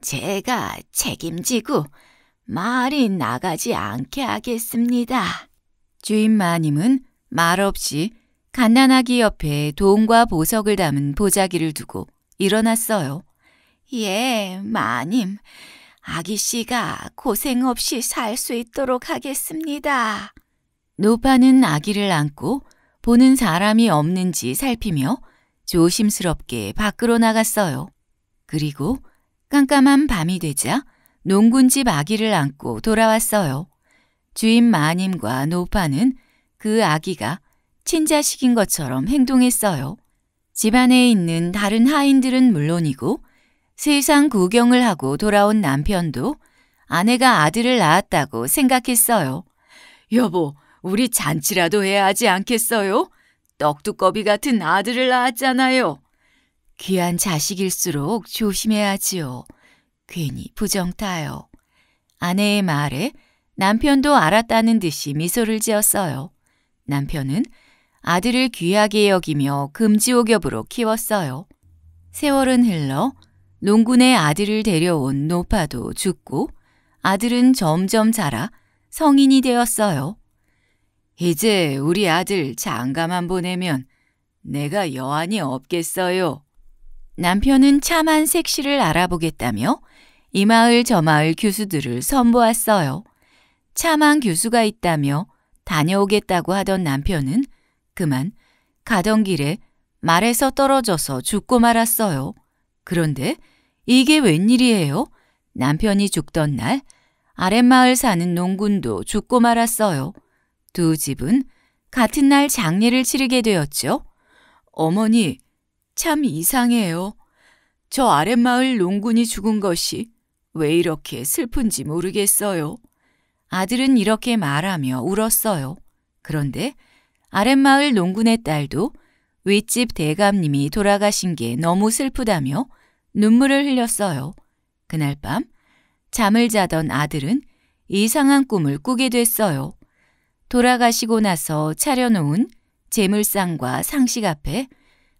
제가 책임지고 말이 나가지 않게 하겠습니다. 주인 마님은 말없이 갓난아기 옆에 돈과 보석을 담은 보자기를 두고 일어났어요. 예, 마님. 아기씨가 고생 없이 살 수 있도록 하겠습니다. 노파는 아기를 안고 보는 사람이 없는지 살피며 조심스럽게 밖으로 나갔어요. 그리고 깜깜한 밤이 되자 농군집 아기를 안고 돌아왔어요. 주인 마님과 노파는 그 아기가 친자식인 것처럼 행동했어요. 집안에 있는 다른 하인들은 물론이고 세상 구경을 하고 돌아온 남편도 아내가 아들을 낳았다고 생각했어요. 여보, 우리 잔치라도 해야 하지 않겠어요? 떡두꺼비 같은 아들을 낳았잖아요. 귀한 자식일수록 조심해야지요. 괜히 부정 타요. 아내의 말에 남편도 알았다는 듯이 미소를 지었어요. 남편은 아들을 귀하게 여기며 금지옥엽으로 키웠어요. 세월은 흘러 농군의 아들을 데려온 노파도 죽고 아들은 점점 자라 성인이 되었어요. 이제 우리 아들 장가만 보내면 내가 여한이 없겠어요. 남편은 참한 색시를 알아보겠다며 이 마을 저 마을 교수들을 선보았어요. 참한 교수가 있다며 다녀오겠다고 하던 남편은 그만 가던 길에 말에서 떨어져서 죽고 말았어요. 그런데 이게 웬일이에요? 남편이 죽던 날 아랫마을 사는 농군도 죽고 말았어요. 두 집은 같은 날 장례를 치르게 되었죠. 어머니, 참 이상해요. 저 아랫마을 농군이 죽은 것이 왜 이렇게 슬픈지 모르겠어요. 아들은 이렇게 말하며 울었어요. 그런데 아랫마을 농군의 딸도 윗집 대감님이 돌아가신 게 너무 슬프다며 눈물을 흘렸어요. 그날 밤 잠을 자던 아들은 이상한 꿈을 꾸게 됐어요. 돌아가시고 나서 차려놓은 재물상과 상식 앞에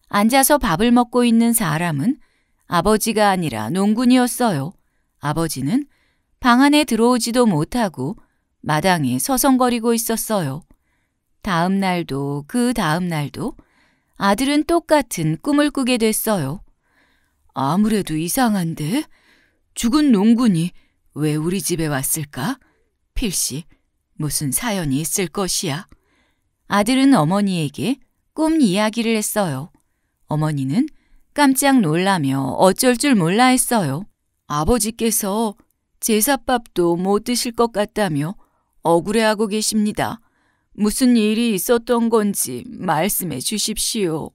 앉아서 밥을 먹고 있는 사람은 아버지가 아니라 농군이었어요. 아버지는 방 안에 들어오지도 못하고 마당에 서성거리고 있었어요. 다음 날도 그 다음 날도 아들은 똑같은 꿈을 꾸게 됐어요. 아무래도 이상한데? 죽은 농군이 왜 우리 집에 왔을까? 필시, 무슨 사연이 있을 것이야. 아들은 어머니에게 꿈 이야기를 했어요. 어머니는 깜짝 놀라며 어쩔 줄 몰라 했어요. 아버지께서 제삿밥도못 드실 것 같다며 억울해하고 계십니다. 무슨 일이 있었던 건지 말씀해 주십시오.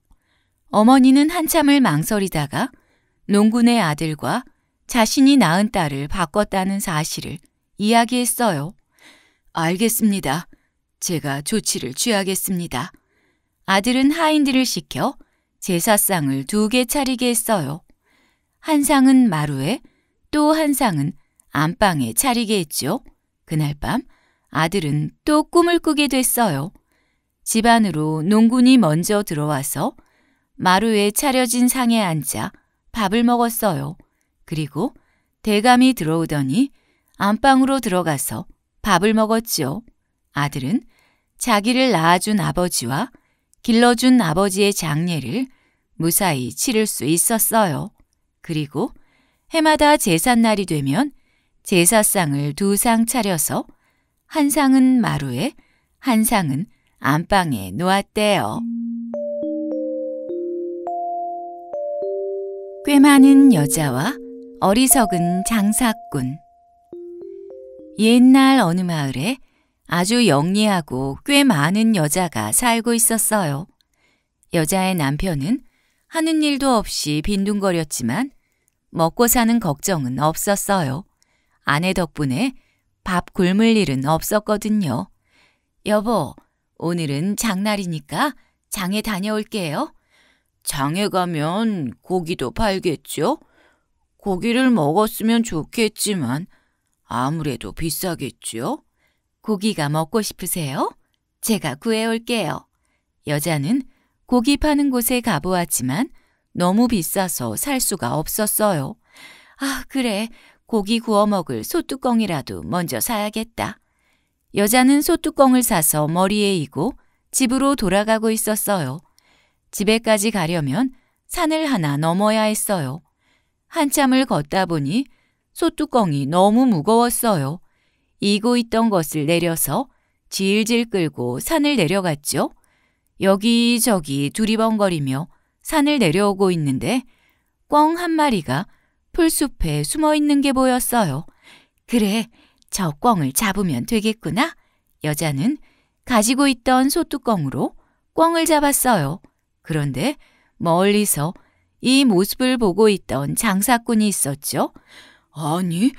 어머니는 한참을 망설이다가 농군의 아들과 자신이 낳은 딸을 바꿨다는 사실을 이야기했어요. 알겠습니다. 제가 조치를 취하겠습니다. 아들은 하인들을 시켜 제사상을 두 개 차리게 했어요. 한 상은 마루에 또 한 상은 안방에 차리게 했죠. 그날 밤 아들은 또 꿈을 꾸게 됐어요. 집안으로 농군이 먼저 들어와서 마루에 차려진 상에 앉아 밥을 먹었어요. 그리고 대감이 들어오더니 안방으로 들어가서 밥을 먹었지요. 아들은 자기를 낳아준 아버지와 길러준 아버지의 장례를 무사히 치를 수 있었어요. 그리고 해마다 제삿날이 되면 제사상을 두 상 차려서 한 상은 마루에, 한 상은 안방에 놓았대요. 꽤 많은 여자와 어리석은 장사꾼. 옛날 어느 마을에 아주 영리하고 꽤 많은 여자가 살고 있었어요. 여자의 남편은 하는 일도 없이 빈둥거렸지만 먹고 사는 걱정은 없었어요. 아내 덕분에 밥 굶을 일은 없었거든요. 여보, 오늘은 장날이니까 장에 다녀올게요. 장에 가면 고기도 팔겠죠? 고기를 먹었으면 좋겠지만 아무래도 비싸겠지요? 고기가 먹고 싶으세요? 제가 구해올게요. 여자는 고기 파는 곳에 가보았지만 너무 비싸서 살 수가 없었어요. 아, 그래. 고기 구워 먹을 소뚜껑이라도 먼저 사야겠다. 여자는 소뚜껑을 사서 머리에 이고 집으로 돌아가고 있었어요. 집에까지 가려면 산을 하나 넘어야 했어요. 한참을 걷다 보니 소뚜껑이 너무 무거웠어요. 이고 있던 것을 내려서 질질 끌고 산을 내려갔죠. 여기저기 두리번거리며 산을 내려오고 있는데 꿩 한 마리가 풀숲에 숨어 있는 게 보였어요. 그래, 저 꿩을 잡으면 되겠구나. 여자는 가지고 있던 소뚜껑으로 꿩을 잡았어요. 그런데 멀리서 이 모습을 보고 있던 장사꾼이 있었죠. 아니,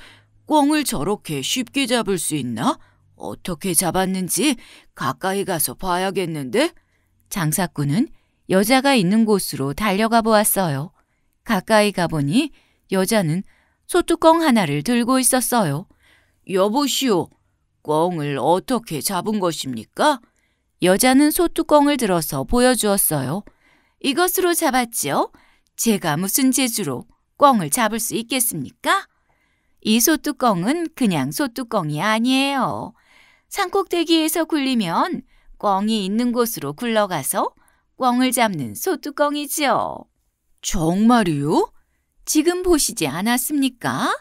꿩을 저렇게 쉽게 잡을 수 있나? 어떻게 잡았는지 가까이 가서 봐야겠는데? 장사꾼은 여자가 있는 곳으로 달려가 보았어요. 가까이 가보니 여자는 소뚜껑 하나를 들고 있었어요. 여보시오, 꿩을 어떻게 잡은 것입니까? 여자는 소뚜껑을 들어서 보여주었어요. 이것으로 잡았지요? 제가 무슨 재주로 꿩을 잡을 수 있겠습니까? 이 소뚜껑은 그냥 소뚜껑이 아니에요. 산꼭대기에서 굴리면 꿩이 있는 곳으로 굴러가서 꿩을 잡는 소뚜껑이지요. 정말이요? 지금 보시지 않았습니까?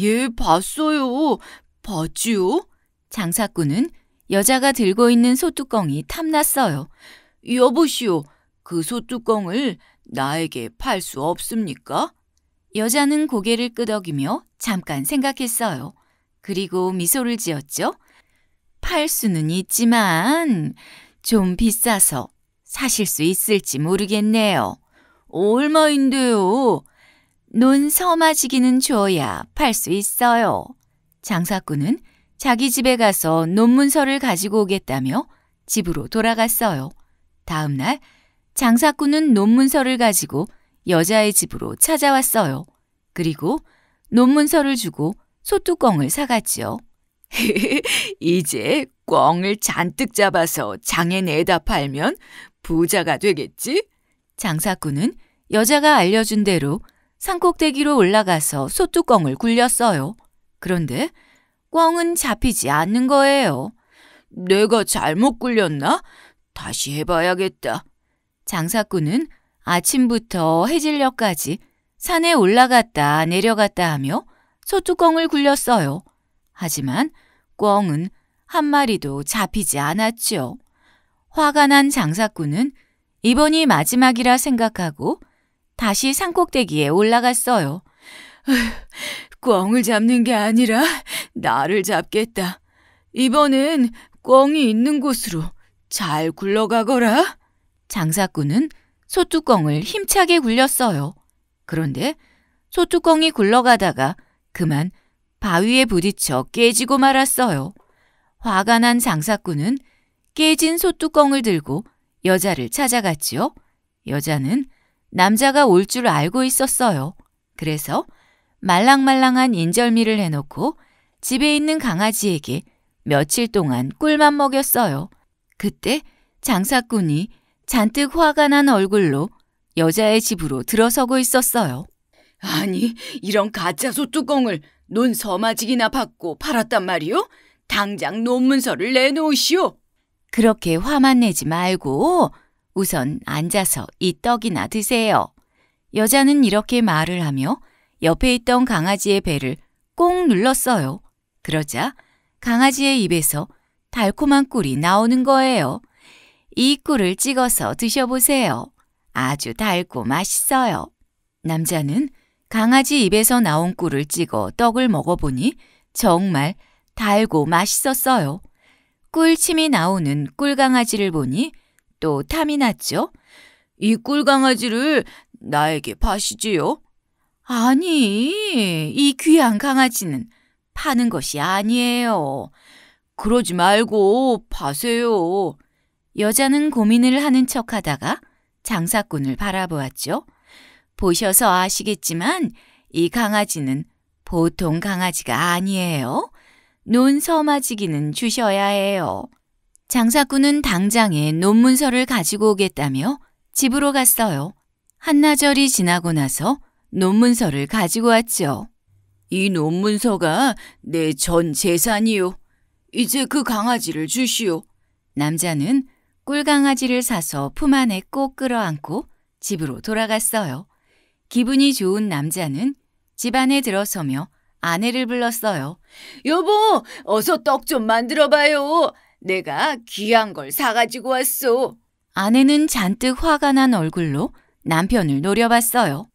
예, 봤어요. 봤지요? 장사꾼은 여자가 들고 있는 소뚜껑이 탐났어요. 여보시오, 그 소뚜껑을 나에게 팔 수 없습니까? 여자는 고개를 끄덕이며 잠깐 생각했어요. 그리고 미소를 지었죠. 팔 수는 있지만 좀 비싸서 사실 수 있을지 모르겠네요. 얼마인데요? 논 서마지기는 줘야 팔 수 있어요. 장사꾼은 자기 집에 가서 논문서를 가지고 오겠다며 집으로 돌아갔어요. 다음 날 장사꾼은 논문서를 가지고 여자의 집으로 찾아왔어요. 그리고 논문서를 주고 소뚜껑을 사갔지요. 이제 꿩을 잔뜩 잡아서 장에 내다 팔면 부자가 되겠지? 장사꾼은 여자가 알려준 대로 산꼭대기로 올라가서 소뚜껑을 굴렸어요. 그런데 꿩은 잡히지 않는 거예요. 내가 잘못 굴렸나? 다시 해봐야겠다. 장사꾼은 아침부터 해질녘까지 산에 올라갔다 내려갔다 하며 소뚜껑을 굴렸어요. 하지만 꿩은 한 마리도 잡히지 않았지요. 화가 난 장사꾼은 이번이 마지막이라 생각하고 다시 산꼭대기에 올라갔어요. 꿩을 잡는 게 아니라 나를 잡겠다. 이번엔 꿩이 있는 곳으로 잘 굴러가거라. 장사꾼은 소뚜껑을 힘차게 굴렸어요. 그런데 소뚜껑이 굴러가다가 그만 바위에 부딪혀 깨지고 말았어요. 화가 난 장사꾼은 깨진 소뚜껑을 들고 여자를 찾아갔지요. 여자는 남자가 올 줄 알고 있었어요. 그래서 말랑말랑한 인절미를 해놓고 집에 있는 강아지에게 며칠 동안 꿀만 먹였어요. 그때 장사꾼이 잔뜩 화가 난 얼굴로 여자의 집으로 들어서고 있었어요. 아니, 이런 가짜 소뚜껑을 논 서마직이나 받고 팔았단 말이오 당장 논문서를 내놓으시오. 그렇게 화만 내지 말고 우선 앉아서 이 떡이나 드세요. 여자는 이렇게 말을 하며 옆에 있던 강아지의 배를 꼭 눌렀어요. 그러자 강아지의 입에서 달콤한 꿀이 나오는 거예요. 이 꿀을 찍어서 드셔보세요. 아주 달고 맛있어요. 남자는 강아지 입에서 나온 꿀을 찍어 떡을 먹어보니 정말 달고 맛있었어요. 꿀침이 나오는 꿀강아지를 보니 또 탐이 났죠. 이 꿀강아지를 나에게 파시지요? 아니, 이 귀한 강아지는 파는 것이 아니에요. 그러지 말고 파세요. 여자는 고민을 하는 척 하다가 장사꾼을 바라보았죠. 보셔서 아시겠지만 이 강아지는 보통 강아지가 아니에요. 논 서마지기는 주셔야 해요. 장사꾼은 당장에 논문서를 가지고 오겠다며 집으로 갔어요. 한나절이 지나고 나서 논문서를 가지고 왔죠. 이 논문서가 내 전 재산이요. 이제 그 강아지를 주시오. 남자는 꿀강아지를 사서 품 안에 꼭 끌어안고 집으로 돌아갔어요. 기분이 좋은 남자는 집 안에 들어서며 아내를 불렀어요. 여보, 어서 떡 좀 만들어 봐요. 내가 귀한 걸 사가지고 왔소 아내는 잔뜩 화가 난 얼굴로 남편을 노려봤어요.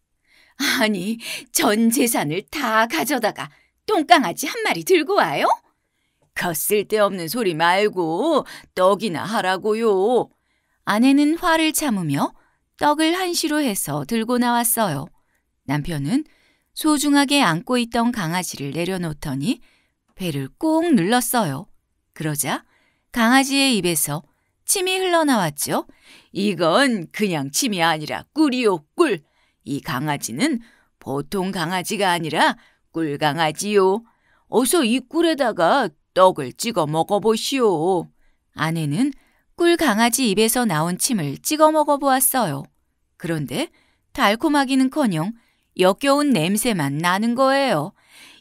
아니, 전 재산을 다 가져다가 똥강아지 한 마리 들고 와요? 겉쓸 데 없는 소리 말고 떡이나 하라고요. 아내는 화를 참으며 떡을 한시로 해서 들고 나왔어요. 남편은 소중하게 안고 있던 강아지를 내려놓더니 배를 꾹 눌렀어요. 그러자 강아지의 입에서 침이 흘러나왔죠. 이건 그냥 침이 아니라 꿀이요, 꿀. 이 강아지는 보통 강아지가 아니라 꿀강아지요. 어서 이 꿀에다가 떡을 찍어 먹어보시오. 아내는 꿀강아지 입에서 나온 침을 찍어 먹어보았어요. 그런데 달콤하기는커녕 역겨운 냄새만 나는 거예요.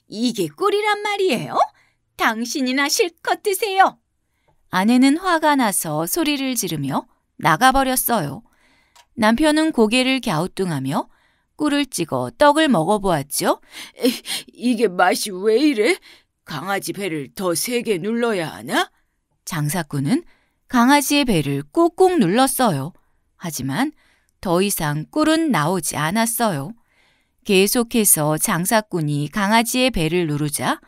이게 꿀이란 말이에요? 당신이나 실컷 드세요. 아내는 화가 나서 소리를 지르며 나가버렸어요. 남편은 고개를 갸우뚱하며 꿀을 찍어 떡을 먹어보았죠. 에이, 이게 맛이 왜 이래? 강아지 배를 더 세게 눌러야 하나? 장사꾼은 강아지의 배를 꾹꾹 눌렀어요. 하지만 더 이상 꿀은 나오지 않았어요. 계속해서 장사꾼이 강아지의 배를 누르자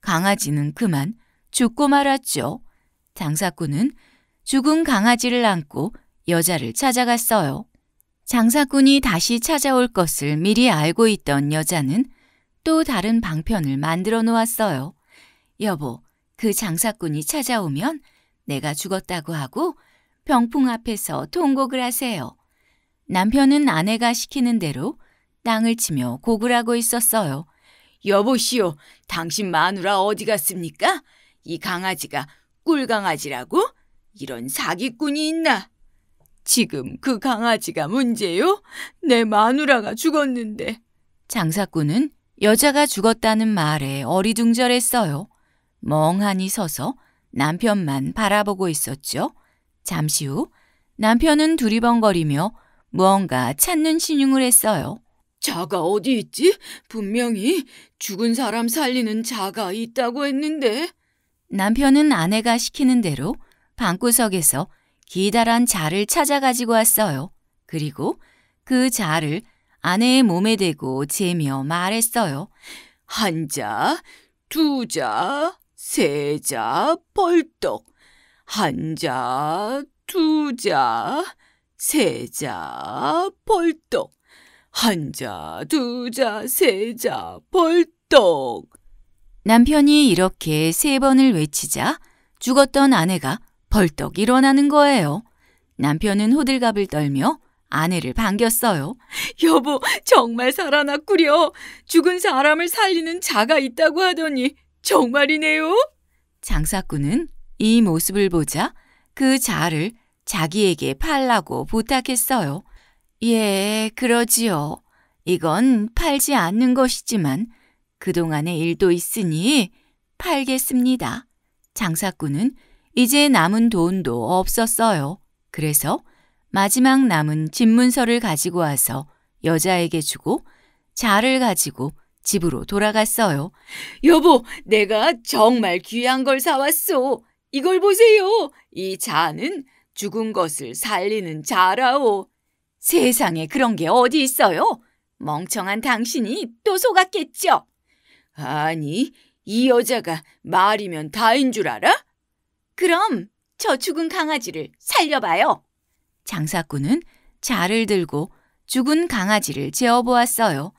강아지는 그만 죽고 말았죠. 장사꾼은 죽은 강아지를 안고 여자를 찾아갔어요. 장사꾼이 다시 찾아올 것을 미리 알고 있던 여자는 또 다른 방편을 만들어 놓았어요. 여보, 그 장사꾼이 찾아오면 내가 죽었다고 하고 병풍 앞에서 통곡을 하세요. 남편은 아내가 시키는 대로 땅을 치며 고을 하고 있었어요. 여보시오, 당신 마누라 어디 갔습니까? 이 강아지가 꿀강아지라고? 이런 사기꾼이 있나? 지금 그 강아지가 문제요? 내 마누라가 죽었는데. 장사꾼은 여자가 죽었다는 말에 어리둥절했어요. 멍하니 서서 남편만 바라보고 있었죠. 잠시 후 남편은 두리번거리며 무언가 찾는 신용을 했어요. 자가 어디 있지? 분명히 죽은 사람 살리는 자가 있다고 했는데. 남편은 아내가 시키는 대로 방구석에서 기다란 자를 찾아 가지고 왔어요. 그리고 그 자를 아내의 몸에 대고 재며 말했어요. 한 자, 두 자, 세 자, 벌떡. 한 자, 두 자, 세 자, 벌떡. 한 자, 두 자, 세 자, 벌떡. 남편이 이렇게 세 번을 외치자 죽었던 아내가 벌떡 일어나는 거예요. 남편은 호들갑을 떨며 아내를 반겼어요. 여보, 정말 살아났구려. 죽은 사람을 살리는 자가 있다고 하더니 정말이네요. 장사꾼은 이 모습을 보자 그 자를 자기에게 팔라고 부탁했어요. 예, 그러지요. 이건 팔지 않는 것이지만 그동안의 일도 있으니 팔겠습니다. 장사꾼은 이제 남은 돈도 없었어요. 그래서 마지막 남은 집 문서를 가지고 와서 여자에게 주고 자를 가지고 집으로 돌아갔어요. 여보, 내가 정말 귀한 걸 사왔어 이걸 보세요. 이 자는 죽은 것을 살리는 자라오. 세상에 그런 게 어디 있어요? 멍청한 당신이 또 속았겠죠? 아니, 이 여자가 말이면 다인 줄 알아? 그럼 저 죽은 강아지를 살려봐요. 장사꾼은 자를 들고 죽은 강아지를 재어보았어요.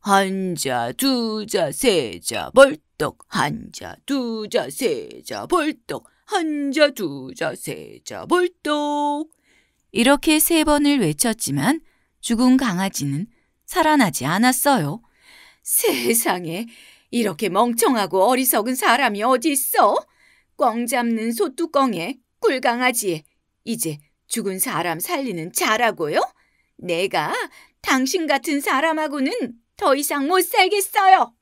한 자, 두 자, 세 자, 벌떡. 한 자, 두 자, 세 자, 벌떡. 한 자, 두 자, 세 자, 벌떡. 이렇게 세 번을 외쳤지만 죽은 강아지는 살아나지 않았어요. 세상에 이렇게 멍청하고 어리석은 사람이 어디 있어? 꽝 잡는 소뚜껑에 꿀강아지. 이제 죽은 사람 살리는 자라고요? 내가 당신 같은 사람하고는 더 이상 못 살겠어요.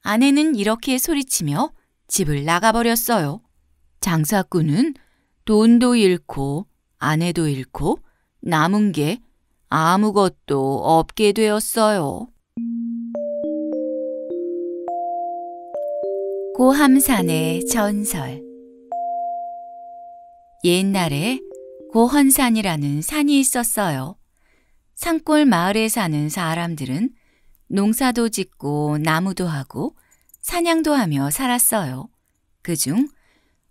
아내는 이렇게 소리치며 집을 나가버렸어요. 장사꾼은 돈도 잃고 아내도 잃고 남은 게 아무것도 없게 되었어요. 고함산의 전설 옛날에 고헌산이라는 산이 있었어요. 산골 마을에 사는 사람들은 농사도 짓고 나무도 하고 사냥도 하며 살았어요. 그 중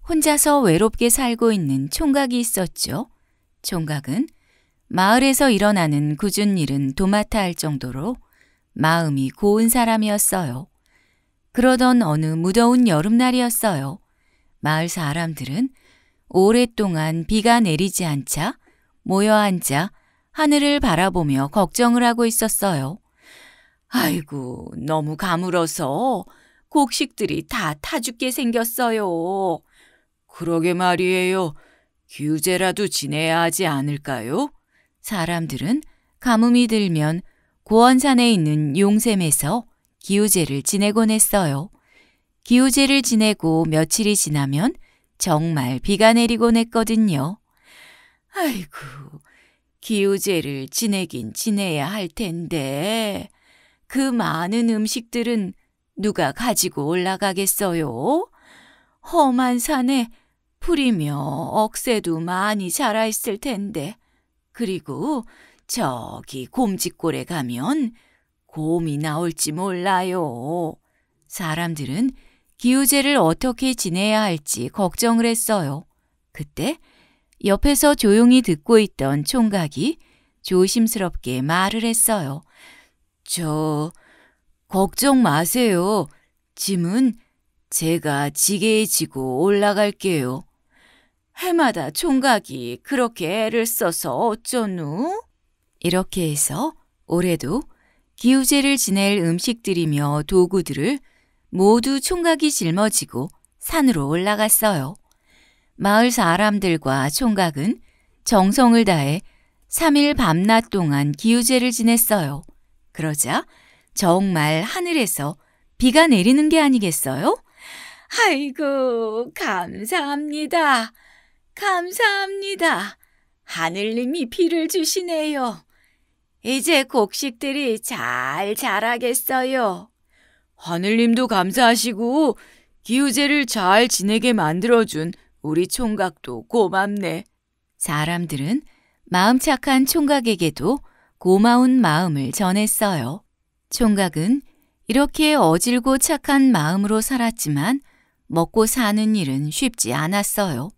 혼자서 외롭게 살고 있는 총각이 있었죠. 총각은 마을에서 일어나는 굳은 일은 도맡아 할 정도로 마음이 고운 사람이었어요. 그러던 어느 무더운 여름날이었어요. 마을 사람들은 오랫동안 비가 내리지 않자 모여 앉아 하늘을 바라보며 걱정을 하고 있었어요. 아이고, 너무 가물어서 곡식들이 다 타죽게 생겼어요. 그러게 말이에요. 규제라도 지내야 하지 않을까요? 사람들은 가뭄이 들면 고원산에 있는 용샘에서 기우제를 지내곤 했어요. 기우제를 지내고 며칠이 지나면 정말 비가 내리곤 했거든요. 아이고, 기우제를 지내긴 지내야 할 텐데 그 많은 음식들은 누가 가지고 올라가겠어요? 험한 산에 풀이며 억새도 많이 자라 있을 텐데 그리고 저기 곰짓골에 가면 곰이 나올지 몰라요. 사람들은 기우제를 어떻게 지내야 할지 걱정을 했어요. 그때 옆에서 조용히 듣고 있던 총각이 조심스럽게 말을 했어요. 저, 걱정 마세요. 짐은 제가 지게 에 지고 올라갈게요. 해마다 총각이 그렇게 애를 써서 어쩌누? 이렇게 해서 올해도 기우제를 지낼 음식들이며 도구들을 모두 총각이 짊어지고 산으로 올라갔어요. 마을 사람들과 총각은 정성을 다해 3일 밤낮 동안 기우제를 지냈어요. 그러자 정말 하늘에서 비가 내리는 게 아니겠어요? 아이고, 감사합니다. 감사합니다. 하늘님이 비를 주시네요. 이제 곡식들이 잘 자라겠어요. 하늘님도 감사하시고 기우제를 잘 지내게 만들어준 우리 총각도 고맙네. 사람들은 마음 착한 총각에게도 고마운 마음을 전했어요. 총각은 이렇게 어질고 착한 마음으로 살았지만 먹고 사는 일은 쉽지 않았어요.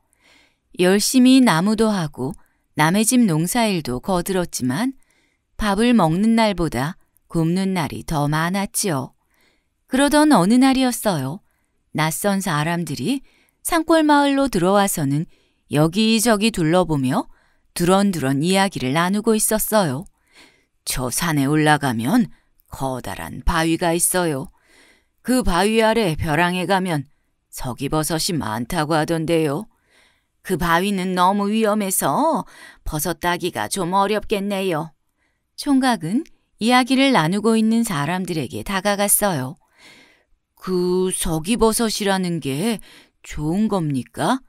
열심히 나무도 하고 남의 집 농사일도 거들었지만 밥을 먹는 날보다 굶는 날이 더 많았지요. 그러던 어느 날이었어요. 낯선 사람들이 산골 마을로 들어와서는 여기저기 둘러보며 두런두런 이야기를 나누고 있었어요. 저 산에 올라가면 커다란 바위가 있어요. 그 바위 아래 벼랑에 가면 서기버섯이 많다고 하던데요. 그 바위는 너무 위험해서 버섯 따기가 좀 어렵겠네요. 총각은 이야기를 나누고 있는 사람들에게 다가갔어요. 그 서기버섯이라는 게 좋은 겁니까?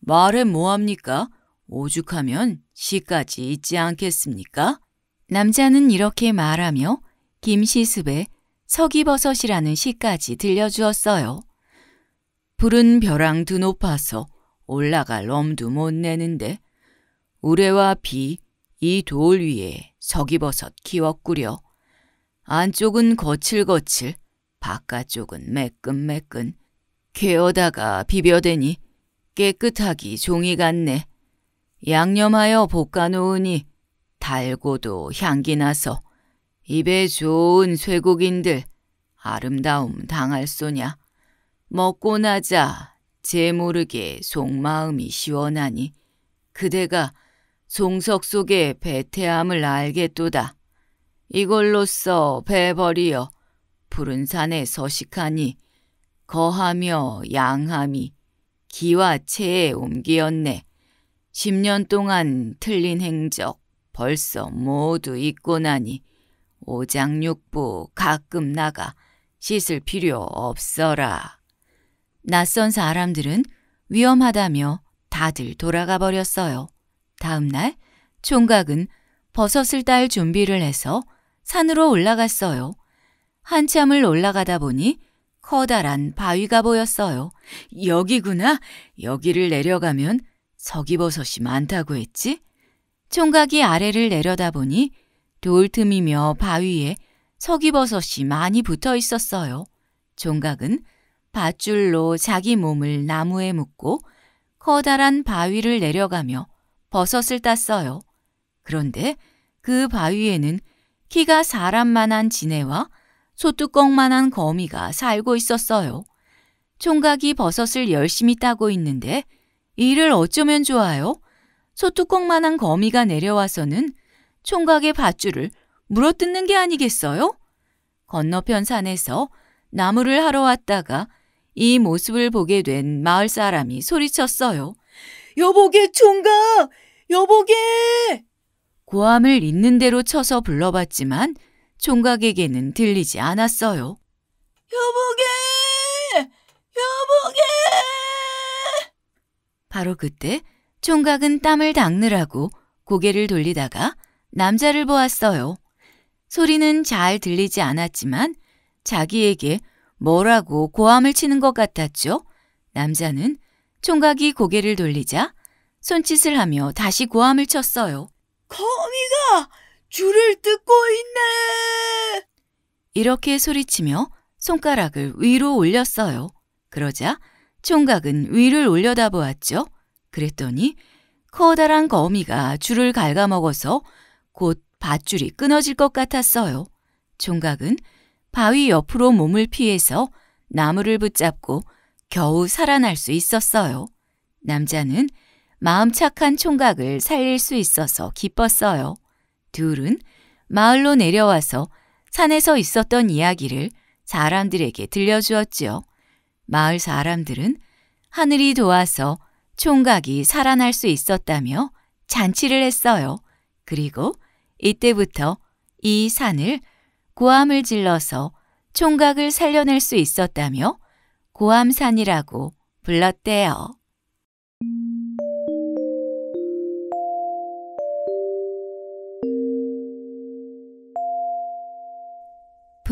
말해 뭐합니까? 오죽하면 시까지 있지 않겠습니까? 남자는 이렇게 말하며 김시습의 서기버섯이라는 시까지 들려주었어요. 푸른 벼랑 드 높아서 올라갈 엄두 못 내는데 우레와 비, 이돌 위에 서기버섯 기워꾸려 안쪽은 거칠거칠 바깥쪽은 매끈매끈 개어다가 비벼대니 깨끗하기 종이 같네. 양념하여 볶아놓으니 달고도 향기 나서 입에 좋은 쇠국인들 아름다움 당할 소냐. 먹고 나자 제 모르게 속마음이 시원하니 그대가 송석 속의 배태함을 알겠도다. 이걸로써 배벌이여 푸른 산에 서식하니 거하며 양함이 기와 체에 옮기었네. 10년 동안 틀린 행적 벌써 모두 잊고 나니 오장육부 가끔 나가 씻을 필요 없어라. 낯선 사람들은 위험하다며 다들 돌아가 버렸어요. 다음 날 총각은 버섯을 딸 준비를 해서 산으로 올라갔어요. 한참을 올라가다 보니 커다란 바위가 보였어요. 여기구나. 여기를 내려가면 서기버섯이 많다고 했지? 총각이 아래를 내려다보니 돌 틈이며 바위에 서기버섯이 많이 붙어 있었어요. 총각은 밧줄로 자기 몸을 나무에 묶고 커다란 바위를 내려가며 버섯을 땄어요. 그런데 그 바위에는 키가 사람만한 지네와 소뚜껑만한 거미가 살고 있었어요. 총각이 버섯을 열심히 따고 있는데 이를 어쩌면 좋아요? 소뚜껑만한 거미가 내려와서는 총각의 밧줄을 물어뜯는 게 아니겠어요? 건너편 산에서 나무를 하러 왔다가 이 모습을 보게 된 마을 사람이 소리쳤어요. 여보게 총각! 여보게! 고함을 있는 대로 쳐서 불러봤지만 총각에게는 들리지 않았어요. 여보게! 여보게! 바로 그때 총각은 땀을 닦느라고 고개를 돌리다가 남자를 보았어요. 소리는 잘 들리지 않았지만 자기에게 뭐라고 고함을 치는 것 같았죠. 남자는 총각이 고개를 돌리자 손짓을 하며 다시 고함을 쳤어요. 거미가 줄을 뜯고 있네! 이렇게 소리치며 손가락을 위로 올렸어요. 그러자 총각은 위를 올려다 보았죠. 그랬더니 커다란 거미가 줄을 갉아먹어서 곧 밧줄이 끊어질 것 같았어요. 총각은 바위 옆으로 몸을 피해서 나무를 붙잡고 겨우 살아날 수 있었어요. 남자는 마음 착한 총각을 살릴 수 있어서 기뻤어요. 둘은 마을로 내려와서 산에서 있었던 이야기를 사람들에게 들려주었지요. 마을 사람들은 하늘이 도와서 총각이 살아날 수 있었다며 잔치를 했어요. 그리고 이때부터 이 산을 고함을 질러서 총각을 살려낼 수 있었다며 고함산이라고 불렀대요.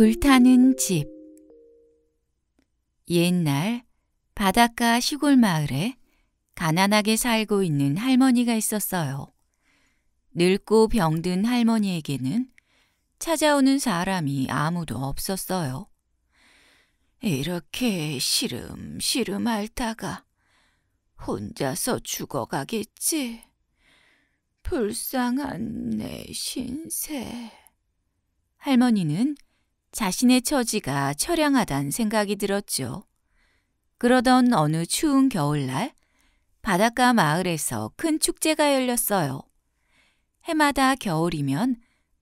불타는 집 옛날 바닷가 시골 마을에 가난하게 살고 있는 할머니가 있었어요. 늙고 병든 할머니에게는 찾아오는 사람이 아무도 없었어요. 이렇게 시름시름 앓다가 혼자서 죽어가겠지. 불쌍한 내 신세. 할머니는 자신의 처지가 처량하단 생각이 들었죠. 그러던 어느 추운 겨울날 바닷가 마을에서 큰 축제가 열렸어요. 해마다 겨울이면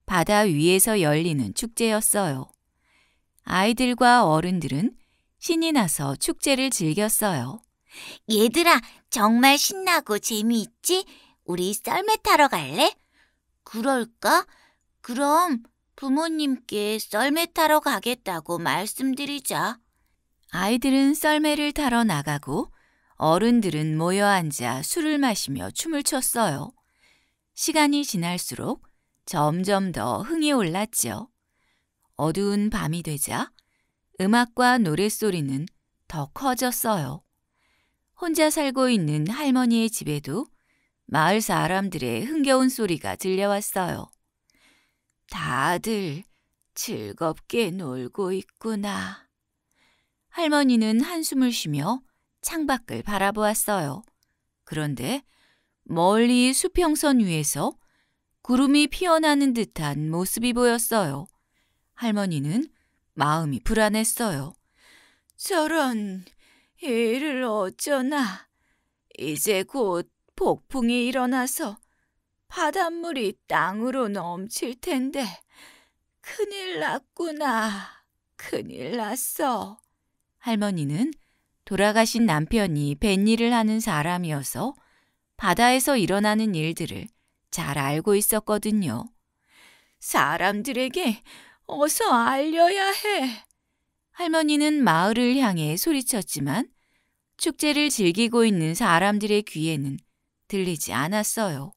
바다 위에서 열리는 축제였어요. 아이들과 어른들은 신이 나서 축제를 즐겼어요. 얘들아, 정말 신나고 재미있지? 우리 썰매 타러 갈래? 그럴까? 그럼 부모님께 썰매 타러 가겠다고 말씀드리자. 아이들은 썰매를 타러 나가고 어른들은 모여 앉아 술을 마시며 춤을 췄어요. 시간이 지날수록 점점 더 흥이 올랐지요. 어두운 밤이 되자 음악과 노랫소리는 더 커졌어요. 혼자 살고 있는 할머니의 집에도 마을 사람들의 흥겨운 소리가 들려왔어요. 다들 즐겁게 놀고 있구나. 할머니는 한숨을 쉬며 창밖을 바라보았어요. 그런데 멀리 수평선 위에서 구름이 피어나는 듯한 모습이 보였어요. 할머니는 마음이 불안했어요. 저런 일을 어쩌나. 이제 곧 폭풍이 일어나서 바닷물이 땅으로 넘칠 텐데 큰일 났구나. 큰일 났어. 할머니는 돌아가신 남편이 뱃일을 하는 사람이어서 바다에서 일어나는 일들을 잘 알고 있었거든요. 사람들에게 어서 알려야 해. 할머니는 마을을 향해 소리쳤지만 축제를 즐기고 있는 사람들의 귀에는 들리지 않았어요.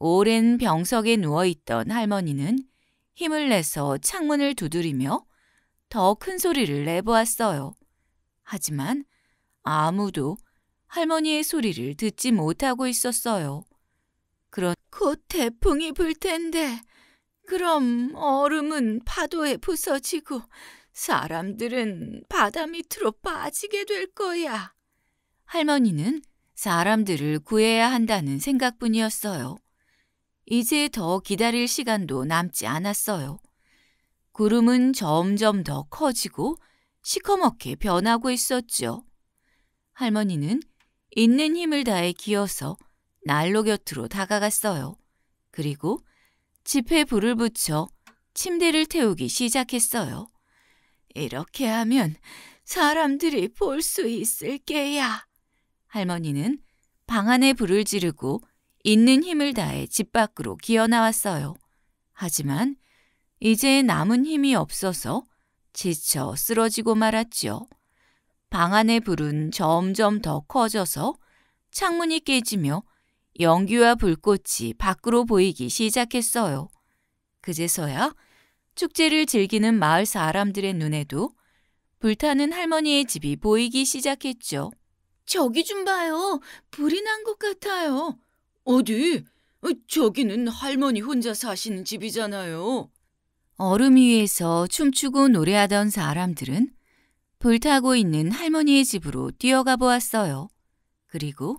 오랜 병석에 누워있던 할머니는 힘을 내서 창문을 두드리며 더 큰 소리를 내보았어요. 하지만 아무도 할머니의 소리를 듣지 못하고 있었어요. 그런 곧 태풍이 불 텐데 그럼 얼음은 파도에 부서지고 사람들은 바다 밑으로 빠지게 될 거야. 할머니는 사람들을 구해야 한다는 생각뿐이었어요. 이제 더 기다릴 시간도 남지 않았어요. 구름은 점점 더 커지고 시커멓게 변하고 있었죠. 할머니는 있는 힘을 다해 기어서 난로 곁으로 다가갔어요. 그리고 집에 불을 붙여 침대를 태우기 시작했어요. 이렇게 하면 사람들이 볼 수 있을 게야. 할머니는 방 안에 불을 지르고 있는 힘을 다해 집 밖으로 기어 나왔어요. 하지만 이제 남은 힘이 없어서 지쳐 쓰러지고 말았지요. 방 안의 불은 점점 더 커져서 창문이 깨지며 연기와 불꽃이 밖으로 보이기 시작했어요. 그제서야 축제를 즐기는 마을 사람들의 눈에도 불타는 할머니의 집이 보이기 시작했죠. 저기 좀 봐요. 불이 난 것 같아요. 어디? 어, 저기는 할머니 혼자 사시는 집이잖아요. 얼음 위에서 춤추고 노래하던 사람들은 불타고 있는 할머니의 집으로 뛰어가 보았어요. 그리고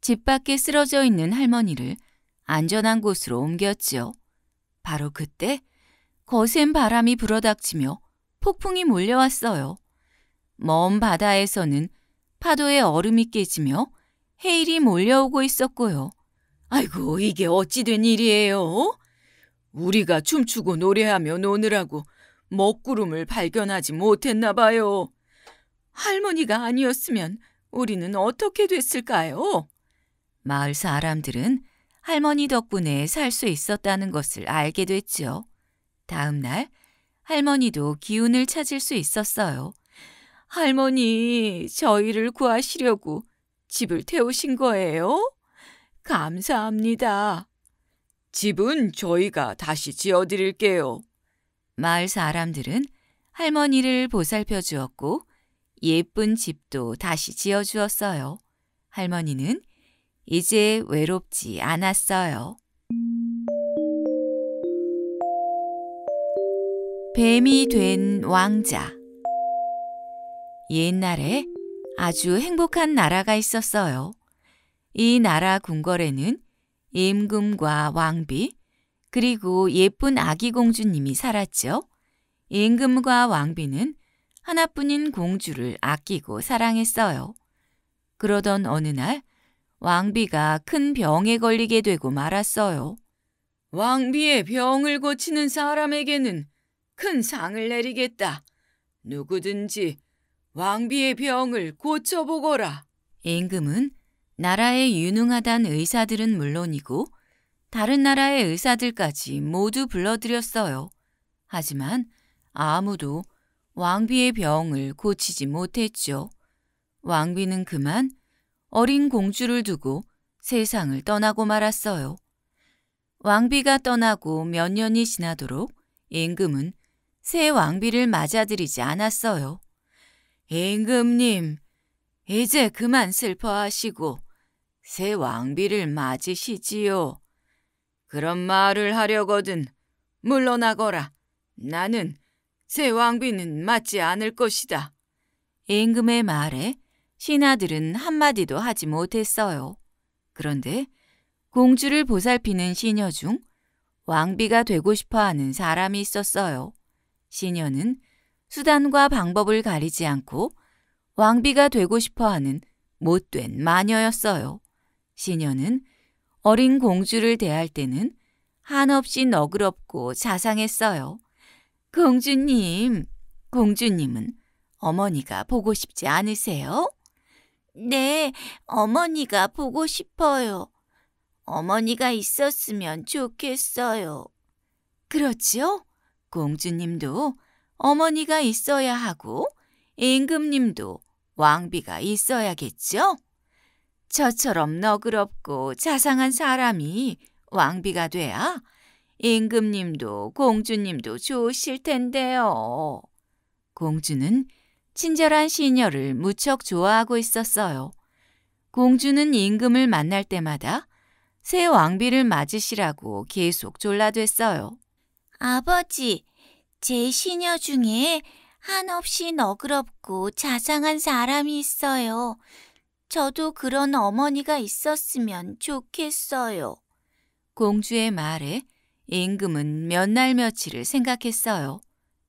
집 밖에 쓰러져 있는 할머니를 안전한 곳으로 옮겼지요. 바로 그때 거센 바람이 불어닥치며 폭풍이 몰려왔어요. 먼 바다에서는 파도에 얼음이 깨지며 해일이 몰려오고 있었고요. 아이고, 이게 어찌된 일이에요? 우리가 춤추고 노래하며 노느라고 먹구름을 발견하지 못했나 봐요. 할머니가 아니었으면 우리는 어떻게 됐을까요? 마을 사람들은 할머니 덕분에 살 수 있었다는 것을 알게 됐지요. 다음 날 할머니도 기운을 찾을 수 있었어요. 할머니, 저희를 구하시려고 집을 태우신 거예요? 감사합니다. 집은 저희가 다시 지어드릴게요. 마을 사람들은 할머니를 보살펴 주었고 예쁜 집도 다시 지어 주었어요. 할머니는 이제 외롭지 않았어요. 뱀이 된 왕자 옛날에 아주 행복한 나라가 있었어요. 이 나라 궁궐에는 임금과 왕비 그리고 예쁜 아기 공주님이 살았죠. 임금과 왕비는 하나뿐인 공주를 아끼고 사랑했어요. 그러던 어느 날 왕비가 큰 병에 걸리게 되고 말았어요. 왕비의 병을 고치는 사람에게는 큰 상을 내리겠다. 누구든지 왕비의 병을 고쳐보거라. 임금은 나라의 유능하단 의사들은 물론이고 다른 나라의 의사들까지 모두 불러들였어요. 하지만 아무도 왕비의 병을 고치지 못했죠. 왕비는 그만 어린 공주를 두고 세상을 떠나고 말았어요. 왕비가 떠나고 몇 년이 지나도록 임금은 새 왕비를 맞아들이지 않았어요. 임금님, 이제 그만 슬퍼하시고 새 왕비를 맞으시지요. 그런 말을 하려거든 물러나거라. 나는 새 왕비는 맞지 않을 것이다. 임금의 말에 신하들은 한마디도 하지 못했어요. 그런데 공주를 보살피는 시녀 중 왕비가 되고 싶어 하는 사람이 있었어요. 시녀는 수단과 방법을 가리지 않고 왕비가 되고 싶어 하는 못된 마녀였어요. 시녀는 어린 공주를 대할 때는 한없이 너그럽고 자상했어요. 공주님, 공주님은 어머니가 보고 싶지 않으세요? 네, 어머니가 보고 싶어요. 어머니가 있었으면 좋겠어요. 그렇지요? 공주님도 어머니가 있어야 하고 임금님도 왕비가 있어야겠죠? 저처럼 너그럽고 자상한 사람이 왕비가 돼야 임금님도 공주님도 좋으실 텐데요. 공주는 친절한 시녀를 무척 좋아하고 있었어요. 공주는 임금을 만날 때마다 새 왕비를 맞으시라고 계속 졸라댔어요. 아버지, 제 시녀 중에 한없이 너그럽고 자상한 사람이 있어요. 저도 그런 어머니가 있었으면 좋겠어요. 공주의 말에 임금은 몇 날 며칠을 생각했어요.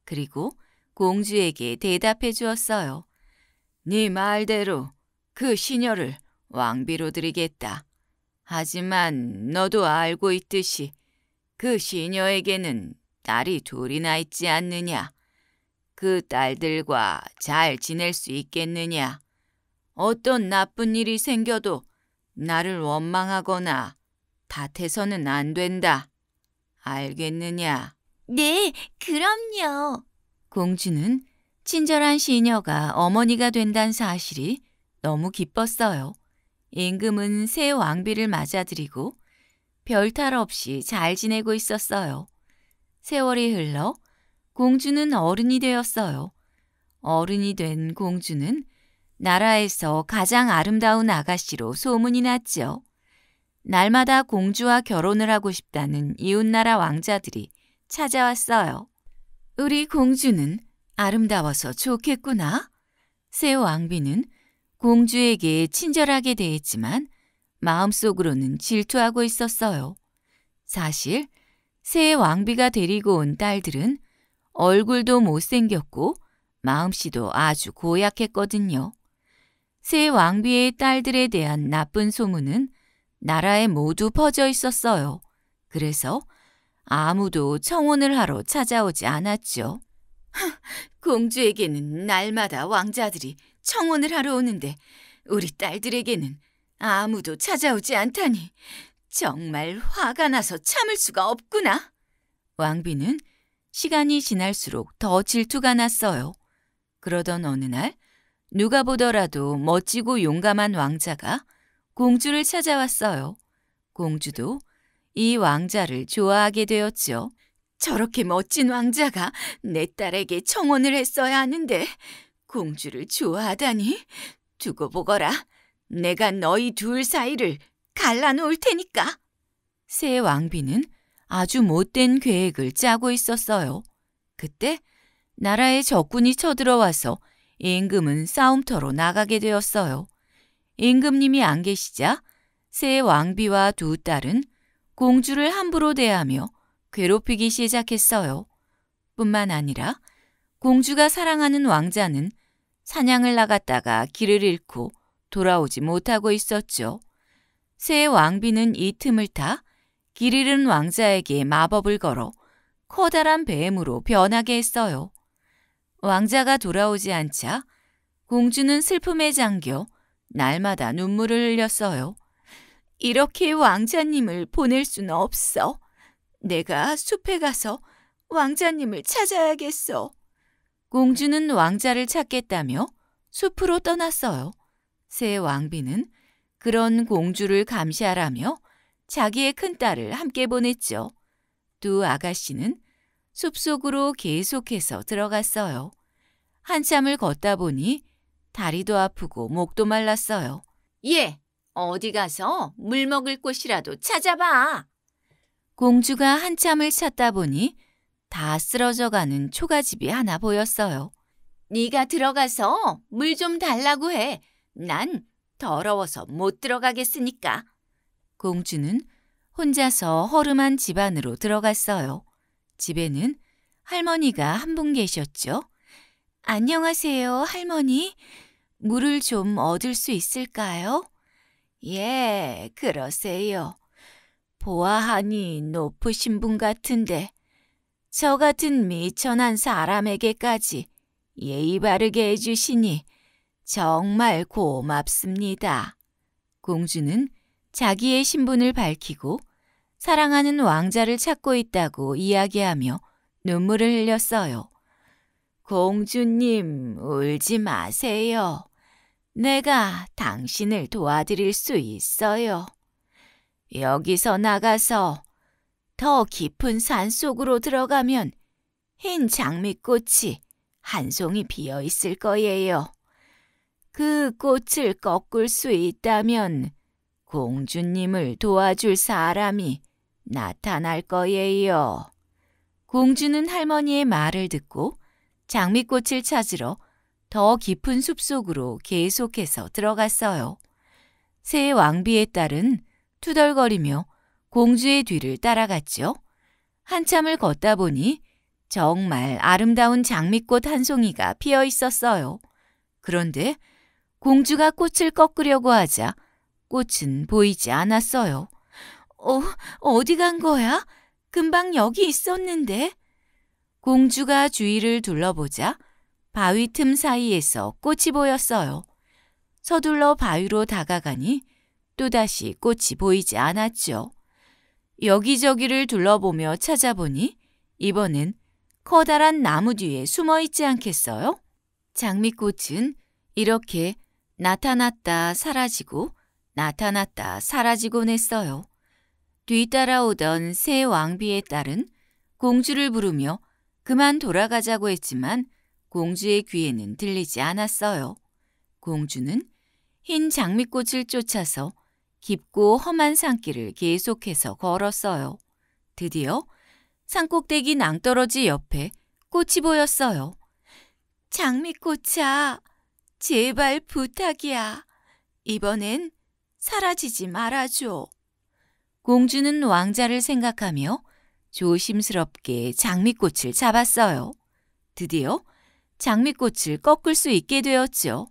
그리고 공주에게 대답해 주었어요. 네 말대로 그 시녀를 왕비로 드리겠다. 하지만 너도 알고 있듯이 그 시녀에게는 딸이 둘이나 있지 않느냐. 그 딸들과 잘 지낼 수 있겠느냐. 어떤 나쁜 일이 생겨도 나를 원망하거나 다해서는안 된다. 알겠느냐? 네, 그럼요. 공주는 친절한 시녀가 어머니가 된다는 사실이 너무 기뻤어요. 임금은 새 왕비를 맞아들이고 별탈 없이 잘 지내고 있었어요. 세월이 흘러 공주는 어른이 되었어요. 어른이 된 공주는 나라에서 가장 아름다운 아가씨로 소문이 났지요. 날마다 공주와 결혼을 하고 싶다는 이웃나라 왕자들이 찾아왔어요. 우리 공주는 아름다워서 좋겠구나. 새 왕비는 공주에게 친절하게 대했지만 마음속으로는 질투하고 있었어요. 사실 새 왕비가 데리고 온 딸들은 얼굴도 못생겼고 마음씨도 아주 고약했거든요. 세 왕비의 딸들에 대한 나쁜 소문은 나라에 모두 퍼져 있었어요. 그래서 아무도 청혼을 하러 찾아오지 않았죠. 공주에게는 날마다 왕자들이 청혼을 하러 오는데 우리 딸들에게는 아무도 찾아오지 않다니 정말 화가 나서 참을 수가 없구나. 왕비는 시간이 지날수록 더 질투가 났어요. 그러던 어느 날 누가 보더라도 멋지고 용감한 왕자가 공주를 찾아왔어요. 공주도 이 왕자를 좋아하게 되었지요. 저렇게 멋진 왕자가 내 딸에게 청혼을 했어야 하는데 공주를 좋아하다니 두고 보거라. 내가 너희 둘 사이를 갈라놓을 테니까. 새 왕비는 아주 못된 계획을 짜고 있었어요. 그때 나라에 적군이 쳐들어와서 임금은 싸움터로 나가게 되었어요. 임금님이 안 계시자 새 왕비와 두 딸은 공주를 함부로 대하며 괴롭히기 시작했어요. 뿐만 아니라 공주가 사랑하는 왕자는 사냥을 나갔다가 길을 잃고 돌아오지 못하고 있었죠. 새 왕비는 이 틈을 타 길 잃은 왕자에게 마법을 걸어 커다란 뱀으로 변하게 했어요. 왕자가 돌아오지 않자 공주는 슬픔에 잠겨 날마다 눈물을 흘렸어요. 이렇게 왕자님을 보낼 수는 없어. 내가 숲에 가서 왕자님을 찾아야겠어. 공주는 왕자를 찾겠다며 숲으로 떠났어요. 새 왕비는 그런 공주를 감시하라며 자기의 큰딸을 함께 보냈죠. 두 아가씨는 숲속으로 계속해서 들어갔어요. 한참을 걷다 보니 다리도 아프고 목도 말랐어요. 예, 어디 가서 물 먹을 곳이라도 찾아봐. 공주가 한참을 찾다 보니 다 쓰러져가는 초가집이 하나 보였어요. 네가 들어가서 물 좀 달라고 해. 난 더러워서 못 들어가겠으니까. 공주는 혼자서 허름한 집 안으로 들어갔어요. 집에는 할머니가 한 분 계셨죠. 안녕하세요, 할머니. 물을 좀 얻을 수 있을까요? 예, 그러세요. 보아하니 높으신 분 같은데 저 같은 미천한 사람에게까지 예의 바르게 해주시니 정말 고맙습니다. 공주는 자기의 신분을 밝히고 사랑하는 왕자를 찾고 있다고 이야기하며 눈물을 흘렸어요. 공주님, 울지 마세요. 내가 당신을 도와드릴 수 있어요. 여기서 나가서 더 깊은 산 속으로 들어가면 흰 장미꽃이 한 송이 비어 있을 거예요. 그 꽃을 꺾을 수 있다면 공주님을 도와줄 사람이 나타날 거예요. 공주는 할머니의 말을 듣고 장미꽃을 찾으러 더 깊은 숲속으로 계속해서 들어갔어요. 새 왕비의 딸은 투덜거리며 공주의 뒤를 따라갔지요. 한참을 걷다 보니 정말 아름다운 장미꽃 한 송이가 피어 있었어요. 그런데 공주가 꽃을 꺾으려고 하자 꽃은 보이지 않았어요. 어, 어디 간 거야? 금방 여기 있었는데. 공주가 주위를 둘러보자 바위 틈 사이에서 꽃이 보였어요. 서둘러 바위로 다가가니 또다시 꽃이 보이지 않았죠. 여기저기를 둘러보며 찾아보니 이번엔 커다란 나무 뒤에 숨어 있지 않겠어요? 장미꽃은 이렇게 나타났다 사라지고 나타났다 사라지곤 했어요. 뒤따라오던 새 왕비의 딸은 공주를 부르며 그만 돌아가자고 했지만 공주의 귀에는 들리지 않았어요. 공주는 흰 장미꽃을 쫓아서 깊고 험한 산길을 계속해서 걸었어요. 드디어 산꼭대기 낭떠러지 옆에 꽃이 보였어요. 장미꽃아, 제발 부탁이야. 이번엔 사라지지 말아줘. 공주는 왕자를 생각하며 조심스럽게 장미꽃을 잡았어요. 드디어 장미꽃을 꺾을 수 있게 되었죠.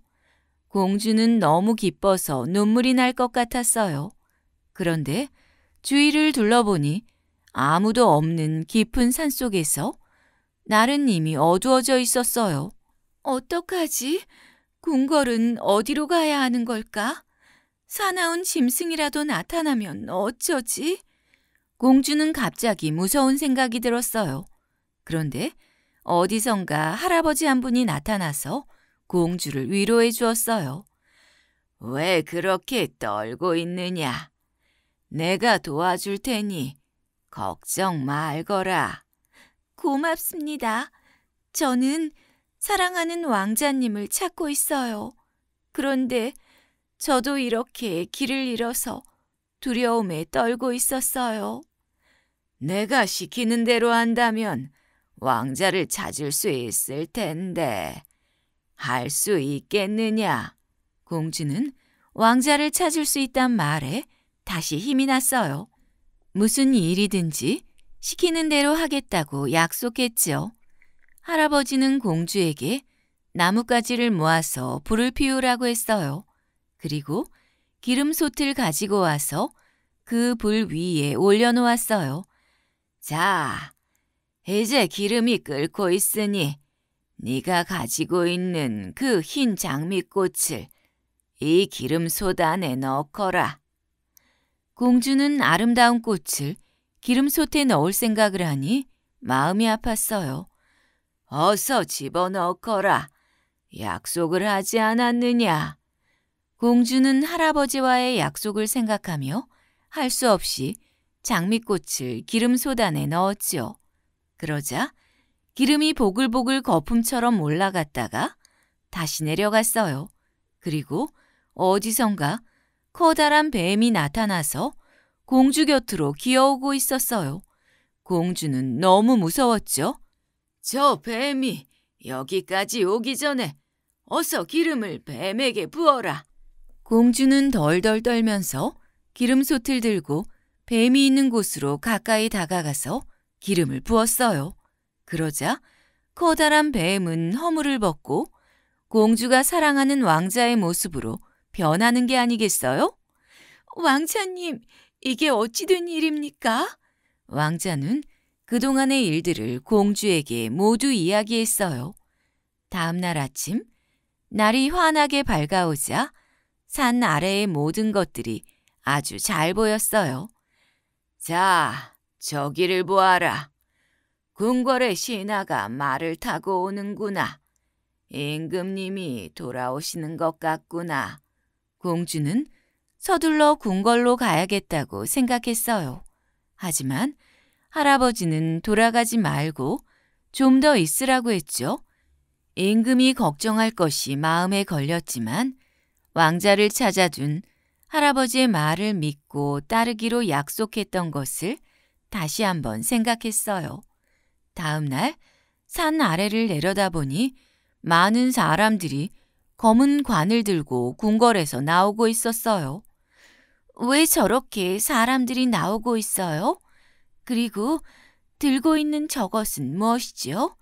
공주는 너무 기뻐서 눈물이 날 것 같았어요. 그런데 주위를 둘러보니 아무도 없는 깊은 산 속에서 나른님이 어두워져 있었어요. 어떡하지? 궁궐은 어디로 가야 하는 걸까? 사나운 짐승이라도 나타나면 어쩌지? 공주는 갑자기 무서운 생각이 들었어요. 그런데 어디선가 할아버지 한 분이 나타나서 공주를 위로해 주었어요. 왜 그렇게 떨고 있느냐? 내가 도와줄 테니 걱정 말거라. 고맙습니다. 저는 사랑하는 왕자님을 찾고 있어요. 그런데 저도 이렇게 길을 잃어서 두려움에 떨고 있었어요. 내가 시키는 대로 한다면 왕자를 찾을 수 있을 텐데 할 수 있겠느냐? 공주는 왕자를 찾을 수 있단 말에 다시 힘이 났어요. 무슨 일이든지 시키는 대로 하겠다고 약속했지 할아버지는 공주에게 나뭇가지를 모아서 불을 피우라고 했어요. 그리고 기름솥을 가지고 와서 그 불 위에 올려놓았어요. 자, 이제 기름이 끓고 있으니 네가 가지고 있는 그 흰 장미꽃을 이 기름솥 안에 넣거라. 공주는 아름다운 꽃을 기름솥에 넣을 생각을 하니 마음이 아팠어요. 어서 집어넣거라. 약속을 하지 않았느냐. 공주는 할아버지와의 약속을 생각하며 할 수 없이 장미꽃을 기름 소단에 넣었지요. 그러자 기름이 보글보글 거품처럼 올라갔다가 다시 내려갔어요. 그리고 어디선가 커다란 뱀이 나타나서 공주 곁으로 기어오고 있었어요. 공주는 너무 무서웠죠. 저 뱀이 여기까지 오기 전에 어서 기름을 뱀에게 부어라. 공주는 덜덜 떨면서 기름솥을 들고 뱀이 있는 곳으로 가까이 다가가서 기름을 부었어요. 그러자 커다란 뱀은 허물을 벗고 공주가 사랑하는 왕자의 모습으로 변하는 게 아니겠어요? 왕자님, 이게 어찌 된 일입니까? 왕자는 그동안의 일들을 공주에게 모두 이야기했어요. 다음날 아침, 날이 환하게 밝아오자 산 아래의 모든 것들이 아주 잘 보였어요. 자, 저기를 보아라. 궁궐의 신하가 말을 타고 오는구나. 임금님이 돌아오시는 것 같구나. 공주는 서둘러 궁궐로 가야겠다고 생각했어요. 하지만 할아버지는 돌아가지 말고 좀 더 있으라고 했죠. 임금이 걱정할 것이 마음에 걸렸지만 왕자를 찾아준 할아버지의 말을 믿고 따르기로 약속했던 것을 다시 한번 생각했어요. 다음 날 산 아래를 내려다보니 많은 사람들이 검은 관을 들고 궁궐에서 나오고 있었어요. 왜 저렇게 사람들이 나오고 있어요? 그리고 들고 있는 저것은 무엇이지요?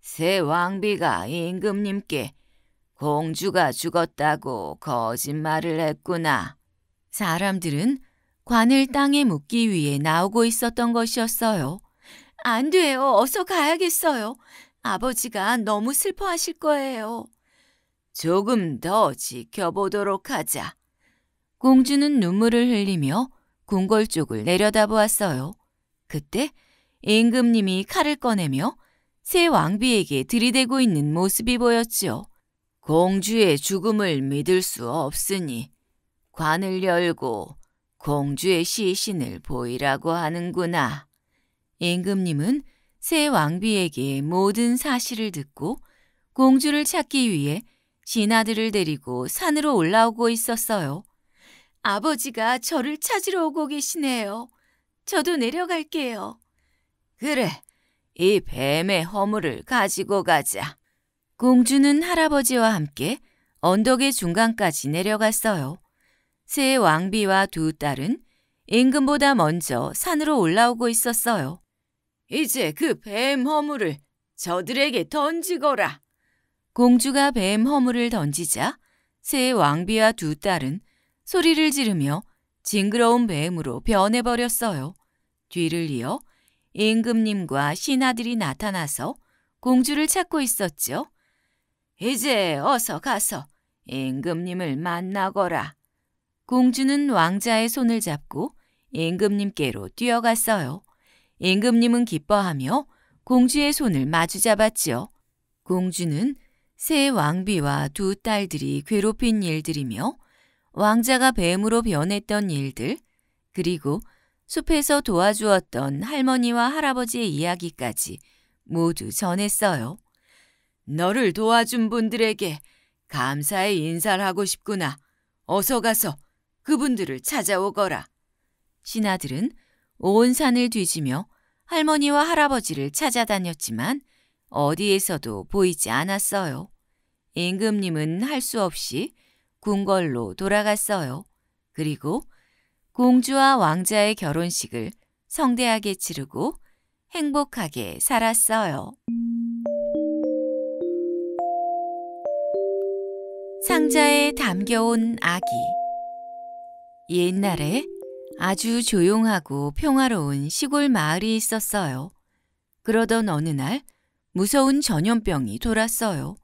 새 왕비가 임금님께 공주가 죽었다고 거짓말을 했구나. 사람들은 관을 땅에 묻기 위해 나오고 있었던 것이었어요. 안 돼요. 어서 가야겠어요. 아버지가 너무 슬퍼하실 거예요. 조금 더 지켜보도록 하자. 공주는 눈물을 흘리며 궁궐 쪽을 내려다보았어요. 그때 임금님이 칼을 꺼내며 새 왕비에게 들이대고 있는 모습이 보였지요. 공주의 죽음을 믿을 수 없으니 관을 열고 공주의 시신을 보이라고 하는구나. 임금님은 새 왕비에게 모든 사실을 듣고 공주를 찾기 위해 신하들을 데리고 산으로 올라오고 있었어요. 아버지가 저를 찾으러 오고 계시네요. 저도 내려갈게요. 그래, 이 뱀의 허물을 가지고 가자. 공주는 할아버지와 함께 언덕의 중간까지 내려갔어요. 새 왕비와 두 딸은 임금보다 먼저 산으로 올라오고 있었어요. 이제 그 뱀 허물을 저들에게 던지거라. 공주가 뱀 허물을 던지자 새 왕비와 두 딸은 소리를 지르며 징그러운 뱀으로 변해버렸어요. 뒤를 이어 임금님과 신하들이 나타나서 공주를 찾고 있었죠. 이제 어서 가서 임금님을 만나거라. 공주는 왕자의 손을 잡고 임금님께로 뛰어갔어요. 임금님은 기뻐하며 공주의 손을 마주 잡았지요. 공주는 새 왕비와 두 딸들이 괴롭힌 일들이며 왕자가 뱀으로 변했던 일들, 그리고 숲에서 도와주었던 할머니와 할아버지의 이야기까지 모두 전했어요. 너를 도와준 분들에게 감사의 인사를 하고 싶구나. 어서 가서 그분들을 찾아오거라. 신하들은 온 산을 뒤지며 할머니와 할아버지를 찾아다녔지만 어디에서도 보이지 않았어요. 임금님은 할 수 없이 궁궐로 돌아갔어요. 그리고 공주와 왕자의 결혼식을 성대하게 치르고 행복하게 살았어요. 상자에 담겨온 아기 옛날에 아주 조용하고 평화로운 시골 마을이 있었어요. 그러던 어느 날 무서운 전염병이 돌았어요.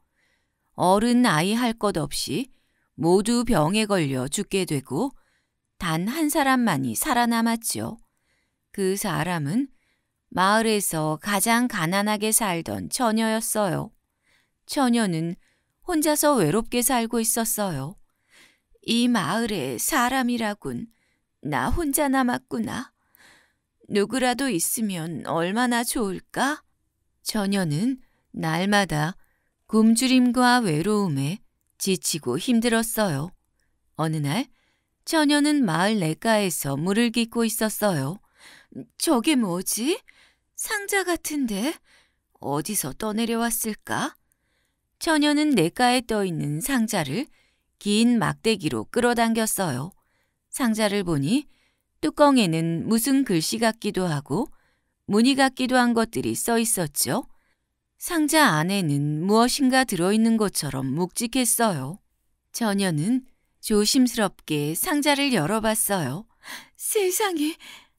어른 아이 할 것 없이 모두 병에 걸려 죽게 되고 단 한 사람만이 살아남았지그 사람은 마을에서 가장 가난하게 살던 처녀였어요. 처녀는 혼자서 외롭게 살고 있었어요. 이 마을에 사람이라군. 나 혼자 남았구나. 누구라도 있으면 얼마나 좋을까? 처녀는 날마다 굶주림과 외로움에 지치고 힘들었어요. 어느 날 처녀는 마을 내가에서 물을 깃고 있었어요. 저게 뭐지? 상자 같은데 어디서 떠내려왔을까? 처녀는 냇가에 떠 있는 상자를 긴 막대기로 끌어당겼어요. 상자를 보니 뚜껑에는 무슨 글씨 같기도 하고 무늬 같기도 한 것들이 써 있었죠. 상자 안에는 무엇인가 들어있는 것처럼 묵직했어요. 처녀는 조심스럽게 상자를 열어봤어요. 세상에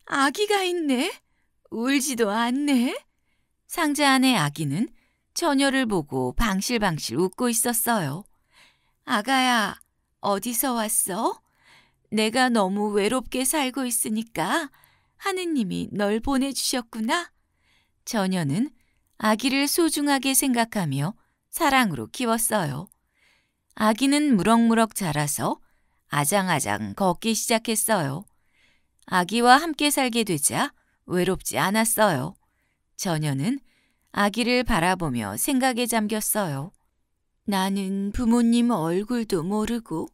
아기가 있네. 울지도 않네. 상자 안에 아기는 처녀를 보고 방실방실 웃고 있었어요. 아가야, 어디서 왔어? 내가 너무 외롭게 살고 있으니까 하느님이 널 보내주셨구나. 처녀는 아기를 소중하게 생각하며 사랑으로 키웠어요. 아기는 무럭무럭 자라서 아장아장 걷기 시작했어요. 아기와 함께 살게 되자 외롭지 않았어요. 처녀는 아기를 바라보며 생각에 잠겼어요. 나는 부모님 얼굴도 모르고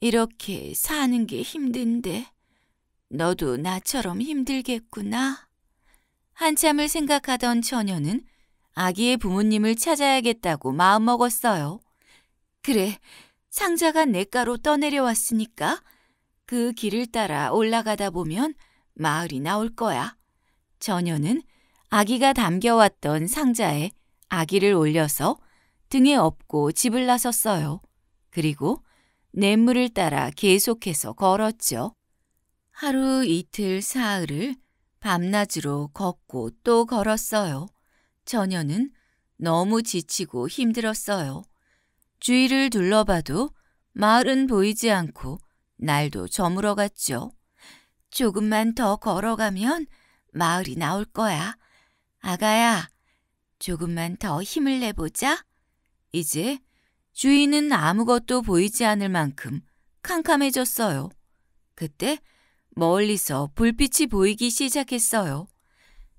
이렇게 사는 게 힘든데 너도 나처럼 힘들겠구나. 한참을 생각하던 처녀는 아기의 부모님을 찾아야겠다고 마음먹었어요. 그래, 상자가 내가로 떠내려왔으니까 그 길을 따라 올라가다 보면 마을이 나올 거야. 처녀는 아기가 담겨왔던 상자에 아기를 올려서 등에 업고 집을 나섰어요. 그리고 냇물을 따라 계속해서 걸었죠. 하루 이틀 사흘을 밤낮으로 걷고 또 걸었어요. 처녀는 너무 지치고 힘들었어요. 주위를 둘러봐도 마을은 보이지 않고 날도 저물어갔죠. 조금만 더 걸어가면 마을이 나올 거야. 아가야, 조금만 더 힘을 내보자. 이제 주인은 아무것도 보이지 않을 만큼 캄캄해졌어요. 그때 멀리서 불빛이 보이기 시작했어요.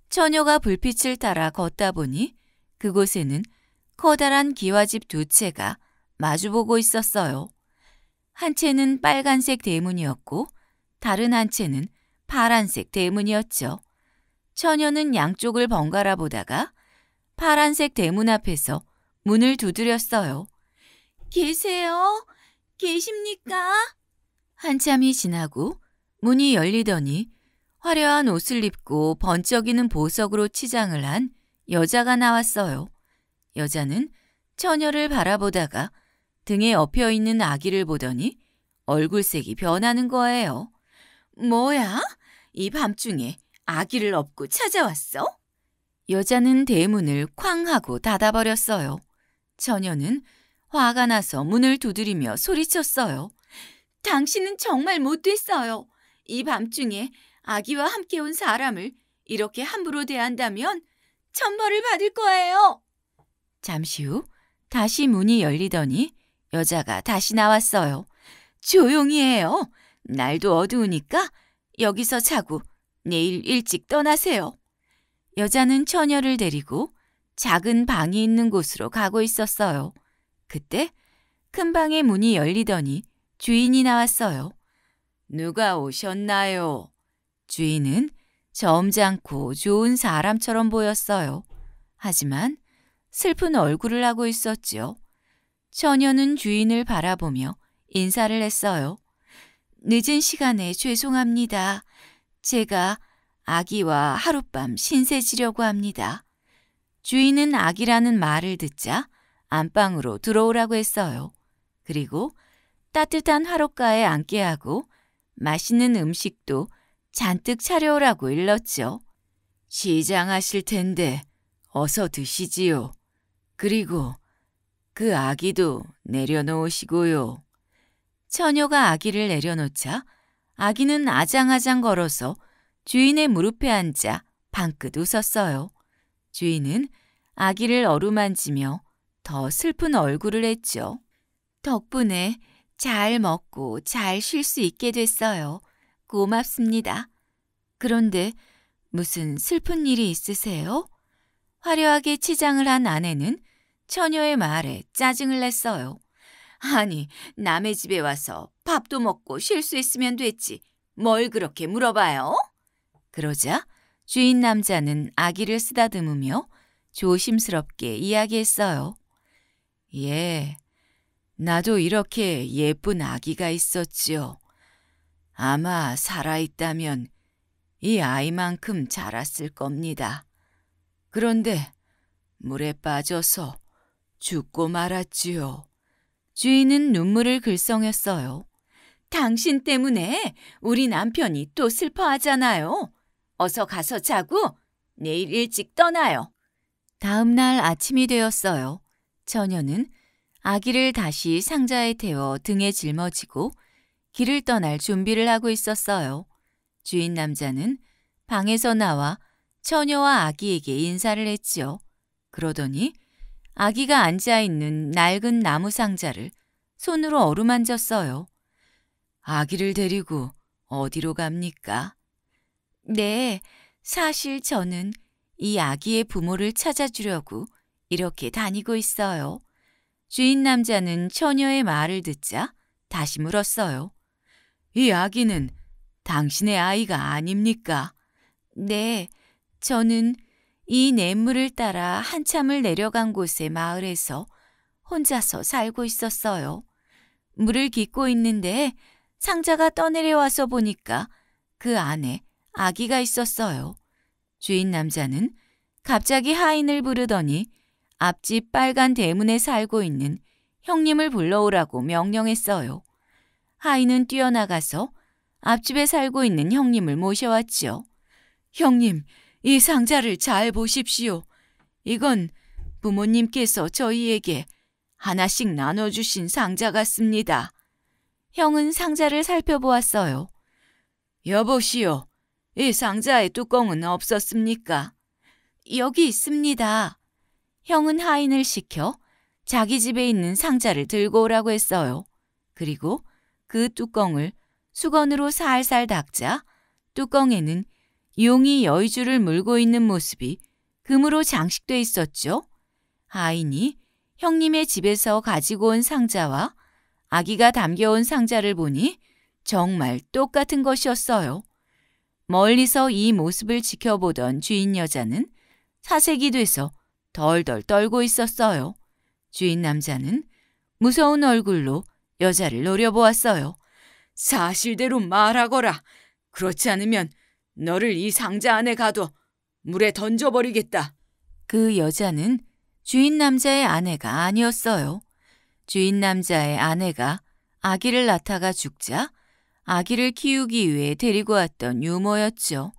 처녀가 불빛을 따라 걷다 보니 그곳에는 커다란 기와집 두 채가 마주보고 있었어요. 한 채는 빨간색 대문이었고 다른 한 채는 파란색 대문이었죠. 처녀는 양쪽을 번갈아 보다가 파란색 대문 앞에서 문을 두드렸어요. 계세요? 계십니까? 한참이 지나고 문이 열리더니 화려한 옷을 입고 번쩍이는 보석으로 치장을 한 여자가 나왔어요. 여자는 처녀를 바라보다가 등에 엎여 있는 아기를 보더니 얼굴색이 변하는 거예요. 뭐야? 이 밤중에 아기를 업고 찾아왔어? 여자는 대문을 쾅 하고 닫아버렸어요. 처녀는 화가 나서 문을 두드리며 소리쳤어요. 당신은 정말 못됐어요. 이 밤중에 아기와 함께 온 사람을 이렇게 함부로 대한다면 천벌을 받을 거예요. 잠시 후 다시 문이 열리더니 여자가 다시 나왔어요. 조용히 해요. 날도 어두우니까 여기서 자고 내일 일찍 떠나세요. 여자는 처녀를 데리고 작은 방이 있는 곳으로 가고 있었어요. 그때 큰 방의 문이 열리더니 주인이 나왔어요. 누가 오셨나요? 주인은 점잖고 좋은 사람처럼 보였어요. 하지만 슬픈 얼굴을 하고 있었지요. 처녀는 주인을 바라보며 인사를 했어요. 늦은 시간에 죄송합니다. 제가 아기와 하룻밤 신세 지려고 합니다. 주인은 아기라는 말을 듣자 안방으로 들어오라고 했어요. 그리고 따뜻한 화로가에 앉게 하고 맛있는 음식도 잔뜩 차려오라고 일렀죠. 시장하실 텐데 어서 드시지요. 그리고 그 아기도 내려놓으시고요. 처녀가 아기를 내려놓자 아기는 아장아장 걸어서 주인의 무릎에 앉아 방긋 웃었어요. 주인은 아기를 어루만지며 더 슬픈 얼굴을 했죠. 덕분에 잘 먹고 잘 쉴 수 있게 됐어요. 고맙습니다. 그런데 무슨 슬픈 일이 있으세요? 화려하게 치장을 한 아내는 처녀의 말에 짜증을 냈어요. 아니, 남의 집에 와서 밥도 먹고 쉴 수 있으면 됐지. 뭘 그렇게 물어봐요? 그러자 주인 남자는 아기를 쓰다듬으며 조심스럽게 이야기했어요. 예, 나도 이렇게 예쁜 아기가 있었지요. 아마 살아있다면 이 아이만큼 자랐을 겁니다. 그런데 물에 빠져서 죽고 말았지요. 주인은 눈물을 글썽였어요. 당신 때문에 우리 남편이 또 슬퍼하잖아요. 어서 가서 자고 내일 일찍 떠나요. 다음 날 아침이 되었어요. 처녀는 아기를 다시 상자에 태워 등에 짊어지고 길을 떠날 준비를 하고 있었어요. 주인 남자는 방에서 나와 처녀와 아기에게 인사를 했지요. 그러더니 아기가 앉아있는 낡은 나무 상자를 손으로 어루만졌어요. 아기를 데리고 어디로 갑니까? 네, 사실 저는 이 아기의 부모를 찾아주려고 이렇게 다니고 있어요. 주인 남자는 처녀의 말을 듣자 다시 물었어요. 이 아기는 당신의 아이가 아닙니까? 네, 저는 이 냇물을 따라 한참을 내려간 곳의 마을에서 혼자서 살고 있었어요. 물을 깃고 있는데 상자가 떠내려와서 보니까 그 안에 아기가 있었어요. 주인 남자는 갑자기 하인을 부르더니 앞집 빨간 대문에 살고 있는 형님을 불러오라고 명령했어요. 하인은 뛰어나가서 앞집에 살고 있는 형님을 모셔왔지요. 형님, 이 상자를 잘 보십시오. 이건 부모님께서 저희에게 하나씩 나눠주신 상자 같습니다. 형은 상자를 살펴보았어요. 여보시오, 이 상자의 뚜껑은 없었습니까? 여기 있습니다. 형은 하인을 시켜 자기 집에 있는 상자를 들고 오라고 했어요. 그리고 그 뚜껑을 수건으로 살살 닦자 뚜껑에는 용이 여의주를 물고 있는 모습이 금으로 장식돼 있었죠. 아인이 형님의 집에서 가지고 온 상자와 아기가 담겨온 상자를 보니 정말 똑같은 것이었어요. 멀리서 이 모습을 지켜보던 주인 여자는 사색이 돼서 덜덜 떨고 있었어요. 주인 남자는 무서운 얼굴로 여자를 노려보았어요. 사실대로 말하거라. 그렇지 않으면 너를 이 상자 안에 가둬 물에 던져버리겠다. 그 여자는 주인 남자의 아내가 아니었어요. 주인 남자의 아내가 아기를 낳다가 죽자 아기를 키우기 위해 데리고 왔던 유모였죠.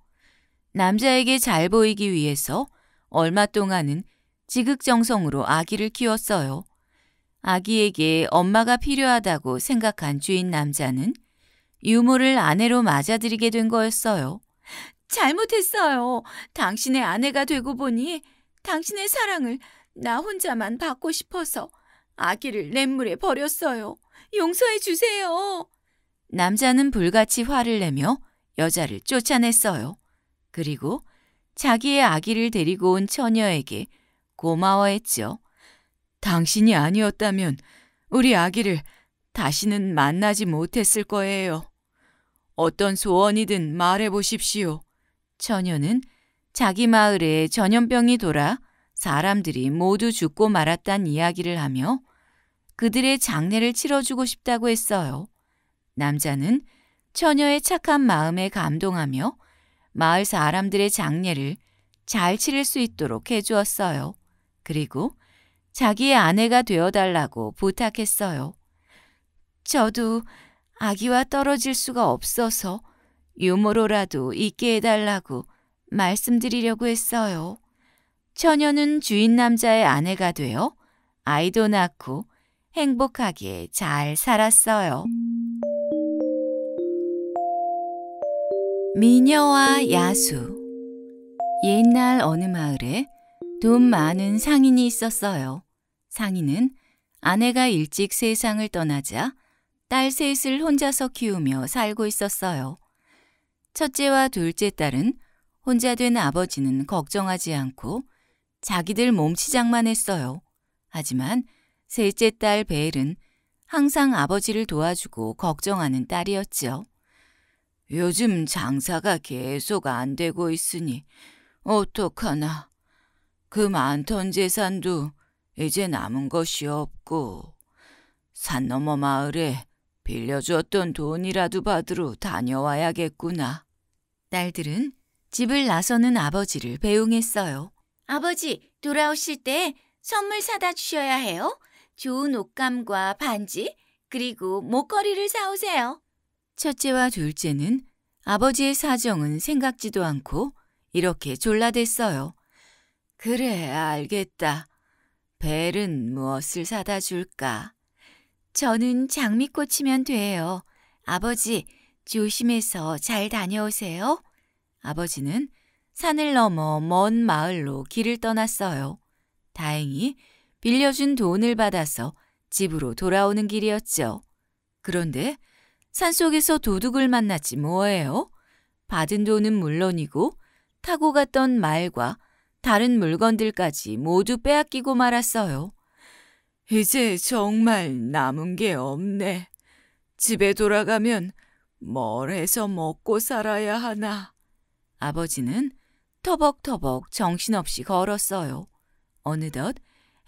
남자에게 잘 보이기 위해서 얼마 동안은 지극정성으로 아기를 키웠어요. 아기에게 엄마가 필요하다고 생각한 주인 남자는 유모를 아내로 맞아들이게 된 거였어요. 잘못했어요. 당신의 아내가 되고 보니 당신의 사랑을 나 혼자만 받고 싶어서 아기를 냇물에 버렸어요. 용서해 주세요. 남자는 불같이 화를 내며 여자를 쫓아냈어요. 그리고 자기의 아기를 데리고 온 처녀에게 고마워했죠. 당신이 아니었다면 우리 아기를 다시는 만나지 못했을 거예요. 어떤 소원이든 말해 보십시오. 처녀는 자기 마을에 전염병이 돌아 사람들이 모두 죽고 말았단 이야기를 하며 그들의 장례를 치러주고 싶다고 했어요. 남자는 처녀의 착한 마음에 감동하며 마을 사람들의 장례를 잘 치를 수 있도록 해주었어요. 그리고 자기의 아내가 되어달라고 부탁했어요. 저도 아기와 떨어질 수가 없어서 유머로라도 있게 해달라고 말씀드리려고 했어요. 처녀는 주인 남자의 아내가 되어 아이도 낳고 행복하게 잘 살았어요. 미녀와 야수 옛날 어느 마을에 돈 많은 상인이 있었어요. 상인은 아내가 일찍 세상을 떠나자 딸 셋을 혼자서 키우며 살고 있었어요. 첫째와 둘째 딸은 혼자 된 아버지는 걱정하지 않고 자기들 몸치장만 했어요. 하지만 셋째 딸 베일은 항상 아버지를 도와주고 걱정하는 딸이었지요. 요즘 장사가 계속 안 되고 있으니 어떡하나. 그 많던 재산도 이제 남은 것이 없고 산 너머 마을에 빌려주었던 돈이라도 받으러 다녀와야겠구나. 딸들은 집을 나서는 아버지를 배웅했어요. 아버지, 돌아오실 때 선물 사다 주셔야 해요. 좋은 옷감과 반지, 그리고 목걸이를 사오세요. 첫째와 둘째는 아버지의 사정은 생각지도 않고 이렇게 졸라댔어요. 그래, 알겠다. 벨은 무엇을 사다 줄까? 저는 장미꽃이면 돼요. 아버지, 조심해서 잘 다녀오세요. 아버지는 산을 넘어 먼 마을로 길을 떠났어요. 다행히 빌려준 돈을 받아서 집으로 돌아오는 길이었죠. 그런데 산속에서 도둑을 만났지 뭐예요? 받은 돈은 물론이고 타고 갔던 말과 다른 물건들까지 모두 빼앗기고 말았어요. 이제 정말 남은 게 없네. 집에 돌아가면 뭘 해서 먹고 살아야 하나. 아버지는 터벅터벅 정신없이 걸었어요. 어느덧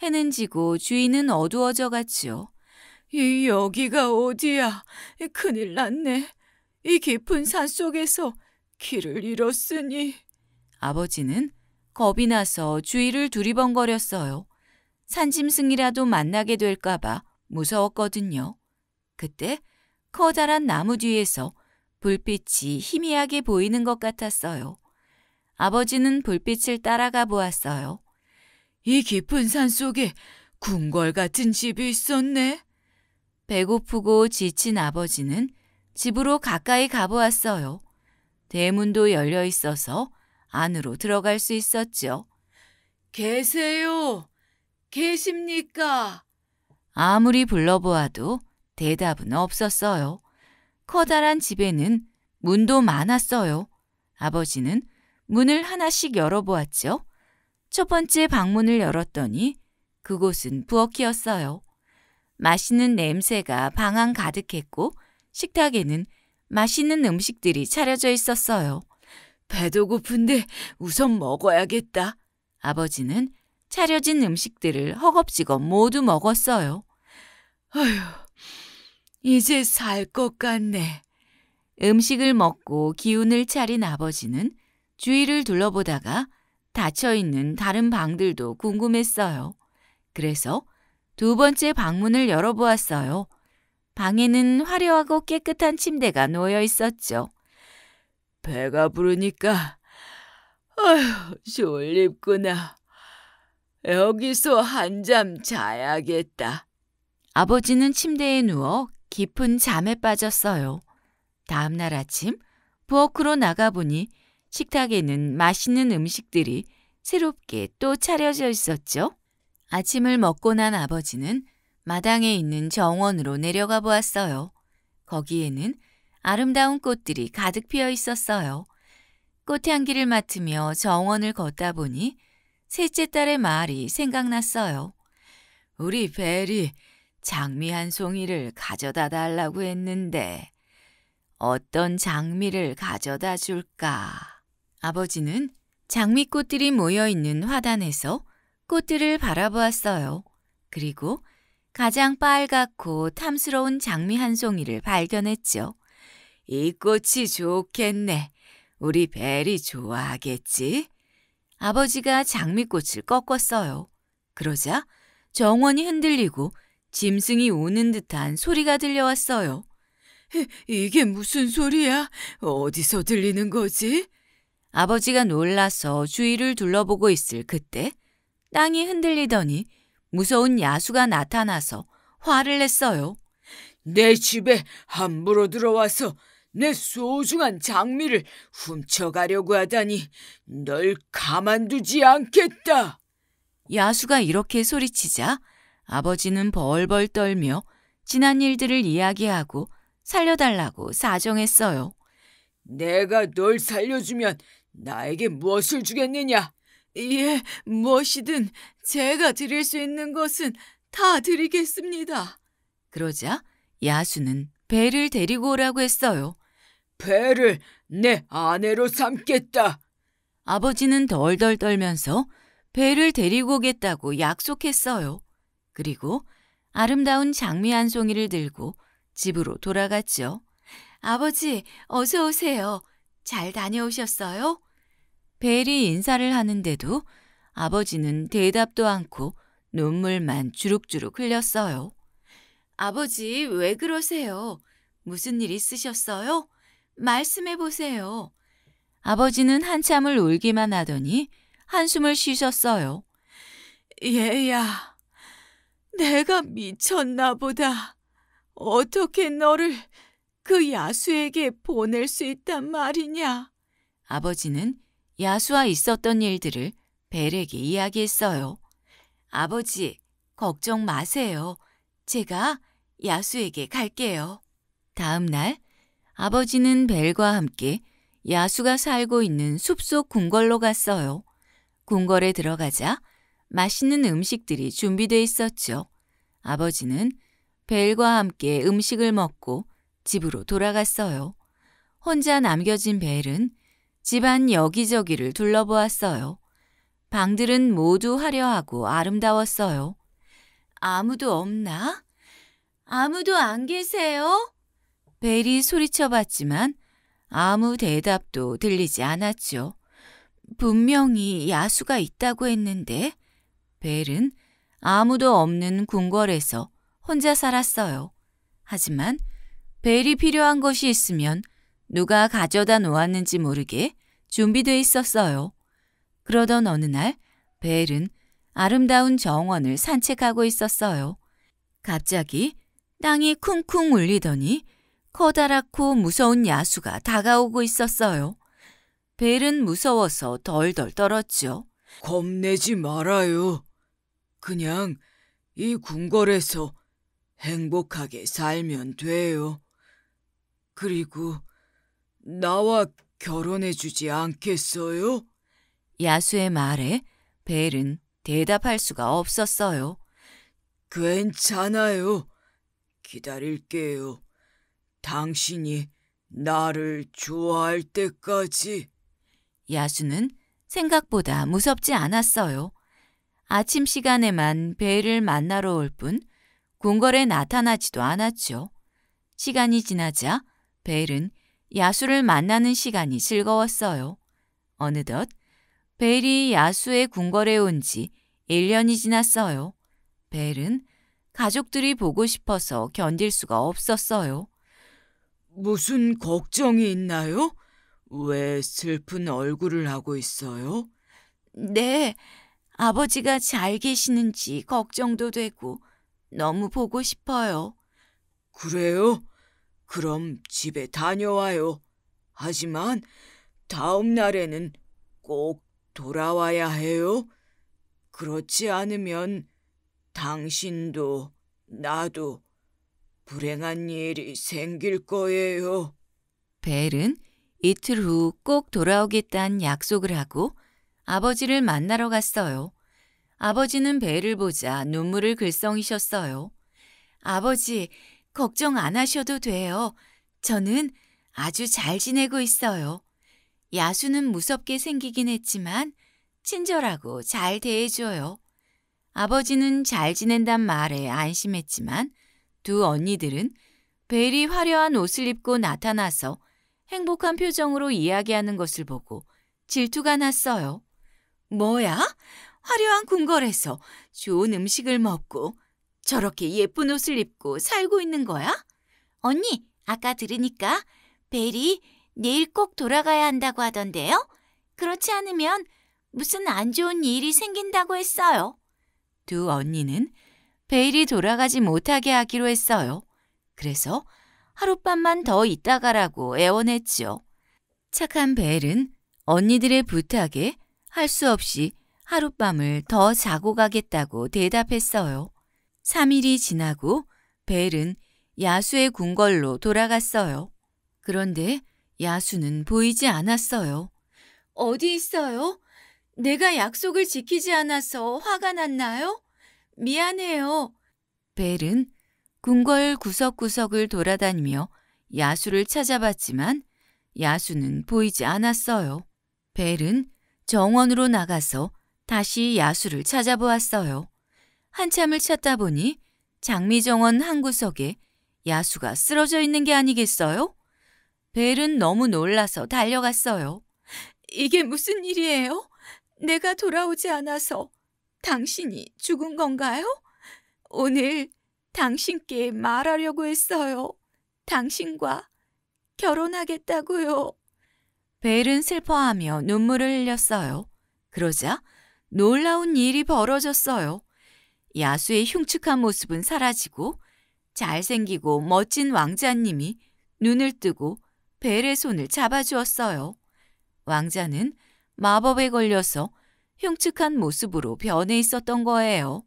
해는 지고 주인은 어두워져 갔지요. 이 여기가 어디야? 큰일 났네. 이 깊은 산 속에서 길을 잃었으니. 아버지는 겁이 나서 주위를 두리번거렸어요. 산짐승이라도 만나게 될까봐 무서웠거든요. 그때 커다란 나무 뒤에서 불빛이 희미하게 보이는 것 같았어요. 아버지는 불빛을 따라가 보았어요. 이 깊은 산 속에 궁궐 같은 집이 있었네. 배고프고 지친 아버지는 집으로 가까이 가보았어요. 대문도 열려 있어서 안으로 들어갈 수 있었죠. 계세요? 계십니까? 아무리 불러보아도 대답은 없었어요. 커다란 집에는 문도 많았어요. 아버지는 문을 하나씩 열어보았죠. 첫 번째 방문을 열었더니 그곳은 부엌이었어요. 맛있는 냄새가 방안 가득했고 식탁에는 맛있는 음식들이 차려져 있었어요. 배도 고픈데 우선 먹어야겠다. 아버지는 차려진 음식들을 허겁지겁 모두 먹었어요. 어휴, 이제 살 것 같네. 음식을 먹고 기운을 차린 아버지는 주위를 둘러보다가 닫혀 있는 다른 방들도 궁금했어요. 그래서 두 번째 방문을 열어보았어요. 방에는 화려하고 깨끗한 침대가 놓여 있었죠. 배가 부르니까 아휴 졸립구나. 여기서 한 잠 자야겠다. 아버지는 침대에 누워 깊은 잠에 빠졌어요. 다음 날 아침 부엌으로 나가보니 식탁에는 맛있는 음식들이 새롭게 또 차려져 있었죠. 아침을 먹고 난 아버지는 마당에 있는 정원으로 내려가 보았어요. 거기에는 아름다운 꽃들이 가득 피어 있었어요. 꽃향기를 맡으며 정원을 걷다 보니 셋째 딸의 말이 생각났어요. 우리 벨이 장미 한 송이를 가져다 달라고 했는데 어떤 장미를 가져다 줄까? 아버지는 장미꽃들이 모여 있는 화단에서 꽃들을 바라보았어요. 그리고 가장 빨갛고 탐스러운 장미 한 송이를 발견했죠. 이 꽃이 좋겠네. 우리 벨이 좋아하겠지? 아버지가 장미꽃을 꺾었어요. 그러자 정원이 흔들리고 짐승이 우는 듯한 소리가 들려왔어요. 이게 무슨 소리야? 어디서 들리는 거지? 아버지가 놀라서 주위를 둘러보고 있을 그때 땅이 흔들리더니 무서운 야수가 나타나서 화를 냈어요. 내 집에 함부로 들어와서 내 소중한 장미를 훔쳐가려고 하다니 널 가만두지 않겠다. 야수가 이렇게 소리치자 아버지는 벌벌 떨며 지난 일들을 이야기하고 살려달라고 사정했어요. 내가 널 살려주면 나에게 무엇을 주겠느냐? 예, 무엇이든 제가 드릴 수 있는 것은 다 드리겠습니다. 그러자 야수는 배를 데리고 오라고 했어요. 배를 내 아내로 삼겠다. 아버지는 덜덜 떨면서 배를 데리고 오겠다고 약속했어요. 그리고 아름다운 장미 한 송이를 들고 집으로 돌아갔죠. 아버지, 어서 오세요. 잘 다녀오셨어요? 벨이 인사를 하는데도 아버지는 대답도 않고 눈물만 주룩주룩 흘렸어요. 아버지, 왜 그러세요? 무슨 일 있으셨어요? 말씀해 보세요. 아버지는 한참을 울기만 하더니 한숨을 쉬셨어요. 얘야, 내가 미쳤나 보다. 어떻게 너를 그 야수에게 보낼 수 있단 말이냐? 아버지는 야수와 있었던 일들을 벨에게 이야기했어요. 아버지, 걱정 마세요. 제가 야수에게 갈게요. 다음 날 아버지는 벨과 함께 야수가 살고 있는 숲속 궁궐로 갔어요. 궁궐에 들어가자 맛있는 음식들이 준비돼 있었죠. 아버지는 벨과 함께 음식을 먹고 집으로 돌아갔어요. 혼자 남겨진 벨은 집안 여기저기를 둘러보았어요. 방들은 모두 화려하고 아름다웠어요. 아무도 없나? 아무도 안 계세요? 벨이 소리쳐 봤지만 아무 대답도 들리지 않았죠. 분명히 야수가 있다고 했는데 벨은 아무도 없는 궁궐에서 혼자 살았어요. 하지만 벨이 필요한 것이 있으면 누가 가져다 놓았는지 모르게 준비돼 있었어요. 그러던 어느 날 벨은 아름다운 정원을 산책하고 있었어요. 갑자기 땅이 쿵쿵 울리더니 커다랗고 무서운 야수가 다가오고 있었어요. 벨은 무서워서 덜덜 떨었죠. 겁내지 말아요. 그냥 이 궁궐에서 행복하게 살면 돼요. 그리고 나와 결혼해주지 않겠어요? 야수의 말에 벨은 대답할 수가 없었어요. 괜찮아요. 기다릴게요. 당신이 나를 좋아할 때까지. 야수는 생각보다 무섭지 않았어요. 아침 시간에만 배을 만나러 올 뿐 궁궐에 나타나지도 않았죠. 시간이 지나자 벨은 야수를 만나는 시간이 즐거웠어요. 어느덧 벨이 야수의 궁궐에 온 지 1년이 지났어요. 벨은 가족들이 보고 싶어서 견딜 수가 없었어요. 무슨 걱정이 있나요? 왜 슬픈 얼굴을 하고 있어요? 네, 아버지가 잘 계시는지 걱정도 되고 너무 보고 싶어요. 그래요? 그럼 집에 다녀와요. 하지만 다음 날에는 꼭 돌아와야 해요. 그렇지 않으면 당신도 나도 불행한 일이 생길 거예요. 벨은 이틀 후 꼭 돌아오겠다는 약속을 하고 아버지를 만나러 갔어요. 아버지는 배를 보자 눈물을 글썽이셨어요. 아버지, 걱정 안 하셔도 돼요. 저는 아주 잘 지내고 있어요. 야수는 무섭게 생기긴 했지만 친절하고 잘 대해줘요. 아버지는 잘 지낸단 말에 안심했지만 두 언니들은 벨이 화려한 옷을 입고 나타나서 행복한 표정으로 이야기하는 것을 보고 질투가 났어요. 뭐야? 화려한 궁궐에서 좋은 음식을 먹고 저렇게 예쁜 옷을 입고 살고 있는 거야? 언니, 아까 들으니까 벨이 내일 꼭 돌아가야 한다고 하던데요? 그렇지 않으면 무슨 안 좋은 일이 생긴다고 했어요. 두 언니는 베일이 돌아가지 못하게 하기로 했어요. 그래서 하룻밤만 더 있다 가라고 애원했지요. 착한 베일은 언니들의 부탁에 할수 없이 하룻밤을 더 자고 가겠다고 대답했어요. 3일이 지나고 벨은 야수의 궁궐로 돌아갔어요. 그런데 야수는 보이지 않았어요. 어디 있어요? 내가 약속을 지키지 않아서 화가 났나요? 미안해요. 벨은 궁궐 구석구석을 돌아다니며 야수를 찾아봤지만 야수는 보이지 않았어요. 벨은 정원으로 나가서 다시 야수를 찾아보았어요. 한참을 찾다 보니 장미정원 한 구석에 야수가 쓰러져 있는 게 아니겠어요? 벨은 너무 놀라서 달려갔어요. 이게 무슨 일이에요? 내가 돌아오지 않아서 당신이 죽은 건가요? 오늘 당신께 말하려고 했어요. 당신과 결혼하겠다고요. 벨은 슬퍼하며 눈물을 흘렸어요. 그러자 놀라운 일이 벌어졌어요. 야수의 흉측한 모습은 사라지고 잘생기고 멋진 왕자님이 눈을 뜨고 벨의 손을 잡아주었어요. 왕자는 마법에 걸려서 흉측한 모습으로 변해 있었던 거예요.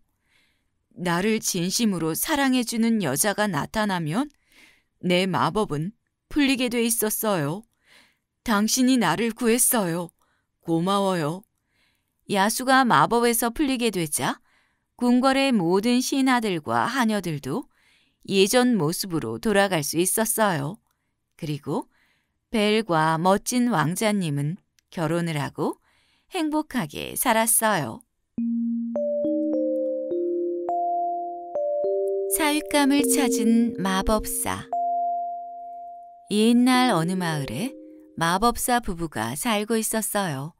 나를 진심으로 사랑해주는 여자가 나타나면 내 마법은 풀리게 돼 있었어요. 당신이 나를 구했어요. 고마워요. 야수가 마법에서 풀리게 되자 궁궐의 모든 신하들과 하녀들도 예전 모습으로 돌아갈 수 있었어요. 그리고 벨과 멋진 왕자님은 결혼을 하고 행복하게 살았어요. 사윗감을 찾은 마법사 옛날 어느 마을에 마법사 부부가 살고 있었어요.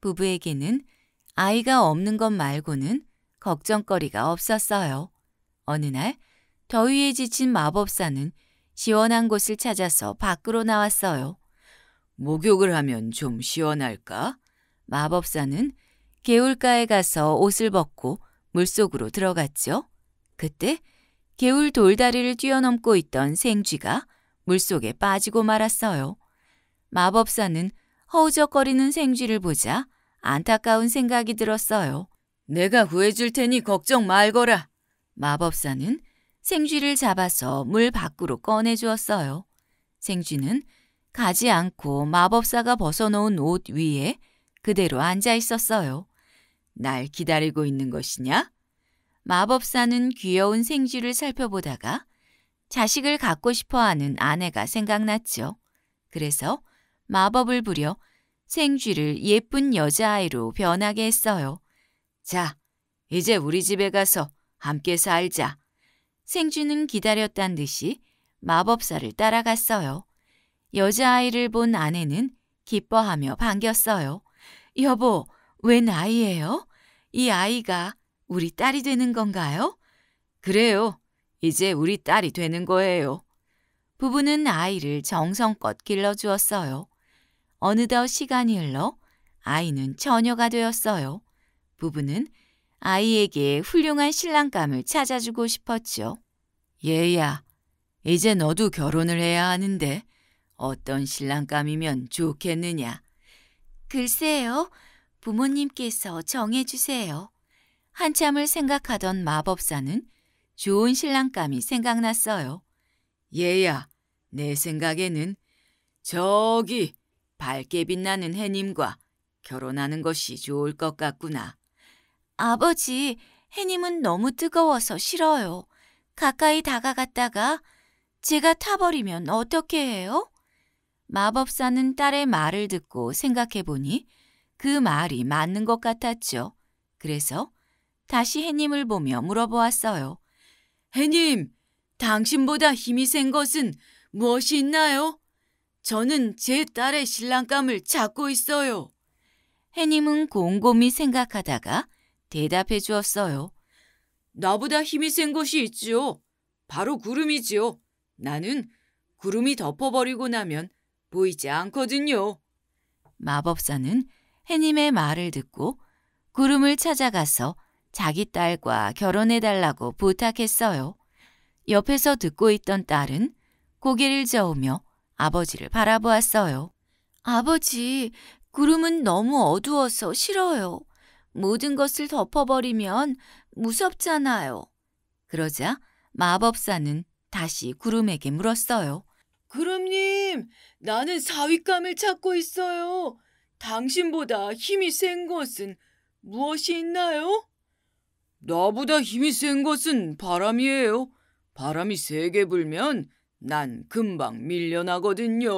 부부에게는 아이가 없는 것 말고는 걱정거리가 없었어요. 어느 날 더위에 지친 마법사는 시원한 곳을 찾아서 밖으로 나왔어요. 목욕을 하면 좀 시원할까? 마법사는 개울가에 가서 옷을 벗고 물속으로 들어갔죠. 그때 개울 돌다리를 뛰어넘고 있던 생쥐가 물속에 빠지고 말았어요. 마법사는 허우적거리는 생쥐를 보자 안타까운 생각이 들었어요. 내가 구해줄 테니 걱정 말거라. 마법사는 생쥐를 잡아서 물 밖으로 꺼내주었어요. 생쥐는 가지 않고 마법사가 벗어놓은 옷 위에 그대로 앉아 있었어요. 날 기다리고 있는 것이냐? 마법사는 귀여운 생쥐를 살펴보다가 자식을 갖고 싶어 하는 아내가 생각났죠. 그래서 마법을 부려 생쥐를 예쁜 여자아이로 변하게 했어요. 자, 이제 우리 집에 가서 함께 살자. 생쥐는 기다렸단 듯이 마법사를 따라갔어요. 여자아이를 본 아내는 기뻐하며 반겼어요. 여보, 웬 아이예요? 이 아이가 우리 딸이 되는 건가요? 그래요. 이제 우리 딸이 되는 거예요. 부부는 아이를 정성껏 길러주었어요. 어느덧 시간이 흘러 아이는 처녀가 되었어요. 부부는 아이에게 훌륭한 신랑감을 찾아주고 싶었지요. 얘야, 이제 너도 결혼을 해야 하는데 어떤 신랑감이면 좋겠느냐? 글쎄요, 부모님께서 정해주세요. 한참을 생각하던 마법사는 좋은 신랑감이 생각났어요. 얘야, 내 생각에는 저기 밝게 빛나는 해님과 결혼하는 것이 좋을 것 같구나. 아버지, 해님은 너무 뜨거워서 싫어요. 가까이 다가갔다가 제가 타버리면 어떻게 해요? 마법사는 딸의 말을 듣고 생각해보니 그 말이 맞는 것 같았죠. 그래서 다시 해님을 보며 물어보았어요. 해님, 당신보다 힘이 센 것은 무엇이 있나요? 저는 제 딸의 신랑감을 찾고 있어요. 해님은 곰곰이 생각하다가 대답해 주었어요. 나보다 힘이 센 것이 있지요. 바로 구름이지요. 나는 구름이 덮어버리고 나면 보이지 않거든요. 마법사는 해님의 말을 듣고 구름을 찾아가서 자기 딸과 결혼해달라고 부탁했어요. 옆에서 듣고 있던 딸은 고개를 저으며 아버지를 바라보았어요. 아버지, 구름은 너무 어두워서 싫어요. 모든 것을 덮어버리면 무섭잖아요. 그러자 마법사는 다시 구름에게 물었어요. 구름님, 나는 사윗감을 찾고 있어요. 당신보다 힘이 센 것은 무엇이 있나요? 나보다 힘이 센 것은 바람이에요. 바람이 세게 불면 난 금방 밀려나거든요.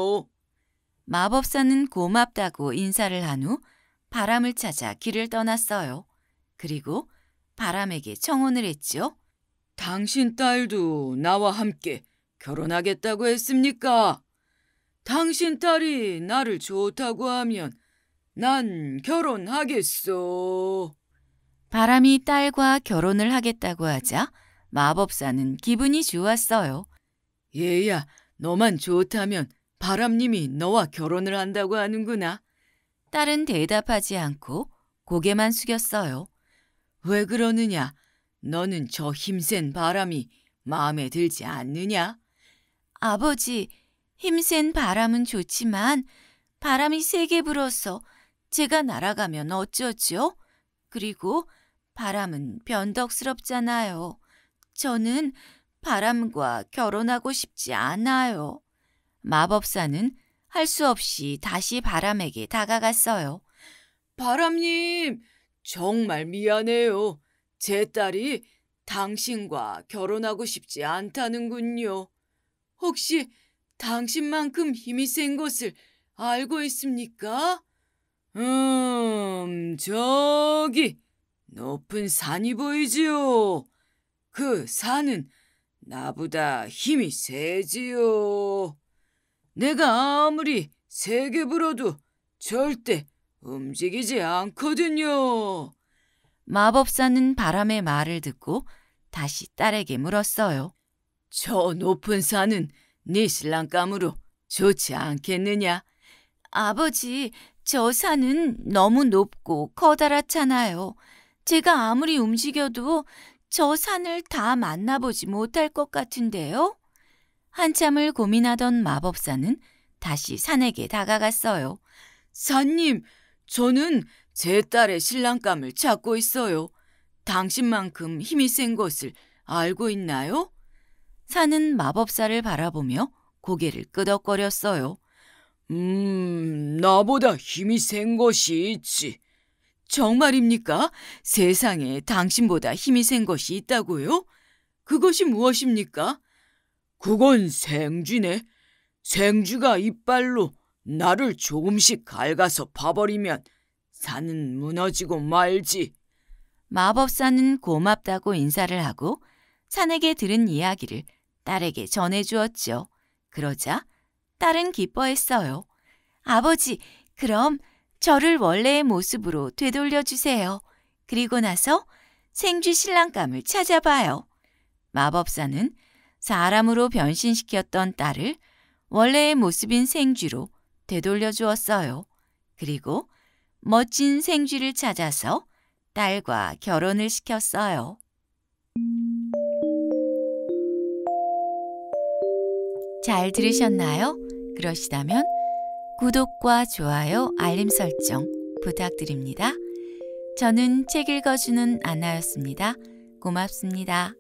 마법사는 고맙다고 인사를 한 후 바람을 찾아 길을 떠났어요. 그리고 바람에게 청혼을 했죠 당신 딸도 나와 함께 결혼하겠다고 했습니까? 당신 딸이 나를 좋다고 하면 난 결혼하겠소. 바람이 딸과 결혼을 하겠다고 하자 마법사는 기분이 좋았어요. 얘야, 너만 좋다면 바람님이 너와 결혼을 한다고 하는구나. 딸은 대답하지 않고 고개만 숙였어요. 왜 그러느냐? 너는 저 힘센 바람이 마음에 들지 않느냐? 아버지, 힘센 바람은 좋지만 바람이 세게 불어서 제가 날아가면 어쩌죠? 그리고 바람은 변덕스럽잖아요. 저는 바람과 결혼하고 싶지 않아요. 마법사는 할 수 없이 다시 바람에게 다가갔어요. 바람님, 정말 미안해요. 제 딸이 당신과 결혼하고 싶지 않다는군요. 혹시 당신만큼 힘이 센 것을 알고 있습니까? 음, 저기 높은 산이 보이지요. 그 산은 나보다 힘이 세지요. 내가 아무리 세게 불어도 절대 움직이지 않거든요. 마법사는 바람의 말을 듣고 다시 딸에게 물었어요. 저 높은 산은 네 신랑감으로 좋지 않겠느냐? 아버지, 저 산은 너무 높고 커다랗잖아요. 제가 아무리 움직여도 저 산을 다 만나보지 못할 것 같은데요? 한참을 고민하던 마법사는 다시 산에게 다가갔어요. 산님, 저는 제 딸의 신랑감을 찾고 있어요. 당신만큼 힘이 센 것을 알고 있나요? 산은 마법사를 바라보며 고개를 끄덕거렸어요. 음, 나보다 힘이 센 것이 있지. 정말입니까? 세상에 당신보다 힘이 센 것이 있다고요? 그것이 무엇입니까? 그건 생쥐네. 생쥐가 이빨로 나를 조금씩 갉아서 파버리면 산은 무너지고 말지. 마법사는 고맙다고 인사를 하고 산에게 들은 이야기를 딸에게 전해주었지요. 그러자 딸은 기뻐했어요. 아버지, 그럼 저를 원래의 모습으로 되돌려 주세요. 그리고 나서 생쥐 신랑감을 찾아봐요. 마법사는 사람으로 변신시켰던 딸을 원래의 모습인 생쥐로 되돌려 주었어요. 그리고 멋진 생쥐를 찾아서 딸과 결혼을 시켰어요. 잘 들으셨나요? 그러시다면 구독과 좋아요, 알림 설정 부탁드립니다. 저는 책 읽어주는 아나였습니다. 고맙습니다.